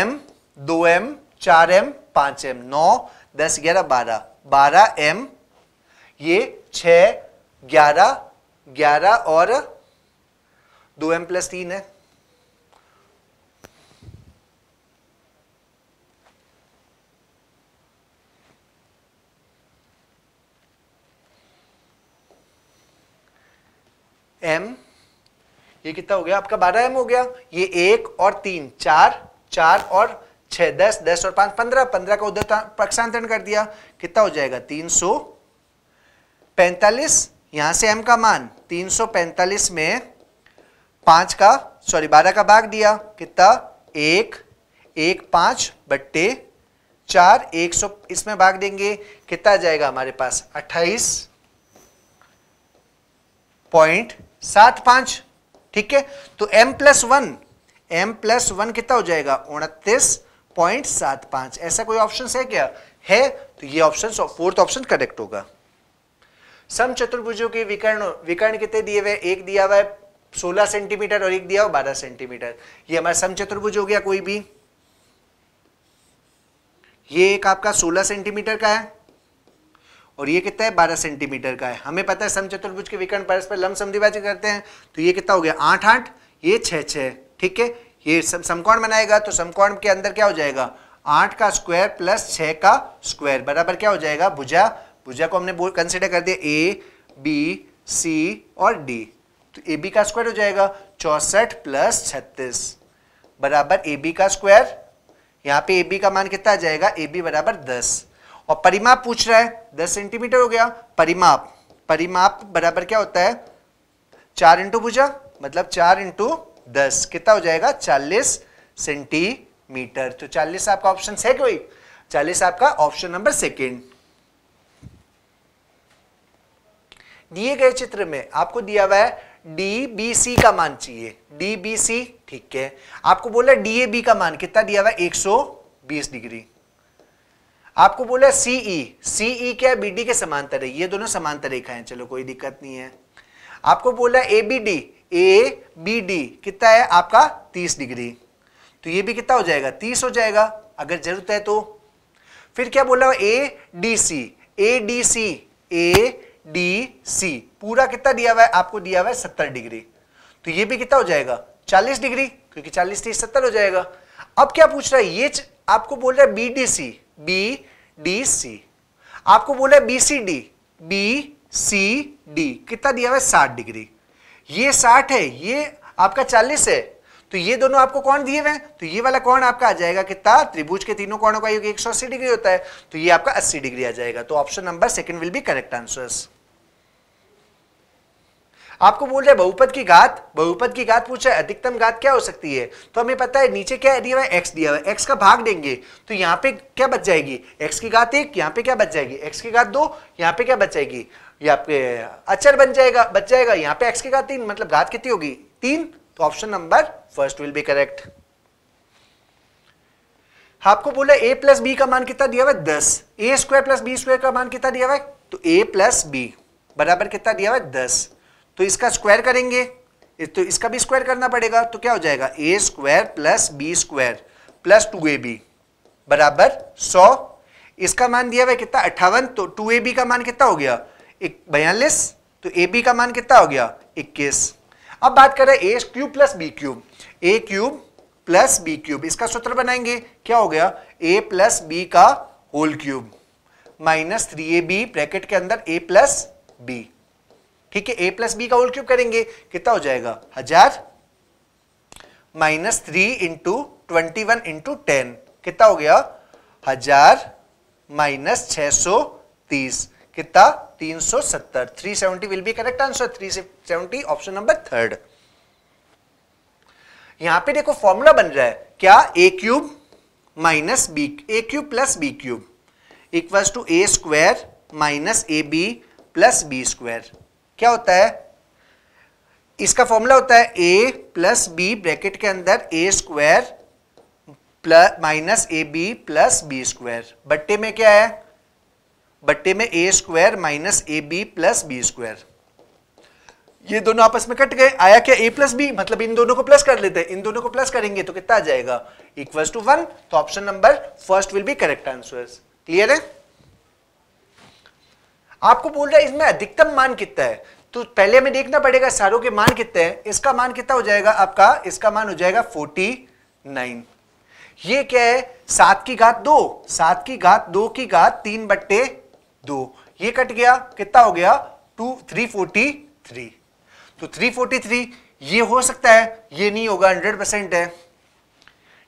एम दो एम चार एम पांच एम नौ दस ग्यारह बारह बारह एम ये छ ग्यारह ग्यारह और दो एम प्लस तीन है एम ये कितना हो गया आपका बारह एम हो गया ये एक और तीन चार चार और छह दस दस और पांच पंद्रह पंद्रह का उधर पक्षांतरण कर दिया कितना हो जाएगा तीन सौ पैंतालीस यहाँ से एम का मान 345 में पाँच का सॉरी बारह का भाग दिया कितना एक एक पाँच बट्टे चार एक सौ इसमें भाग देंगे कितना जाएगा हमारे पास अट्ठाईस पॉइंट सात पाँच ठीक है तो m plus one M plus one कितना हो जाएगा उनतीस पॉइंट सात पाँच ऐसा कोई ऑप्शन है क्या है तो ये ऑप्शन फोर्थ ऑप्शन करेक्ट होगा सम चतुर्भुजों के विकर्ण विकर्ण कितने दिए हुए एक दिया हुआ है सोलह सेंटीमीटर और एक दिया हुआ बारह सेंटीमीटर ये हमारा सम चतुर्भुज हो गया कोई भी ये एक आपका सोलह सेंटीमीटर का है और ये कितना है बारह सेंटीमीटर का है हमें पता है सम चतुर्भुज के विकर्ण परस्पर लंब समद्विभाज्य करते हैं तो ये कितना हो गया आठ आठ ये छह छह ठीक है ये समकोण बनाएगा तो समकोण के अंदर क्या हो जाएगा आठ का स्क्वायर प्लस छह का स्क्वायर बराबर क्या हो जाएगा भुजा भुजा को हमने कंसिडर कर दिया ए बी सी और डी तो ए बी का स्क्वायर हो जाएगा चौसठ प्लस छत्तीस बराबर ए बी का स्क्वायर यहाँ पे ए बी का मान कितना आ जाएगा ए बी बराबर दस और परिमाप पूछ रहा है दस सेंटीमीटर हो गया परिमाप परिमाप बराबर क्या होता है चार इंटू भुजा मतलब चार इंटू दस कितना हो जाएगा चालीस सेंटीमीटर तो चालीस आपका ऑप्शन है कोई चालीस आपका ऑप्शन नंबर सेकेंड दिए गए चित्र में आपको दिया हुआ है डी बी सी का मान चाहिए डी बी सी ठीक है आपको बोला डी ए बी का मान कितना दिया हुआ है एक सौ बीस डिग्री आपको बोला सी ई सी ई क्या है डी के समांतर है ये दोनों समांतर रेखा है चलो कोई दिक्कत नहीं है आपको बोला A B D A B D कितना है आपका तीस डिग्री तो ये भी कितना हो जाएगा तीस हो जाएगा अगर जरूरत है तो फिर क्या बोला A D C A D C A D C पूरा कितना दिया हुआ है आपको दिया हुआ है सत्तर डिग्री तो ये भी कितना हो जाएगा चालीस डिग्री क्योंकि चालीस तीस सत्तर हो जाएगा अब क्या पूछ रहा है ये आपको बोल रहा है B D C B D C आपको बोल रहा है B C D B C D कितना दिया हुआ है साठ डिग्री ये साठ है ये आपका चालीस है तो ये दोनों आपको कौन दिए हुए हैं तो ये वाला कौन आपका आ जाएगा कितना त्रिभुज के तीनों कोणों का योग एक डिग्री होता है तो ये आपका अस्सी डिग्री आ जाएगा तो option number second will be correct answers आपको बोल रहे बहुपद की घात बहुपद की घात पूछ रहा है अधिकतम घात क्या हो सकती है तो हमें पता है नीचे क्या दिया हुआ है एक्स दिया हुआ है एक्स का भाग देंगे तो यहाँ पे क्या बच जाएगी एक्स की घात एक यहाँ पे क्या बच जाएगी एक्स की घात दो यहाँ पे क्या बच जाएगी ये आपके अचर बन जाएगा बच जाएगा यहाँ पे एक्स की घात तीन मतलब घात कितनी होगी तीन तो option number first will be correct आपको बोला ए प्लस बी का मान कितना दिया हुआ है दस A square plus B square का मान कितना दिया हुआ है तो ए प्लस बी बराबर कितना दिया हुआ है दस तो इसका स्क्वायर करेंगे तो इसका भी स्क्वायर करना पड़ेगा तो क्या हो जाएगा A square plus B square plus two A B बराबर सौ इसका मान दिया हुआ कितना अट्ठावन तो टू ए बी का मान कितना हो गया एक बयालीस तो ए बी का मान कितना हो गया इक्कीस अब बात करें A cube plus B cube A cube plus B cube इसका सूत्र बनाएंगे क्या हो गया ए प्लस बी का whole cube minus three A B bracket के अंदर ए प्लस बी ठीक है ए प्लस बी का होल क्यूब करेंगे कितना हो जाएगा हजार minus three into twenty one into ten कितना हो गया हजार माइनस छह सौ तीस कितना तीन सौ सत्तर three seventy will be correct answer three seventy option number third यहां पे देखो फॉर्मूला बन रहा है क्या A cube minus B A cube plus B cube equal to A square minus A B plus B square क्या होता है इसका फॉर्मूला होता है ए प्लस बी ब्रैकेट के अंदर A square plus minus A B plus B square बट्टे में क्या है बट्टे में A square minus A B plus B square ये दोनों आपस में कट गए आया क्या ए प्लस बी मतलब इन दोनों को प्लस कर लेते हैं इन दोनों को प्लस करेंगे तो कितना आ जाएगा इक्वल टू वन तो option number first will be correct answer clear है आपको बोल रहा है इसमें अधिकतम मान कितना है तो पहले हमें देखना पड़ेगा सारों के मान कितने हैं इसका मान कितना हो जाएगा आपका इसका मान हो जाएगा फोर्टी नाइन ये क्या है सात की घात दो सात की घात दो की घात तीन बट्टे दो ये कट गया कितना हो गया टू थ्री फोर्टी थ्री तो थ्री फोर्टी थ्री ये हो सकता है ये नहीं होगा हंड्रेड परसेंट है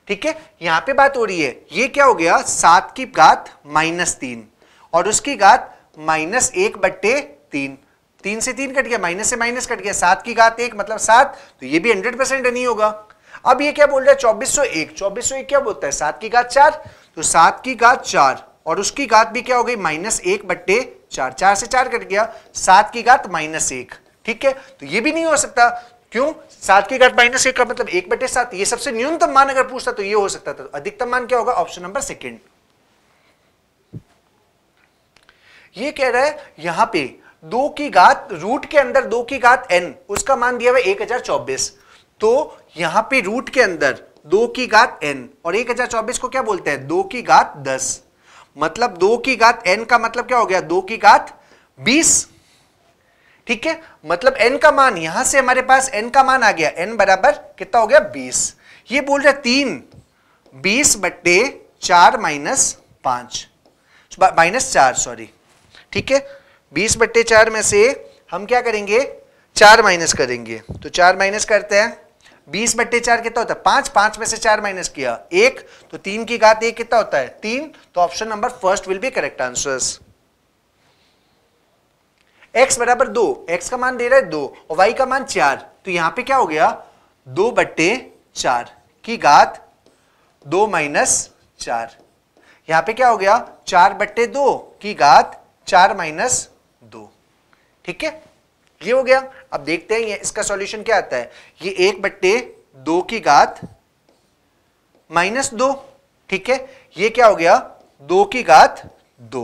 ठीक है यहां पे बात हो रही है ये क्या हो गया सात की घात माइनस तीन और उसकी घात माइनस एक बट्टे तीन तीन से तीन कट गया माइनस से माइनस कट गया सात की घात एक मतलब सात तो ये भी हंड्रेड परसेंट नहीं होगा अब ये क्या बोल रहा है चौबीस सौ एक चौबीस सौ एक क्या बोलता है सात की घात चार तो सात की घात चार और उसकी घात भी क्या हो गई माइनस एक बट्टे चार चार से चार कट गया सात की घात माइनस एक ठीक है तो ये भी नहीं हो सकता क्यों सात की घात माइनस एक का मतलब एक बटे सात ये सबसे न्यूनतम मान अगर पूछता तो ये हो सकता था तो अधिकतम मान क्या होगा ऑप्शन नंबर सेकेंड ये कह रहा है यहां पे दो की घात रूट के अंदर दो की घात एन उसका मान दिया हुआ एक हजार चौबीस तो यहां पे रूट के अंदर दो की घात एन और एक हजार चौबीस को क्या बोलते हैं दो की घात दस मतलब दो की घात एन का मतलब क्या हो गया दो की घात बीस ठीक है मतलब एन का मान यहां से हमारे पास एन का मान आ गया एन बराबर कितना हो गया बीस ये बोल रहे तीन बीस बट्टे चार माइनस पांच माइनस चार सॉरी ठीक है बीस बट्टे चार में से हम क्या करेंगे चार माइनस करेंगे तो चार माइनस करते हैं बीस बट्टे चार कितना होता है पांच पांच में से चार माइनस किया एक तो तीन की घात एक कितना होता है तीन तो option number first will be correct answer X बराबर दो एक्स का मान दे रहा है दो और वाई का मान चार तो यहां पे क्या हो गया दो बट्टे चार की घात दो माइनस चार यहां पे क्या हो गया चार बट्टे दो की घात चार माइनस दो ठीक है ये हो गया अब देखते हैं ये इसका सॉल्यूशन क्या आता है ये एक बट्टे दो की घात माइनस दो ठीक है ये क्या हो गया दो की घात दो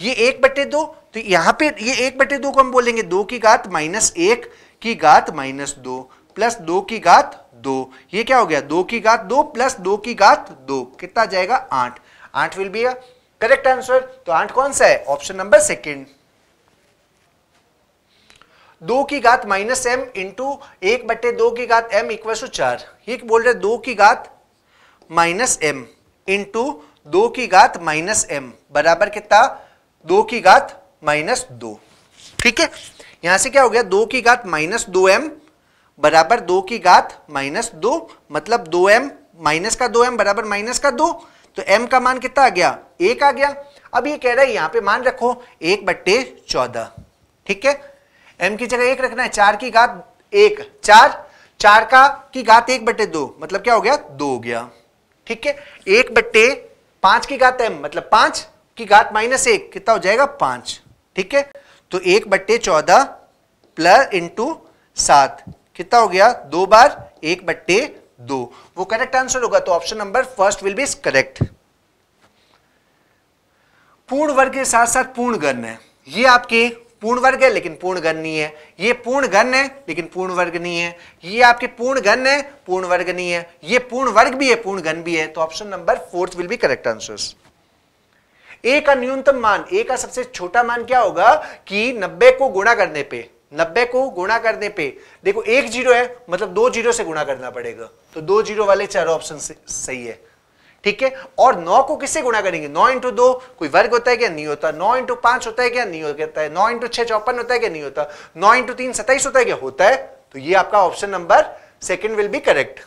ये एक बट्टे दो तो यहां पे ये एक बट्टे दो को हम बोलेंगे दो की घात माइनस एक की घात माइनस दो प्लस दो की घात दो ये क्या हो गया दो की घात दो प्लस दो की घात दो कितना जाएगा आठ आठ विल बी करेक्ट आंसर तो आठ कौन सा है ऑप्शन नंबर सेकेंड दो की घात माइनस एम इंटू एक बटे दो की घात एम इक्वल टू चार एक बोल रहे दो की घात माइनस एम इंटू दो की घात माइनस एम बराबर कितना दो की घात माइनस दो ठीक है यहां से क्या हो गया दो की घात माइनस दो एम बराबर दो की घात माइनस दो मतलब दो एम माइनस का दो एम बराबर माइनस का दो तो एम का मान कितना आ गया एक आ गया अब ये कह रहा है यहां पे मान रखो एक बट्टे चौदह ठीक है एम की जगह एक रखना है चार की घात एक चार चार का की घात एक बट्टे दो मतलब क्या हो गया दो हो गया ठीक है एक बट्टे पांच की घात एम मतलब पांच की घात माइनस एक कितना हो जाएगा पांच ठीक है तो एक बट्टे चौदह प्लस इंटू सात कितना हो गया दो बार एक बट्टे दो वो करेक्ट आंसर होगा तो option number first will be correct पूर्ण वर्ग के साथ साथ पूर्ण गण है ये आपके पूर्ण वर्ग है लेकिन पूर्ण घन नहीं है ये पूर्ण गण है लेकिन पूर्ण वर्ग नहीं है ये आपके पूर्ण घन है पूर्ण वर्ग नहीं है ये पूर्ण वर्ग भी है पूर्ण घन भी है तो option number fourth will be correct answers A का न्यूनतम मान ए का सबसे छोटा मान क्या होगा कि 90 को गुणा करने पे नब्बे को गुणा करने पे देखो एक जीरो है मतलब दो जीरो से गुणा करना पड़ेगा तो दो जीरो वाले चारों ऑप्शन सही है ठीक है और नौ को किससे गुणा करेंगे नौ इंटू दो कोई वर्ग होता है क्या नहीं होता नौ इंटू पांच होता है क्या नहीं होता है नौ इंटू छह चौपन होता है क्या नहीं होता नौ इंटू तीन सताइस होता है क्या होता है तो ये आपका option number second will be correct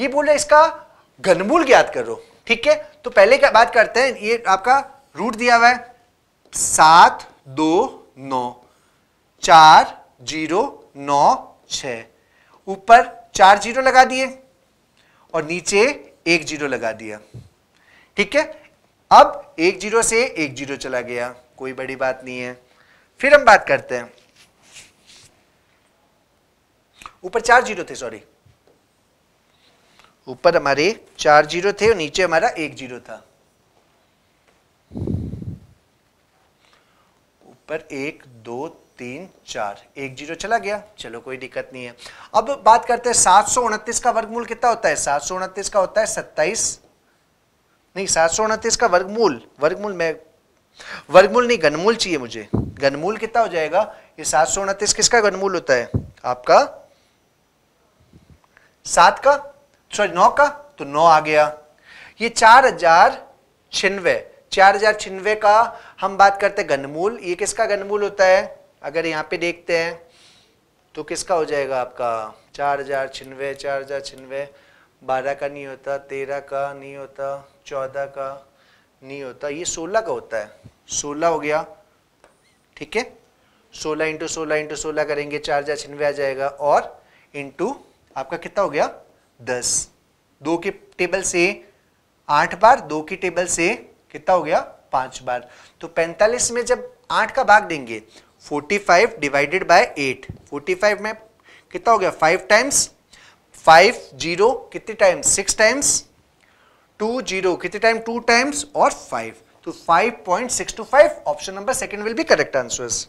ये बोल रहे इसका घनमूल ज्ञात करो ठीक है तो पहले क्या बात करते हैं ये आपका रूट दिया हुआ है सात दो नौ चार जीरो नौ छ ऊपर चार जीरो लगा दिए और नीचे एक जीरो लगा दिया ठीक है अब एक जीरो से एक जीरो चला गया कोई बड़ी बात नहीं है फिर हम बात करते हैं ऊपर चार जीरो थे सॉरी ऊपर हमारे चार जीरो थे और नीचे हमारा एक जीरो था पर एक दो तीन चार एक जीरो चला गया चलो कोई दिक्कत नहीं है अब बात करते हैं सात सौ उनतीस का वर्गमूल कितना होता है सात सौ उनतीस का होता है सत्ताईस नहीं सात सौ उनतीस का वर्गमूल वर्गमूल में वर्गमूल नहीं घनमूल चाहिए मुझे घनमूल कितना हो जाएगा ये सात सौ उनतीस किसका घनमूल होता है आपका सात का सॉरी नौ का तो नौ आ गया ये चार हजार छिन्नवे चार हजार छिन्नवे का हम बात करते हैं घनमूल ये किसका घनमूल होता है अगर यहाँ पे देखते हैं तो किसका हो जाएगा आपका चार हजार छिन्नवे चार हजार छिन्नवे बारह का नहीं होता तेरह का नहीं होता चौदह का नहीं होता ये सोलह का होता है सोलह हो गया ठीक है सोलह इंटू सोलह इंटू सोलह करेंगे चार हजार छिन्नवे आ जाएगा और इंटू आपका कितना हो गया दस दो के टेबल से आठ बार दो की टेबल से कितना हो गया पांच बार तो पैंतालीस में जब आठ का भाग देंगे forty five divided by eight forty five में कितना हो गया फाइव टाइम्स फाइव जीरो कितने times six times two zero कितने टाइम टू टाइम्स और फाइव तो five point six two five option number second will be correct answers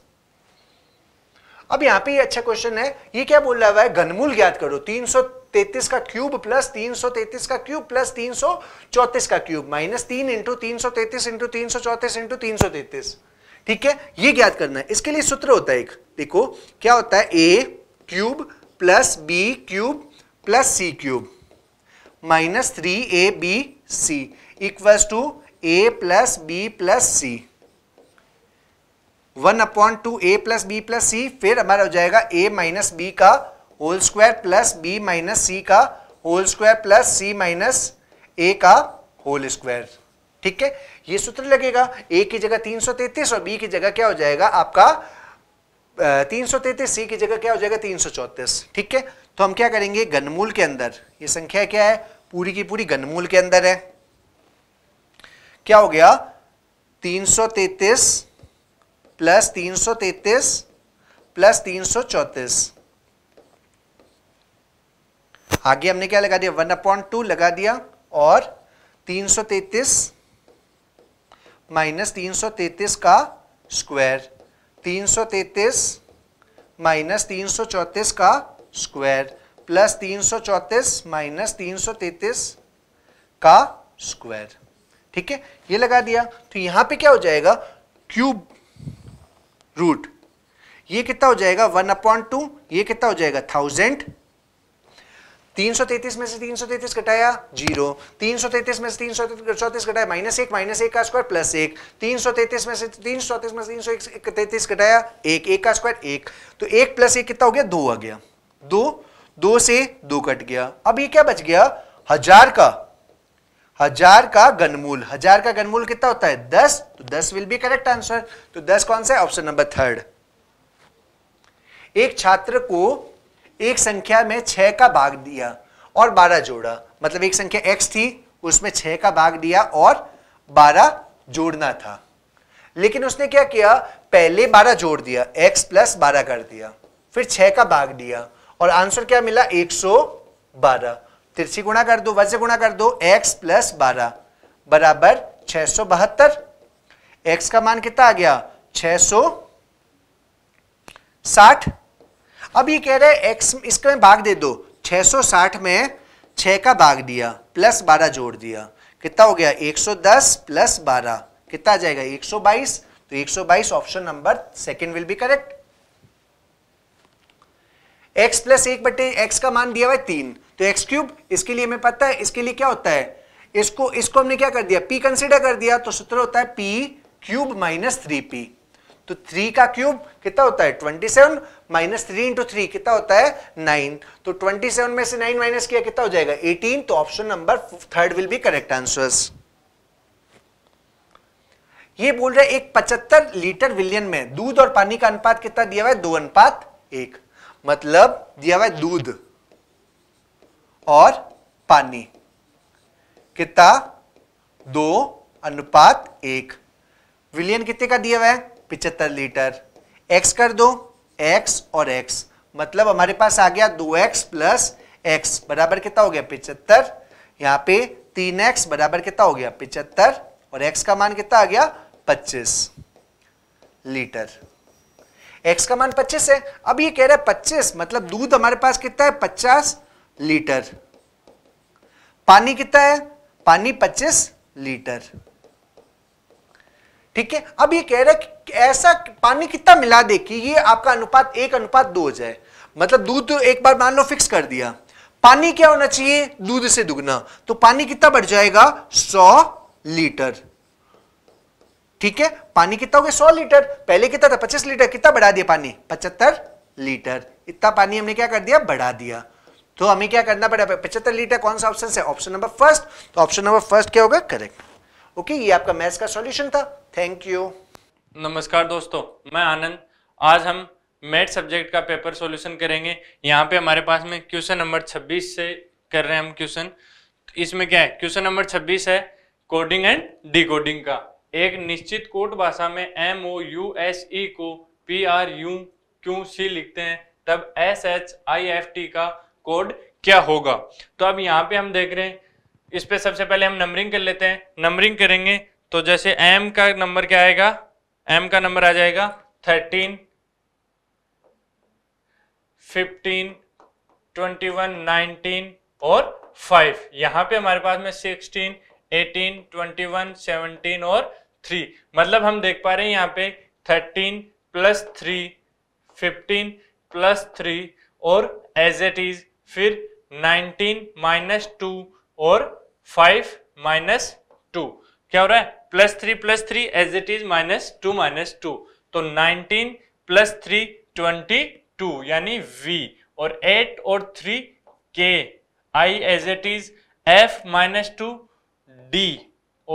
अब यहां पे ये अच्छा क्वेश्चन है ये क्या बोल रहा है घनमूल ज्ञात करो तीन सौ तैतीस का क्यूब प्लस तीन सौ तैतीस का क्यूब प्लस तीन सौ चौतीस का क्यूब माइनस तीन इंटू तीन सौ तैतीस इंटू तीन सौ चौतीस इंटू तीन सौ तैतीस ठीक है ये ज्ञात करना है इसके लिए सूत्र होता है एक देखो क्या होता है A cube plus B cube plus C cube minus three A B C equals to A plus B plus C one upon two A plus B plus C फिर हमारा हो जाएगा ए माइनस बी का whole square plus B minus C का whole square plus C minus A का whole square ठीक है ये सूत्र लगेगा ए की जगह 333 और बी की जगह क्या हो जाएगा आपका तीन सौ तैतीस सी की जगह क्या हो जाएगा तीन सौ चौतीस ठीक है तो हम क्या करेंगे घनमूल के अंदर ये संख्या क्या है पूरी की पूरी घनमूल के अंदर है क्या हो गया तीन सौ तैतीस प्लस तीन सौ तैतीस प्लस तीन सौ चौतीस आगे हमने क्या लगा दिया वन अपॉइंट टू लगा दिया और तीन सौ तैतीस माइनस तीन सौ तैतीस का स्क्वायर तीन सौ तैतीस माइनस तीन सौ चौंतीस का स्क्वायर प्लस तीन सौ चौंतीस माइनस तीन सौ तैतीस का स्क्वायर ठीक है ये लगा दिया तो यहां पे क्या हो जाएगा क्यूब रूट ये कितना हो जाएगा वन अपॉइंट टू ये कितना हो जाएगा थाउजेंड 333 में से 333 घटाया जीरो 333 में से तीन सौ घटाया माइनस एक माइनस एक का स्क्वायर प्लस एक 333 में से तीन में से तीन सौ घटाया एक एक का स्क्वायर एक तो एक प्लस एक कितना हो गया दो आ गया दो दो से दो कट गया अब ये क्या बच गया हजार का हजार का गनमूल हजार का गनमूल कितना होता है दस तो दस विल बी करेक्ट आंसर तो दस कौन सा है ऑप्शन नंबर थर्ड एक छात्र को एक संख्या में छह का भाग दिया और बारह जोड़ा मतलब एक संख्या एक्स थी उसमें छह का भाग दिया और बारह जोड़ना था लेकिन उसने क्या किया पहले बारह जोड़ दिया एक्स प्लस बारह कर दिया फिर छह का भाग दिया और आंसर क्या मिला एक सौ बारह तिरछी गुणा कर दो वज्र गुणा कर दो एक्स प्लस बारह बराबर छह सौ बहत्तर एक्स का मान कितना आ गया छह सौ साठ अब ये कह रहे हैं एक्स इसका में भाग दे दो 660 में 6 का भाग दिया प्लस 12 जोड़ दिया कितना हो गया 110 प्लस 12 कितना आ जाएगा 122 तो 122 option number second will be correct x plus एक बटे एक्स का मान दिया हुआ है तीन तो एक्स क्यूब इसके लिए हमें पता है इसके लिए क्या होता है इसको इसको हमने क्या कर दिया p कंसिडर कर दिया तो सूत्र होता है p cube minus three P तो थ्री का क्यूब कितना होता है twenty seven minus three into three कितना होता है नाइन तो ट्वेंटी सेवन में से नाइन माइनस किया कितना हो जाएगा एटीन तो option number third will be correct answers ये बोल रहे एक पचहत्तर लीटर विलियन में दूध और पानी का अनुपात कितना दिया हुआ है दो अनुपात एक मतलब दिया हुआ है दूध और पानी कितना दो अनुपात एक विलियन कितने का दिया हुआ है पिचहत्तर लीटर एक्स कर दो एक्स और एक्स मतलब हमारे पास आ गया दो एक्स प्लस एक्स बराबर कितना हो गया पिचहत्तर यहाँ पे तीन एक्स बराबर कितना हो गया पिचहत्तर और एक्स का मान कितना आ गया पच्चीस लीटर एक्स का मान पच्चीस है अब ये कह रहा है पच्चीस मतलब दूध हमारे पास कितना है पचास लीटर पानी कितना है पानी पच्चीस लीटर ठीक है अब ये कह रहा है कि ऐसा पानी कितना मिला दे कि ये आपका अनुपात एक अनुपात दो हो जाए मतलब दूध एक बार मान लो फिक्स कर दिया पानी क्या होना चाहिए दूध से दुगना तो पानी कितना बढ़ जाएगा सौ लीटर ठीक है पानी कितना हो गया सौ लीटर पहले कितना था पच्चीस लीटर कितना बढ़ा दिया पानी पचहत्तर लीटर इतना पानी हमने क्या कर दिया बढ़ा दिया तो हमें क्या करना पड़ा पचहत्तर लीटर कौन सा ऑप्शन है ऑप्शन नंबर फर्स्ट तो ऑप्शन नंबर फर्स्ट क्या होगा करेक्ट ओके ये आपका मैथ्स का सॉल्यूशन था थैंक यू नमस्कार दोस्तों मैं आनंद आज हम मैथ सब्जेक्ट का पेपर सॉल्यूशन करेंगे यहाँ पे हमारे पास में क्वेश्चन नंबर 26 से कर रहे हैं हम क्वेश्चन इसमें क्या है क्वेश्चन नंबर 26 है कोडिंग एंड डिकोडिंग का एक निश्चित कोट भाषा में M O U S E को P R U Q C लिखते हैं तब S H I F T का कोड क्या होगा तो अब यहाँ पे हम देख रहे हैं इस पे सबसे पहले हम नंबरिंग कर लेते हैं नंबरिंग करेंगे तो जैसे एम का नंबर क्या आएगा एम का नंबर आ जाएगा thirteen fifteen twenty one nineteen और फाइव यहां पे हमारे पास में sixteen eighteen twenty one seventeen और थ्री मतलब हम देख पा रहे हैं यहां पे thirteen plus three fifteen plus three और एज एट इज फिर नाइनटीन माइनस टू और फाइव माइनस टू क्या हो रहा है plus three plus three as it is minus two minus two तो nineteen plus three twenty to यानी V और एट और three K I as it is F minus two D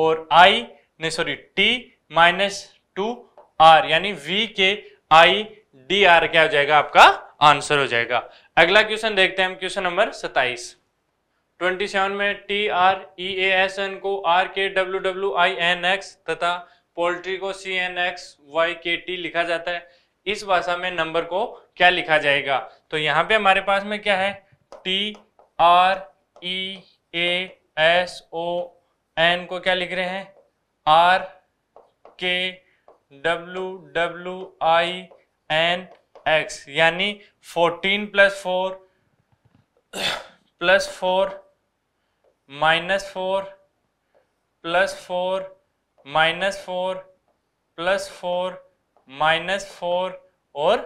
और I नहीं sorry T minus two R यानी V K I D R क्या हो जाएगा आपका आंसर हो जाएगा अगला क्वेश्चन देखते हैं हम क्वेश्चन नंबर सताइस 27 में T R E A S N को R K W W I N X तथा पोल्ट्री को C N X Y K T लिखा जाता है इस भाषा में नंबर को क्या लिखा जाएगा तो यहाँ पे हमारे पास में क्या है T R E A S O N को क्या लिख रहे हैं R K W W I N X यानी fourteen plus four plus four minus four plus four minus four plus four minus four और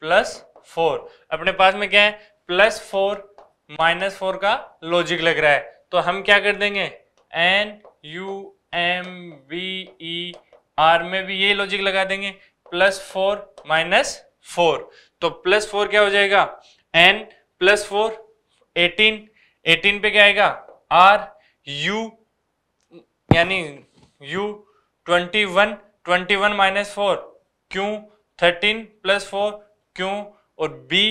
प्लस फोर अपने पास में क्या है प्लस फोर माइनस फोर का लॉजिक लग रहा है तो हम क्या कर देंगे N U M B E R में भी ये लॉजिक लगा देंगे प्लस फोर माइनस फोर तो प्लस फोर क्या हो जाएगा N plus four eighteen eighteen पे क्या आएगा आर यू यानी U twenty one twenty one minus four Q thirteen plus four Q और B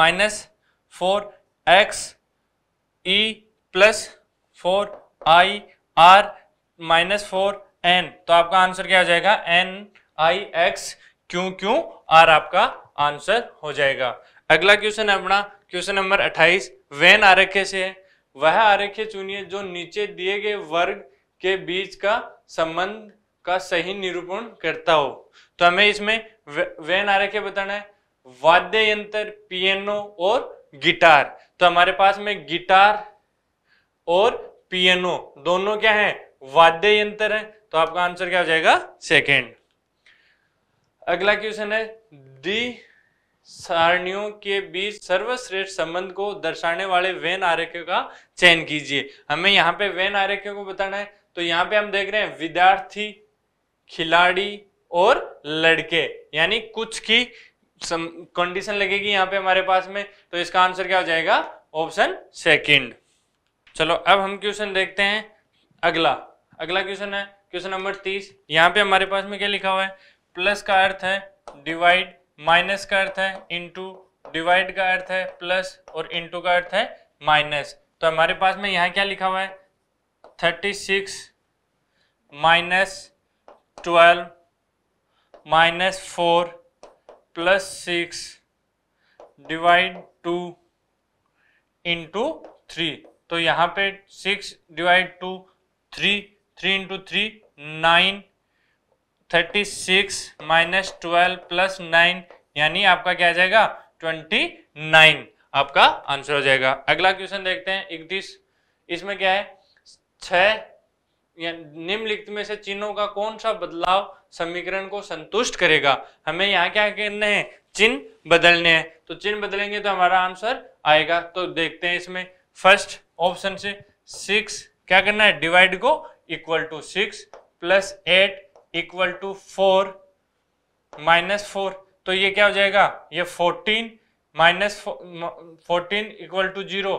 minus four X E plus four I R minus four N तो आपका answer क्या हो जाएगा N I X Q Q R आपका answer हो जाएगा अगला क्वेश्चन है अपना क्वेश्चन नंबर अट्ठाईस वेन आर से है वह आरक्षय चुनिए जो नीचे दिए गए वर्ग के बीच का संबंध का सही निरूपण करता हो तो हमें इसमें वेन आरेखे बताना है वाद्य यंत्र पियानो और गिटार तो हमारे पास में गिटार और पियानो दोनों क्या है वाद्य यंत्र है तो आपका आंसर क्या हो जाएगा सेकेंड अगला क्वेश्चन है दी सारणियों के बीच सर्वश्रेष्ठ संबंध को दर्शाने वाले वेन आरक्य का चयन कीजिए हमें यहाँ पे वेन आरक्य को बताना है तो यहाँ पे हम देख रहे हैं विद्यार्थी खिलाड़ी और लड़के यानी कुछ की कंडीशन लगेगी यहाँ पे हमारे पास में तो इसका आंसर क्या हो जाएगा ऑप्शन सेकंड चलो अब हम क्वेश्चन देखते हैं अगला अगला क्वेश्चन है क्वेश्चन नंबर तीस यहाँ पे हमारे पास में क्या लिखा हुआ है प्लस का अर्थ है डिवाइड माइनस का अर्थ है इंटू डिवाइड का अर्थ है प्लस और इंटू का अर्थ है माइनस तो हमारे पास में यहाँ क्या लिखा हुआ है thirty six minus twelve minus four plus six divide two into three तो यहाँ पे six divide two three three into three nine thirty six minus twelve plus nine यानी आपका क्या आ जाएगा ट्वेंटी नाइन आपका आंसर हो जाएगा अगला क्वेश्चन देखते हैं इकतीस इसमें क्या है छ निम्नलिखित में से चिन्हों का कौन सा बदलाव समीकरण को संतुष्ट करेगा हमें यहाँ क्या करने हैं चिन्ह बदलने हैं तो चिन्ह बदलेंगे तो हमारा आंसर आएगा तो देखते हैं इसमें फर्स्ट ऑप्शन से सिक्स क्या करना है डिवाइड को equal to six plus eight equal to four minus four तो ये क्या हो जाएगा ये fourteen minus fourteen equal to zero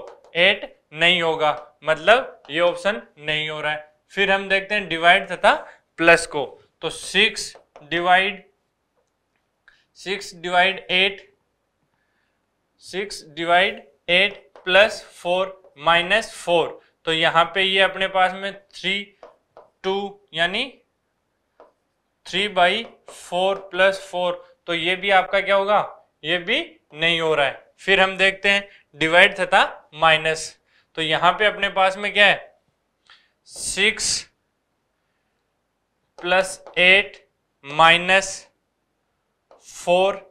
eight नहीं होगा मतलब ये ऑप्शन नहीं हो रहा है फिर हम देखते हैं डिवाइड तथा प्लस को तो six divide six divide eight six divide eight plus four minus four तो यहाँ पे ये अपने पास में थ्री टू यानी three by four plus four तो ये भी आपका क्या होगा ये भी नहीं हो रहा है फिर हम देखते हैं डिवाइड तथा माइनस तो यहां पे अपने पास में क्या है six plus eight minus four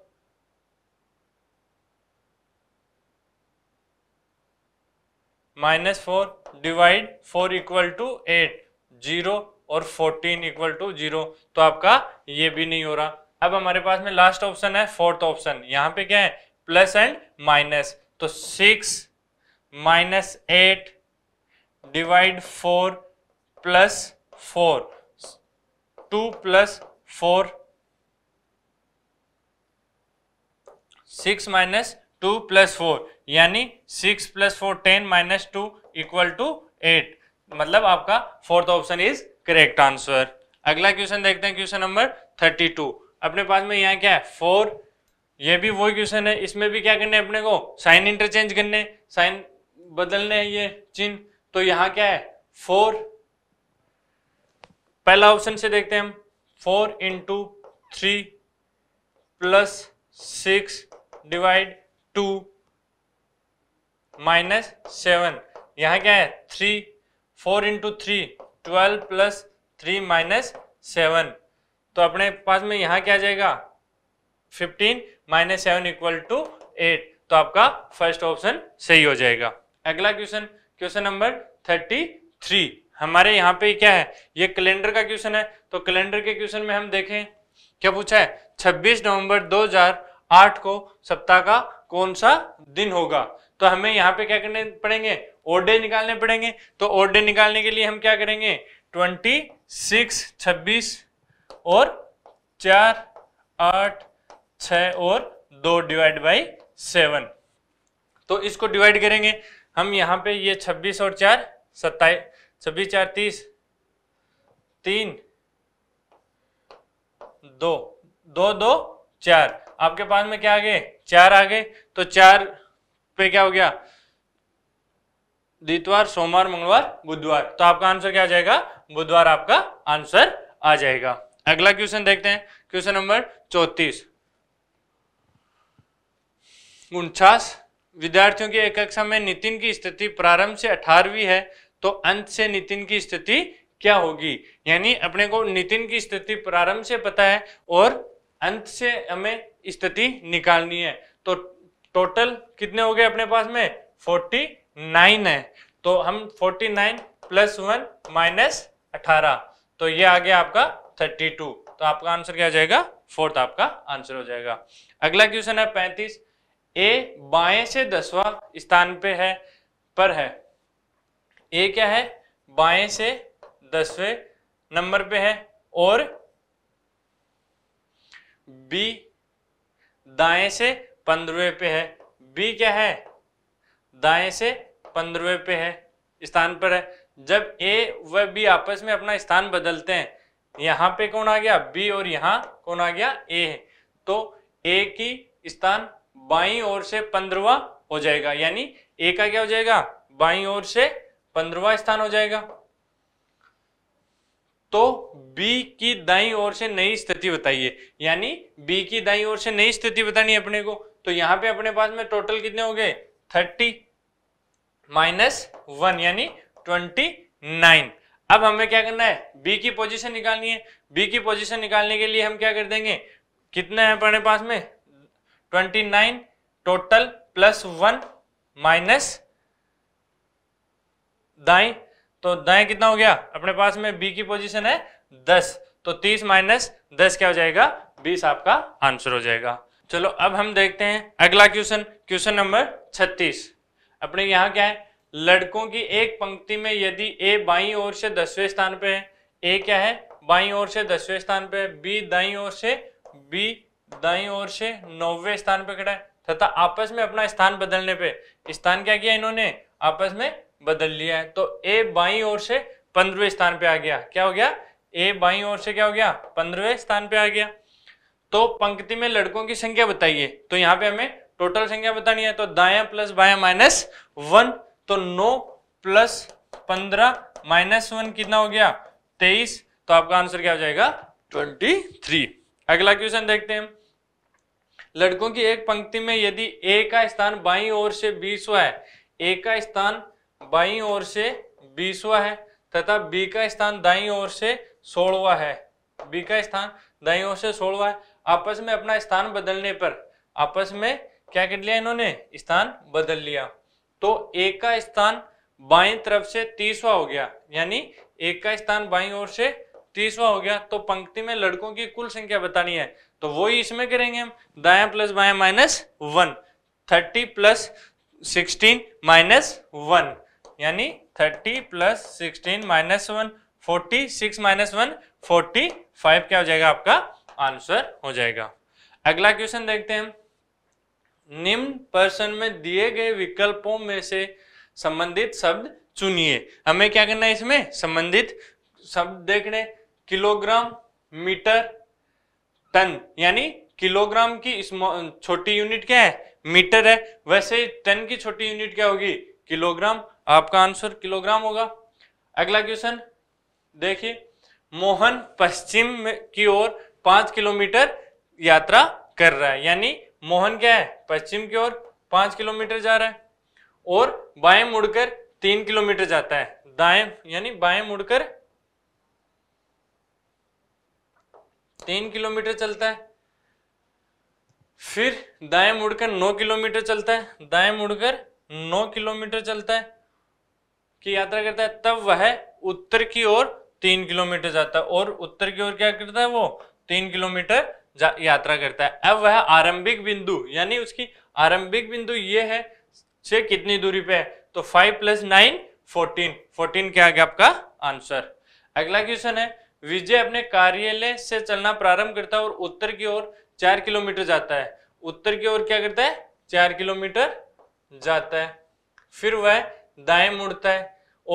minus four divide four equal to eight zero और 14 इक्वल टू जीरो तो आपका ये भी नहीं हो रहा अब हमारे पास में लास्ट ऑप्शन है फोर्थ ऑप्शन यहाँ पे क्या है प्लस एंड माइनस तो six minus eight divide four plus four two plus four six minus two plus four यानी six plus four ten minus two equal to eight मतलब आपका fourth option is correct answer अगला question देखते हैं question number thirty two अपने पास में यहाँ क्या है फोर ये भी वही क्वेश्चन है इसमें भी क्या करने अपने को साइन इंटरचेंज करने साइन बदलने हैं ये चिन्ह तो यहाँ क्या है फोर पहला ऑप्शन से देखते हैं हम four into three plus six divide two minus seven यहाँ क्या है three four into three twelve plus three minus seven तो अपने पास में यहाँ क्या आ जाएगा fifteen minus seven equal to eight तो आपका फर्स्ट ऑप्शन सही हो जाएगा अगला question question number thirty three हमारे यहाँ पे क्या है ये कैलेंडर का क्वेश्चन है तो कैलेंडर के क्वेश्चन में हम देखें क्या पूछा है छब्बीस नवंबर 2008 को सप्ताह का कौन सा दिन होगा तो हमें यहाँ पे क्या करने पड़ेंगे ओडे निकालने पड़ेंगे तो ओडे निकालने के लिए हम क्या करेंगे ट्वेंटी सिक्स छब्बीस और चार आठ छ और दो डिवाइड बाई सेवन तो इसको डिवाइड करेंगे हम यहाँ पे ये छब्बीस और चार सत्ताईस छब्बीस चार तीस तीन दो दो दो चार आपके पास में क्या आ गए चार आ गए तो चार पे क्या हो गया द्वितवार सोमवार मंगलवार बुधवार तो आपका आंसर क्या आ जाएगा बुधवार आपका आंसर आ जाएगा अगला क्वेश्चन देखते हैं क्वेश्चन नंबर चौतीस उनचास विद्यार्थियों की एक कक्षा में नितिन की स्थिति प्रारंभ से अठारहवीं है तो अंत से नितिन की स्थिति क्या होगी यानी अपने को नितिन की स्थिति प्रारंभ से पता है और अंत से हमें स्थिति निकालनी है तो टोटल कितने हो गए अपने पास में फोर्टी नाइन है तो हम forty nine plus one minus अठारह तो ये आ गया आपका थर्टी टू तो आपका आंसर क्या हो जाएगा फोर्थ आपका आंसर हो जाएगा अगला क्वेश्चन है पैंतीस ए बाएं से दसवा स्थान पे है पर है ए क्या है बाएं से दसवें नंबर पे है और बी दाएं से पंद्रहवें पे है बी क्या है दाएं से पंद्रहवें पे है स्थान पर है जब ए व बी आपस में अपना स्थान बदलते हैं यहाँ पे कौन आ गया बी और यहाँ कौन आ गया ए है तो ए की स्थान बाई ओर से पंद्रवा हो जाएगा यानी ए का क्या हो जाएगा बाई ओर से पंद्रवा स्थान हो जाएगा तो बी की दाई ओर से नई स्थिति बताइए यानी बी की दाई ओर से नई स्थिति बतानी है अपने को तो यहाँ पे अपने पास में टोटल कितने हो गए थर्टी माइनस वन यानी ट्वेंटी नाइन अब हमें क्या करना है बी की पोजीशन निकालनी है बी की पोजीशन निकालने के लिए हम क्या कर देंगे कितने हैं अपने पास में twenty nine total plus one minus दाएं तो दाएं कितना हो गया अपने पास में बी की पोजीशन है दस तो तीस माइनस दस क्या हो जाएगा बीस आपका आंसर हो जाएगा चलो अब हम देखते हैं अगला क्वेश्चन क्वेश्चन नंबर 36 अपने यहाँ क्या है लड़कों की एक पंक्ति में यदि ए बाई ओर से दसवें स्थान पे है ए क्या है बाई ओर से दसवें स्थान पे है बी दाई ओर से बी दाई ओर से नौवे स्थान पे खड़ा है तथा आपस में अपना स्थान बदलने पे स्थान क्या किया इन्होंने आपस में बदल लिया है तो ए बाई ओर से पंद्रवे स्थान पे आ गया क्या हो गया ए बाई ओर से क्या हो गया पंद्रवे स्थान पे आ गया तो पंक्ति में लड़कों की संख्या बताइए तो यहाँ पे हमें टोटल संख्या बतानी है तो दाया प्लस बाया माइनस वन तो नौ प्लस पंद्रह माइनस वन कितना हो गया तेईस तो आपका आंसर क्या हो जाएगा ट्वेंटी थ्री अगला क्वेश्चन देखते हैं लड़कों की एक पंक्ति में यदि ए का स्थान बाई ओर से बीसवा है ए का स्थान बाई ओर से बीसवा है तथा बी का स्थान दाई ओर से सोलवा है बी का स्थान दाई ओर से सोलवा है आपस में अपना स्थान बदलने पर आपस में क्या कर लिया इन्होंने स्थान बदल लिया तो ए का स्थान बाई तरफ से तीसवा हो गया यानी एक का स्थान बाई ओर से तीसवा हो गया तो पंक्ति में लड़कों की कुल संख्या बतानी है तो ही इसमें करेंगे हम दाया प्लस बाया minus one thirty plus sixteen minus one यानी thirty plus sixteen minus one forty six minus one forty five क्या हो जाएगा आपका आंसर हो जाएगा अगला क्वेश्चन देखते हैं निम्न प्रश्न में दिए गए विकल्पों में से संबंधित शब्द चुनिए हमें क्या करना है इसमें संबंधित शब्द देखने किलोग्राम मीटर टन यानी किलोग्राम की छोटी यूनिट क्या है मीटर है वैसे टन की छोटी यूनिट क्या होगी किलोग्राम आपका आंसर किलोग्राम होगा अगला क्वेश्चन देखिए मोहन पश्चिम की ओर पांच किलोमीटर यात्रा कर रहा है यानी मोहन क्या है पश्चिम की ओर पांच किलोमीटर जा रहा है और बाएं मुड़कर तीन किलोमीटर जाता है दाएं यानी बाएं मुड़कर तीन किलोमीटर चलता है फिर दाएं मुड़कर नौ किलोमीटर चलता है दाएं मुड़कर नौ किलोमीटर चलता है की यात्रा करता है तब वह उत्तर की ओर तीन किलोमीटर जाता है और उत्तर की ओर क्या करता है वो तीन किलोमीटर यात्रा करता है अब वह आरंभिक बिंदु यानी उसकी आरंभिक बिंदु ये है से कितनी दूरी पे है तो five plus nine fourteen fourteen क्या आ गया आपका आंसर अगला क्वेश्चन है विजय अपने कार्यालय से चलना प्रारंभ करता है और उत्तर की ओर चार किलोमीटर जाता है उत्तर की ओर क्या करता है चार किलोमीटर जाता है फिर वह दाएं मुड़ता है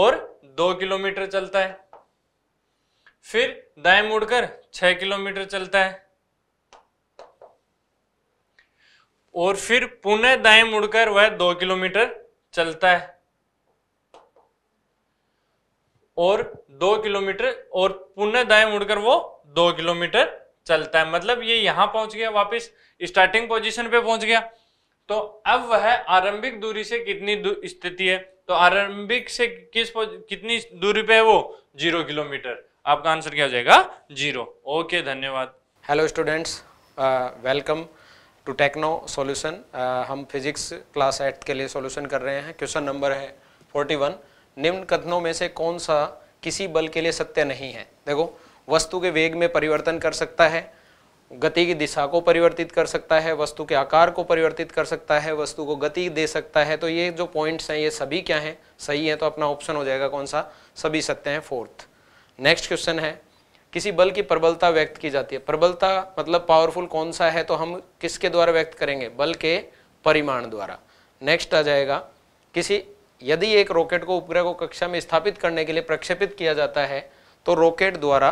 और दो किलोमीटर चलता है फिर दाएं मुड़कर छह किलोमीटर चलता है और फिर पुनः दाएं मुड़कर वह दो किलोमीटर चलता है और दो किलोमीटर और पुनः दाएं मुड़कर वो दो किलोमीटर चलता है मतलब ये यहां पहुंच गया वापस स्टार्टिंग पोजीशन पे पहुंच गया तो अब वह आरंभिक दूरी से कितनी स्थिति है तो आरंभिक से किस कितनी दूरी पे है वो जीरो किलोमीटर आपका आंसर क्या हो जाएगा जीरो ओके धन्यवाद hello students welcome to techno solution हम फिजिक्स क्लास एट के लिए सॉल्यूशन कर रहे हैं क्वेश्चन नंबर है 41 निम्न कथनों में से कौन सा किसी बल के लिए सत्य नहीं है देखो वस्तु के वेग में परिवर्तन कर सकता है गति की दिशा को परिवर्तित कर सकता है वस्तु के आकार को परिवर्तित कर सकता है वस्तु को गति दे सकता है तो ये जो पॉइंट्स हैं ये सभी क्या हैं सही हैं तो अपना ऑप्शन हो जाएगा कौन सा सभी सत्य हैं फोर्थ नेक्स्ट क्वेश्चन है किसी बल की प्रबलता व्यक्त की जाती है प्रबलता मतलब पावरफुल कौन सा है तो हम किसके द्वारा व्यक्त करेंगे बल के परिमाण द्वारा नेक्स्ट आ जाएगा किसी यदि एक रॉकेट को उपग्रह को कक्षा में स्थापित करने के लिए प्रक्षेपित किया जाता है तो रॉकेट द्वारा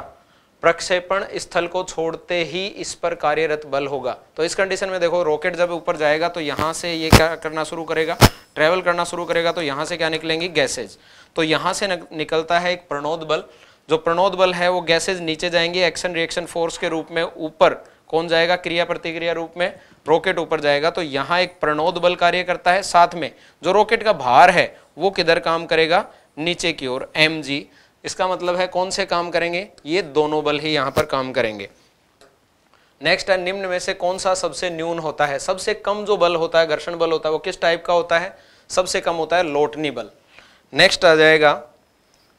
प्रक्षेपण स्थल को छोड़ते ही इस पर कार्यरत बल होगा तो इस कंडीशन में देखो रॉकेट जब ऊपर जाएगा तो यहाँ से ये क्या करना शुरू करेगा ट्रेवल करना शुरू करेगा तो यहाँ से क्या निकलेंगी गैसेज तो यहाँ से निकलता है एक प्रणोद बल जो प्रणोद बल है वो गैसेज नीचे जाएंगे एक्शन रिएक्शन फोर्स के रूप में ऊपर कौन जाएगा क्रिया प्रतिक्रिया रूप में रॉकेट ऊपर जाएगा तो यहाँ एक प्रणोद बल कार्य करता है साथ में जो रॉकेट का भार है वो किधर काम करेगा नीचे की ओर एम जी इसका मतलब है कौन से काम करेंगे ये दोनों बल ही यहाँ पर काम करेंगे नेक्स्ट है निम्न में से कौन सा सबसे न्यून होता है सबसे कम जो बल होता है घर्षण बल होता है वो किस टाइप का होता है सबसे कम होता है लोटनी बल नेक्स्ट आ जाएगा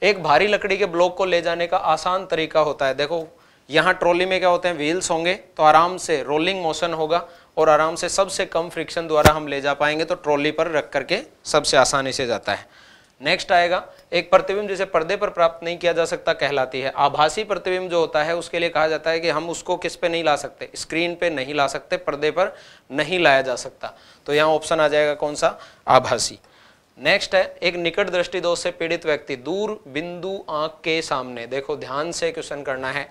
एक भारी लकड़ी के ब्लॉक को ले जाने का आसान तरीका होता है देखो यहाँ ट्रॉली में क्या होते हैं व्हील्स होंगे तो आराम से रोलिंग मोशन होगा और आराम से सबसे कम फ्रिक्शन द्वारा हम ले जा पाएंगे तो ट्रॉली पर रख करके सबसे आसानी से जाता है नेक्स्ट आएगा एक प्रतिबिंब जिसे पर्दे पर प्राप्त नहीं किया जा सकता कहलाती है आभासी प्रतिबिंब जो होता है उसके लिए कहा जाता है कि हम उसको किस पे नहीं ला सकते स्क्रीन पे नहीं ला सकते पर्दे पर नहीं लाया जा सकता तो यहाँ ऑप्शन आ जाएगा कौन सा आभासी नेक्स्ट है एक निकट दृष्टि दोष से पीड़ित व्यक्ति दूर बिंदु आंख के सामने देखो ध्यान से क्वेश्चन करना है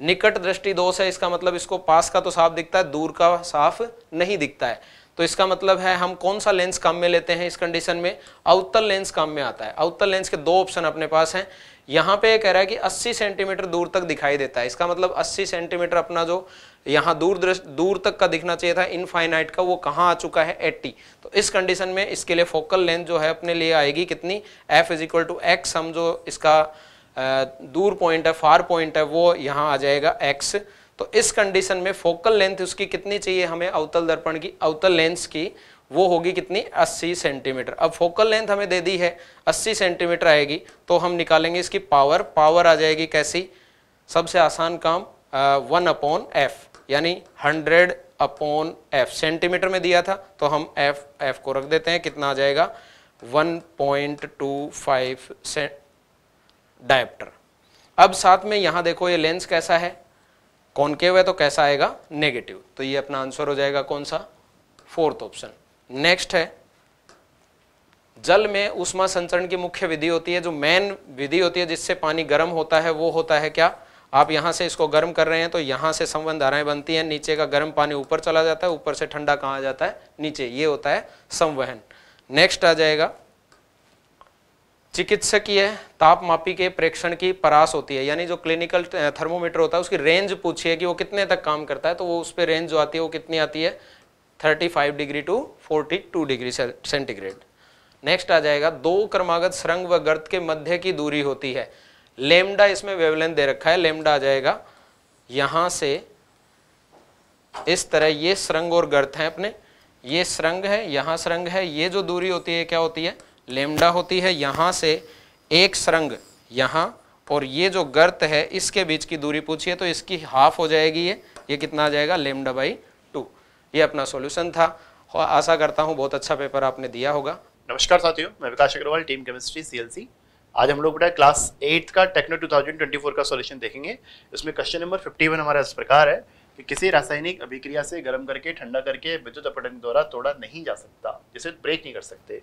निकट दृष्टि दोष है इसका मतलब इसको पास का तो साफ दिखता है दूर का साफ नहीं दिखता है तो इसका मतलब है हम कौन सा लेंस काम में लेते हैं इस कंडीशन में अवतल लेंस काम में आता है अवतल लेंस के दो ऑप्शन अपने पास हैं यहाँ पे कह रहा है कि 80 सेंटीमीटर दूर तक दिखाई देता है इसका मतलब 80 सेंटीमीटर अपना जो यहाँ दूर दूर तक का दिखना चाहिए था इनफाइनाइट का वो कहाँ आ चुका है एट्टी तो इस कंडीशन में इसके लिए फोकल लेंथ जो है अपने लिए आएगी कितनी F is equal to X हम जो इसका दूर पॉइंट है फार पॉइंट है वो यहाँ आ जाएगा एक्स तो इस कंडीशन में फोकल लेंथ उसकी कितनी चाहिए हमें अवतल दर्पण की अवतल लेंस की वो होगी कितनी 80 सेंटीमीटर अब फोकल लेंथ हमें दे दी है 80 सेंटीमीटर आएगी तो हम निकालेंगे इसकी पावर पावर आ जाएगी कैसी सबसे आसान काम वन अपॉन एफ़ यानी 100 अपॉन एफ सेंटीमीटर में दिया था तो हम एफ एफ को रख देते हैं कितना आ जाएगा 1.25 पॉइंट अब साथ में यहां देखो ये लेंस कैसा है कौन के है तो कैसा आएगा नेगेटिव तो ये अपना आंसर हो जाएगा कौन सा फोर्थ ऑप्शन नेक्स्ट है जल में उष्मा संचरण की मुख्य विधि होती है जो मेन विधि होती है जिससे पानी गर्म होता है वो होता है क्या आप यहाँ से इसको गर्म कर रहे हैं तो यहाँ से संवन धाराएं बनती हैं नीचे का गर्म पानी ऊपर चला जाता है ऊपर से ठंडा कहाँ आ जाता है नीचे ये होता है संवहन नेक्स्ट आ जाएगा चिकित्सकीय तापमापी के प्रेक्षण की परास होती है यानी जो क्लिनिकल थर्मोमीटर होता है उसकी रेंज पूछिए कि वो कितने तक काम करता है तो वो उस पर रेंज जो आती है वो कितनी आती है 35 degree to 42 degree centigrade next आ जाएगा दो क्रमागत सुरंग व गर्त के मध्य की दूरी होती है लेमडा इसमें वेवलेंथ दे रखा है लेमडा आ जाएगा यहाँ से इस तरह ये श्रृंग और गर्थ है अपने ये श्रृंग है यहाँ श्रृंग है ये जो दूरी होती है क्या होती है लेमडा होती है यहां से एक श्रृंग यहाँ और ये जो गर्त है इसके बीच की दूरी पूछिए तो इसकी हाफ हो जाएगी ये ये कितना आ जाएगा लेमडा बाई टू ये अपना सॉल्यूशन था आशा करता हूँ बहुत अच्छा पेपर आपने दिया होगा नमस्कार साथियों मैं Vikas Agarwal team chemistry CLC आज हम लोग बेटा क्लास एट का टेक्नो 2024 का सॉल्यूशन देखेंगे इसमें क्वेश्चन नंबर 51 हमारा इस प्रकार है कि किसी रासायनिक अभिक्रिया से गर्म करके ठंडा करके विद्युत अपटन द्वारा तोड़ा नहीं जा सकता जैसे ब्रेक नहीं कर सकते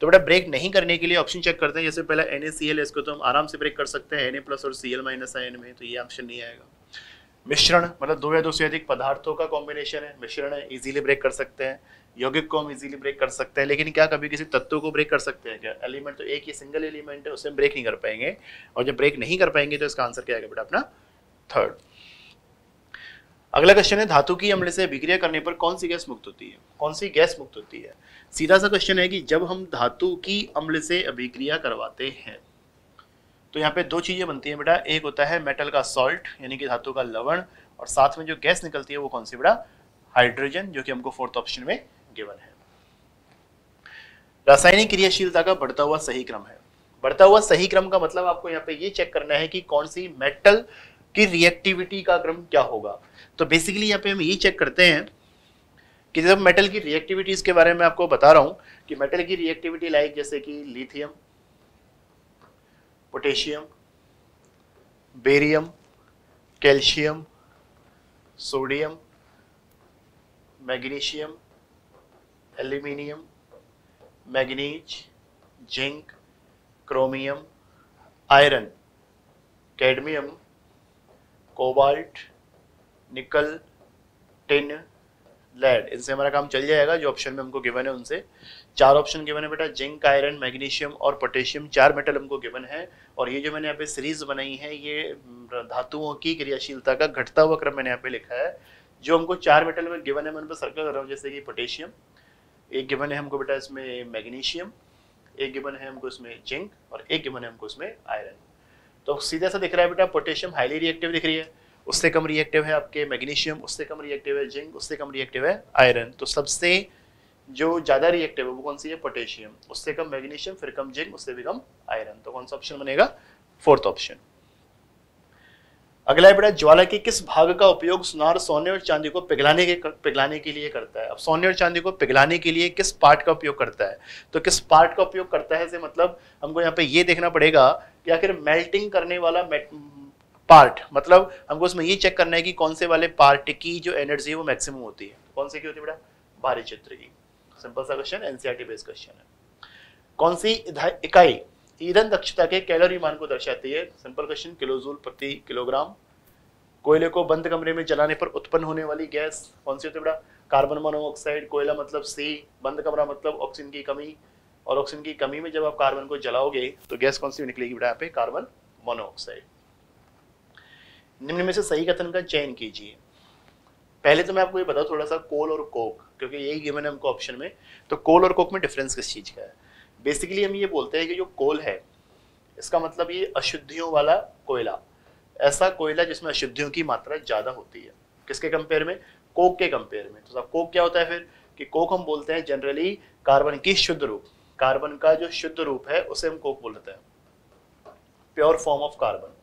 तो बेटा ब्रेक नहीं करने के लिए ऑप्शन चेक करते हैं जैसे पहले एन है इसको तो हम आराम से ब्रेक कर सकते हैं एन ए प्लस और सी एल माइनस आयन में तो ये ऑप्शन नहीं आएगा मिश्रण मतलब दो या दो से अधिक पदार्थों का कॉम्बिनेशन है मिश्रण है इजीली ब्रेक कर सकते हैं यौगिक को हम इजीली ब्रेक कर सकते हैं लेकिन क्या कभी किसी तत्व को ब्रेक कर सकते हैं क्या एलिमेंट तो एक ही सिंगल एलिमेंट है उसे हम ब्रेक नहीं कर पाएंगे और जब ब्रेक नहीं कर पाएंगे तो इसका आंसर क्या आएगा बेटा अपना थर्ड अगला क्वेश्चन है धातु की अम्ल से अभिक्रिया करने पर कौन सी गैस मुक्त होती है कौन सी गैस मुक्त होती है सीधा सा क्वेश्चन है कि जब हम धातु की अम्ल से अभिक्रिया करवाते हैं तो यहाँ पे दो चीज़ें बनती है बेटा एक होता है मेटल का सॉल्ट यानी कि धातु का लवण और साथ में जो गैस निकलती है वो कौन सी बेटा हाइड्रोजन जो कि हमको फोर्थ ऑप्शन में गिवन है रासायनिक क्रियाशीलता का बढ़ता हुआ सही क्रम है बढ़ता हुआ सही क्रम का मतलब आपको यहाँ पे ये चेक करना है कि कौन सी मेटल की रिएक्टिविटी का क्रम क्या होगा तो बेसिकली यहाँ पे हम ये चेक करते हैं कि जब मेटल की रिएक्टिविटीज के बारे में आपको बता रहा हूं कि मेटल की रिएक्टिविटी लाइक जैसे कि lithium potassium barium calcium sodium magnesium aluminium manganese zinc chromium iron cadmium cobalt nickel tin lead इनसे हमारा काम चल जाएगा जो ऑप्शन में हमको गिवन है उनसे चार ऑप्शन गिवन है बेटा जिंक आयरन मैग्नीशियम और पोटेशियम चार मेटल हमको गिवन है और ये जो मैंने यहाँ पे सीरीज बनाई है ये धातुओं की क्रियाशीलता का घटता हुआ क्रम मैंने यहाँ पे लिखा है जो हमको चार मेटल में गिवन है मैं उन पर सर्कल कर रहा हूँ जैसे कि पोटेशियम एक गिवन है हमको बेटा इसमें मैग्नीशियम एक गिवन है हमको इसमें जिंक और एक गिवन है हमको इसमें आयरन तो सीधा सा दिख रहा है बेटा पोटेशियम हाईली रिएक्टिव दिख रही है उससे कम रिएक्टिव है आपके मैग्नीशियम उससे कम रिएक्टिव है जिंक उससे कम रिएक्टिव है आयरन तो सबसे जो ज़्यादा रिएक्टिव है वो कौन सी है पोटेशियम उससे कम मैग्नीशियम फिर कम जिंक उससे भी कम आयरन तो कौन सा ऑप्शन बनेगा फोर्थ ऑप्शन अगला है बेटा ज्वाला के किस भाग का उपयोग सुनार सोने और चांदी को पिघलाने के पिघलाने के लिए करता है अब सोने और चांदी को पिघलाने के लिए किस पार्ट का उपयोग करता है तो किस पार्ट का उपयोग करता है से मतलब हमको यहाँ पे ये देखना पड़ेगा कि आखिर मेल्टिंग करने वाला पार्ट मतलब हमको उसमें ये चेक करना है कि कौन से वाले पार्ट की जो एनर्जी है वो मैक्सिमम होती है कौन से की होती है बेटा भारी चित्र की सिंपल सा क्वेश्चन एनसीआर बेस्ड क्वेश्चन है कौन सी इकाई ईंधन दक्षता के कैलोरी मान को दर्शाती है सिंपल क्वेश्चन किलोजूल प्रति किलोग्राम कोयले को बंद कमरे में जलाने पर उत्पन्न होने वाली गैस कौन सी होती है बड़ा कार्बन मोनोऑक्साइड कोयला मतलब सी बंद कमरा मतलब ऑक्सीजन की कमी और ऑक्सीजन की कमी में जब आप कार्बन को जलाओगे तो गैस कौन सी निकलेगी बड़ा यहाँ पे कार्बन मोनोऑक्साइड निम्न में से सही कथन का चयन कीजिए पहले तो मैं आपको ये बताऊँ थोड़ा सा कोल और कोक क्योंकि यही गिवन है हमको ऑप्शन में तो कोल और कोक में डिफरेंस किस चीज़ का है बेसिकली हम ये बोलते हैं कि जो कोल है इसका मतलब ये अशुद्धियों वाला कोयला ऐसा कोयला जिसमें अशुद्धियों की मात्रा ज़्यादा होती है किसके कंपेयर में कोक के कंपेयर में तो साहब कोक क्या होता है फिर कि कोक हम बोलते हैं जनरली कार्बन की शुद्ध रूप कार्बन का जो शुद्ध रूप है उसे हम कोक बोलते हैं प्योर फॉर्म ऑफ कार्बन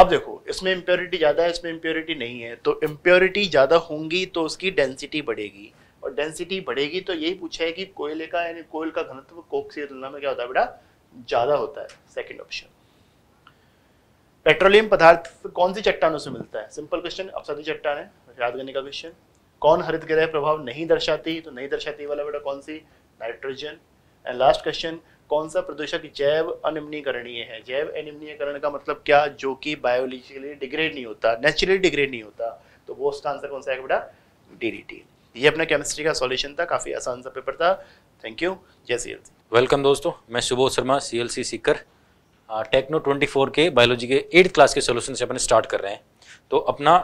अब देखो इसमें इम्प्योरिटी ज़्यादा है इसमें इम्प्योरिटी नहीं है तो इम्प्योरिटी ज़्यादा होंगी तो उसकी डेंसिटी बढ़ेगी और डेंसिटी बढ़ेगी तो यही पूछा है कि कोयले का यानी कोयल का घनत्व कोक की तुलना में क्या होता है बेटा ज़्यादा होता है सेकेंड ऑप्शन पेट्रोलियम पदार्थ कौन सी चट्टानों से मिलता है सिंपल क्वेश्चन अपसादी चट्टान है याद करने का क्वेश्चन कौन हरित ग्रह प्रभाव नहीं दर्शाती तो नहीं दर्शाती वाला बेटा कौन सी नाइट्रोजन एंड लास्ट क्वेश्चन कौन सा प्रदूषक जैव अनिमनीकरणीय है जैव अनिमनीकरण का मतलब क्या जो कि बायोलॉजिकली डिग्रेड नहीं होता नेचुरली डिग्रेड नहीं होता तो वो उसका आंसर कौन सा है बेटा डीडीटी ये अपना केमिस्ट्री का सॉल्यूशन था काफ़ी आसान सा पेपर था थैंक यू जय सी वेलकम दोस्तों मैं Subodh Sharma C L C Sikar techno twenty four के बायोलॉजी के एट्थ क्लास के सोल्यूशन से अपने स्टार्ट कर रहे हैं तो अपना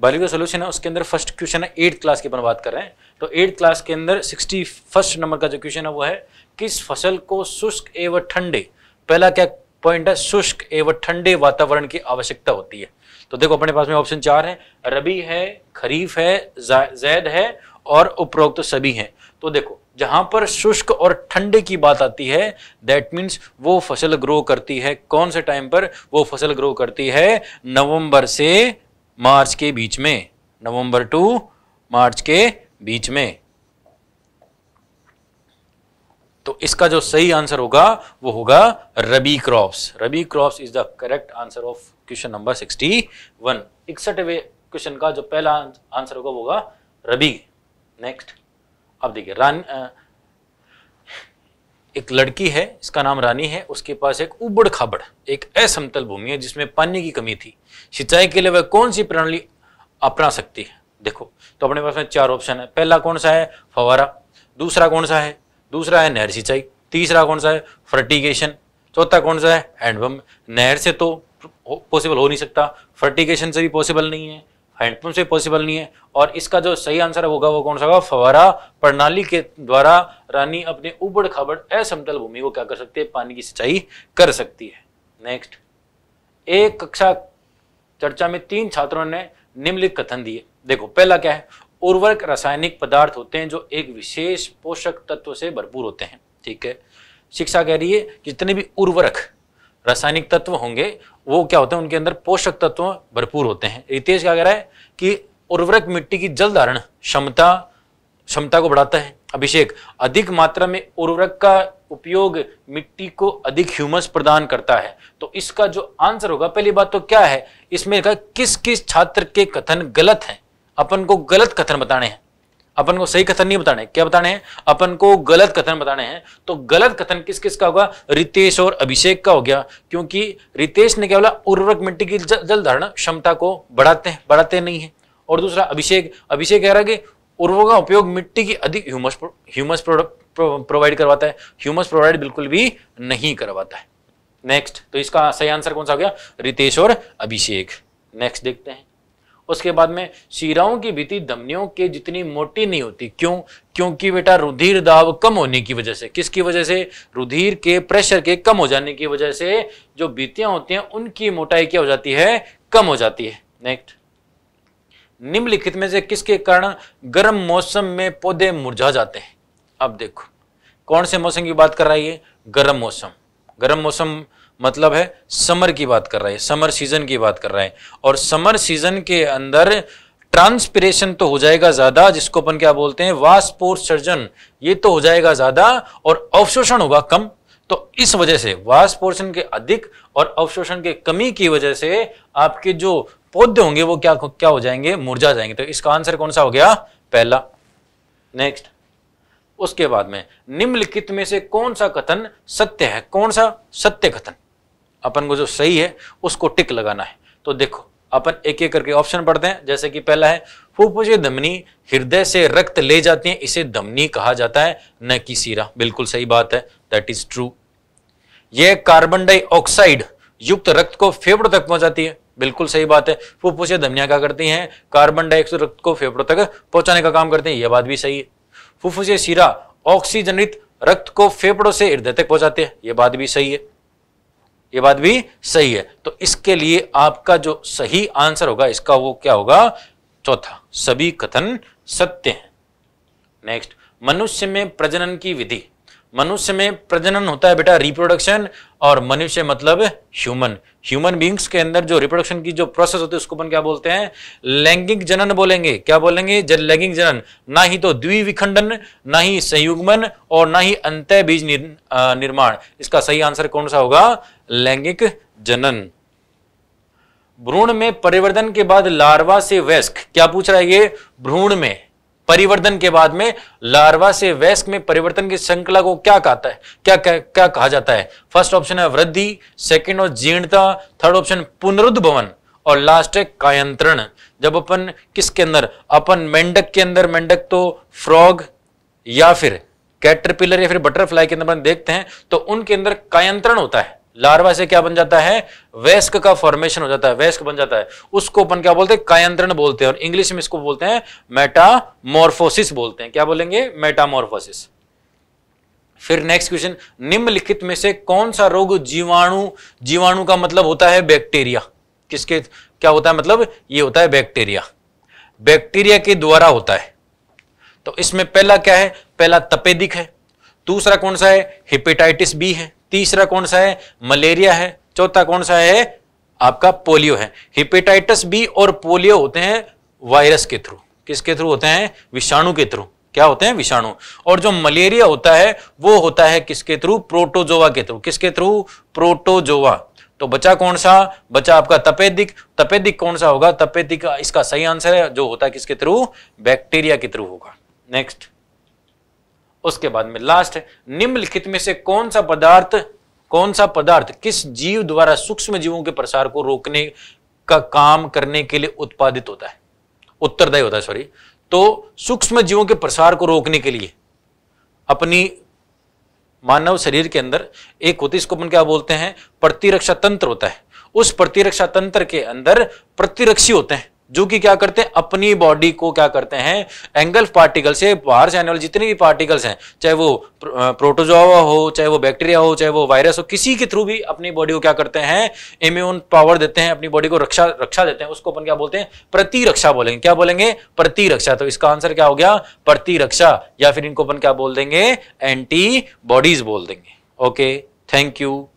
बायोलॉजी का सोल्यूशन है उसके अंदर फर्स्ट क्वेश्चन है एट्थ क्लास की अपन बात कर रहे हैं तो एट्थ क्लास के अंदर सिक्सटी फर्स्ट नंबर का जो क्वेश्चन है वो है किस फसल को शुष्क एवं ठंडे पहला क्या पॉइंट है शुष्क एवं ठंडे वातावरण की आवश्यकता होती है तो देखो अपने पास में ऑप्शन चार है रबी है खरीफ है जैद है और उपरोक्त तो सभी हैं तो देखो जहां पर शुष्क और ठंडे की बात आती है दैट मीन्स वो फसल ग्रो करती है कौन से टाइम पर वो फसल ग्रो करती है नवंबर से मार्च के बीच में नवंबर टू मार्च के बीच में तो इसका जो सही आंसर होगा वो होगा rabi crops rabi crops is the correct answer of question number sixty one इकसठ क्वेश्चन का जो पहला आंसर होगा वो होगा रबी नेक्स्ट अब देखिए रान एक लड़की है इसका नाम रानी है उसके पास एक उबड़ खाबड़ एक असमतल भूमि है जिसमें पानी की कमी थी सिंचाई के लिए वह कौन सी प्रणाली अपना सकती है देखो तो अपने पास में चार ऑप्शन है पहला कौन सा है फवारा दूसरा कौन सा है दूसरा है नहर सिंचाई तीसरा कौन सा है फर्टिगेशन चौथा कौन सा है हैंडपम्प नहर से तो पॉसिबल हो नहीं सकता फर्टिगेशन से भी पॉसिबल नहीं है हैंडपम्प से पॉसिबल नहीं है और इसका जो सही आंसर होगा वो कौन सा होगा फवारा प्रणाली के द्वारा रानी अपने उबड़ खाबड़ असमतल भूमि को क्या कर सकती है पानी की सिंचाई कर सकती है नेक्स्ट एक कक्षा चर्चा में तीन छात्रों ने निम्नलिखित कथन दिए देखो पहला क्या है उर्वरक रासायनिक पदार्थ होते हैं जो एक विशेष पोषक तत्व से भरपूर होते हैं ठीक है शिक्षा कह रही है जितने भी उर्वरक रासायनिक तत्व होंगे वो क्या होते हैं उनके अंदर पोषक तत्व भरपूर होते हैं रितेश क्या कह रहा है कि उर्वरक मिट्टी की जल धारण क्षमता क्षमता को बढ़ाता है अभिषेक अधिक मात्रा में उर्वरक का उपयोग मिट्टी को अधिक ह्यूमस प्रदान करता है तो इसका जो आंसर होगा पहली बात तो क्या है इसमें किस किस छात्र के कथन गलत हैं अपन को गलत कथन बताने हैं अपन को सही कथन नहीं बताने क्या बताने हैं अपन को गलत कथन बताने हैं तो गलत कथन किस किस का होगा रितेश और अभिषेक का हो गया क्योंकि रितेश ने क्या बोला उर्वरक मिट्टी की जल धारण क्षमता को बढ़ाते हैं बढ़ाते नहीं है और दूसरा अभिषेक अभिषेक कह रहा है कि उर्वरक का उपयोग मिट्टी की अधिक ह्यूमस ह्यूमस प्रोवाइड करवाता है ह्यूमस प्रोवाइड बिल्कुल भी नहीं करवाता है नेक्स्ट तो इसका सही आंसर कौन सा हो गया रितेश और अभिषेक नेक्स्ट देखते हैं उसके बाद में शीराओं की भीति धमनियों के जितनी मोटी नहीं होती क्यों क्योंकि बेटा रुधिर दाब कम होने की वजह से किसकी वजह से रुधिर के प्रेशर के कम हो जाने की वजह से जो भीतियां होती हैं उनकी मोटाई क्या हो जाती है कम हो जाती है नेक्स्ट निम्नलिखित में से किसके कारण गर्म मौसम में पौधे मुरझा जाते हैं अब देखो कौन से मौसम की बात कर रहा है गर्म मौसम गर्म मौसम मतलब है समर की बात कर रहा है समर सीजन की बात कर रहा है और समर सीजन के अंदर ट्रांसपिरेशन तो हो जाएगा ज्यादा जिसको अपन क्या बोलते हैं वास्पोर्सर्जन ये तो हो जाएगा ज्यादा और अवशोषण होगा कम तो इस वजह से वास्पोर्सन के अधिक और अवशोषण के कमी की वजह से आपके जो पौधे होंगे वो क्या क्या हो जाएंगे मुरझा जाएंगे तो इसका आंसर कौन सा हो गया पहला नेक्स्ट उसके बाद में निम्नलिखित में से कौन सा कथन सत्य है कौन सा सत्य कथन अपन को जो सही है उसको टिक लगाना है तो देखो अपन एक एक करके ऑप्शन पढ़ते हैं जैसे कि पहला है फूफुजे धमनी हृदय से रक्त ले जाती है इसे धमनी कहा जाता है न कि सीरा बिल्कुल सही बात है दैट इज ट्रू यह कार्बन डाइऑक्साइड युक्त रक्त को फेफड़ों तक पहुंचाती है बिल्कुल सही बात है फूफुजे धमनियां क्या करती हैं कार्बन डाइऑक्साइड रक्त को फेफड़ों तक पहुंचाने का काम करते हैं यह बात भी सही है फूफुजे सीरा ऑक्सीजनित रक्त को फेफड़ों से हृदय तक पहुंचाते हैं यह बात भी सही है ये बात भी सही है तो इसके लिए आपका जो सही आंसर होगा इसका वो क्या होगा चौथा सभी कथन सत्य है नेक्स्ट मनुष्य में प्रजनन की विधि मनुष्य में प्रजनन होता है बेटा रिप्रोडक्शन और मनुष्य मतलब ह्यूमन ह्यूमन बींग्स के अंदर जो रिप्रोडक्शन की जो प्रोसेस होती है उसको अपन क्या बोलते हैं लैंगिक जनन बोलेंगे क्या बोलेंगे लैंगिक जनन ना ही तो द्विविखंडन ना ही संयुग्मन और ना ही अंत बीज निर्माण इसका सही आंसर कौन सा होगा लैंगिक जनन भ्रूण में परिवर्तन के बाद लार्वा से वयस्क क्या पूछ रहा है ये भ्रूण में परिवर्तन के बाद में लार्वा से वैस्क में परिवर्तन की श्रृंखला को क्या कहता है क्या क्या, क्या कहा जाता है फर्स्ट ऑप्शन है वृद्धि सेकंड और जीर्णता थर्ड ऑप्शन पुनरुद्भवन और लास्ट है कायंत्रण जब अपन किसके अंदर अपन मेंढक के अंदर मेंढक तो फ्रॉग या फिर कैटरपिलर या फिर बटरफ्लाई के अंदर अपन देखते हैं तो उनके अंदर कायंत्रण होता है लार्वा से क्या बन जाता है वेस्क का फॉर्मेशन हो जाता है वेस्क बन जाता है उसको अपन क्या बोलते हैं कायंत्रण बोलते हैं और इंग्लिश में इसको बोलते हैं मेटामोर्फोसिस बोलते हैं क्या बोलेंगे मेटामोर्फोसिस फिर नेक्स्ट क्वेश्चन निम्नलिखित में से कौन सा रोग जीवाणु जीवाणु का मतलब होता है बैक्टीरिया किसके क्या होता है मतलब ये होता है बैक्टीरिया बैक्टीरिया के द्वारा होता है तो इसमें पहला क्या है पहला तपेदिक है दूसरा कौन सा है हिपेटाइटिस बी है तीसरा कौन सा है मलेरिया है चौथा कौन सा है आपका पोलियो है हिपेटाइटिस बी और पोलियो होते हैं वायरस के थ्रू किसके थ्रू होते हैं विषाणु के थ्रू क्या होते हैं विषाणु और जो मलेरिया होता है वो होता है किसके थ्रू प्रोटोजोवा के थ्रू किसके थ्रू प्रोटोजोवा तो बचा कौन सा बचा आपका तपेदिक तपेदिक कौन सा होगा तपेदिक इसका सही आंसर है जो होता है किसके थ्रू बैक्टीरिया के थ्रू होगा नेक्स्ट उसके बाद में लास्ट है निम्नलिखित में से कौन सा पदार्थ कौन सा पदार्थ किस जीव द्वारा सूक्ष्म जीवों के प्रसार को रोकने का काम करने के लिए उत्पादित होता है उत्तरदायी होता है सॉरी तो सूक्ष्म जीवों के प्रसार को रोकने के लिए अपनी मानव शरीर के अंदर एक होती इसको अपन क्या बोलते हैं प्रतिरक्षा तंत्र होता है उस प्रतिरक्षा तंत्र के अंदर प्रतिरक्षी होते हैं जो कि क्या करते हैं अपनी बॉडी को क्या करते हैं एंगल पार्टिकल से बाहर से आने वाले जितने भी पार्टिकल्स हैं चाहे वो प्रोटोजोआ हो चाहे वो बैक्टीरिया हो चाहे वो वायरस हो किसी के थ्रू भी अपनी बॉडी को क्या करते हैं इम्यून पावर देते हैं अपनी बॉडी को रक्षा रक्षा देते हैं उसको अपन क्या बोलते हैं प्रतिरक्षा बोलेंगे क्या बोलेंगे प्रतिरक्षा तो इसका आंसर क्या हो गया प्रतिरक्षा या फिर इनको अपन क्या बोल देंगे एंटी बॉडीज बोल देंगे ओके थैंक यू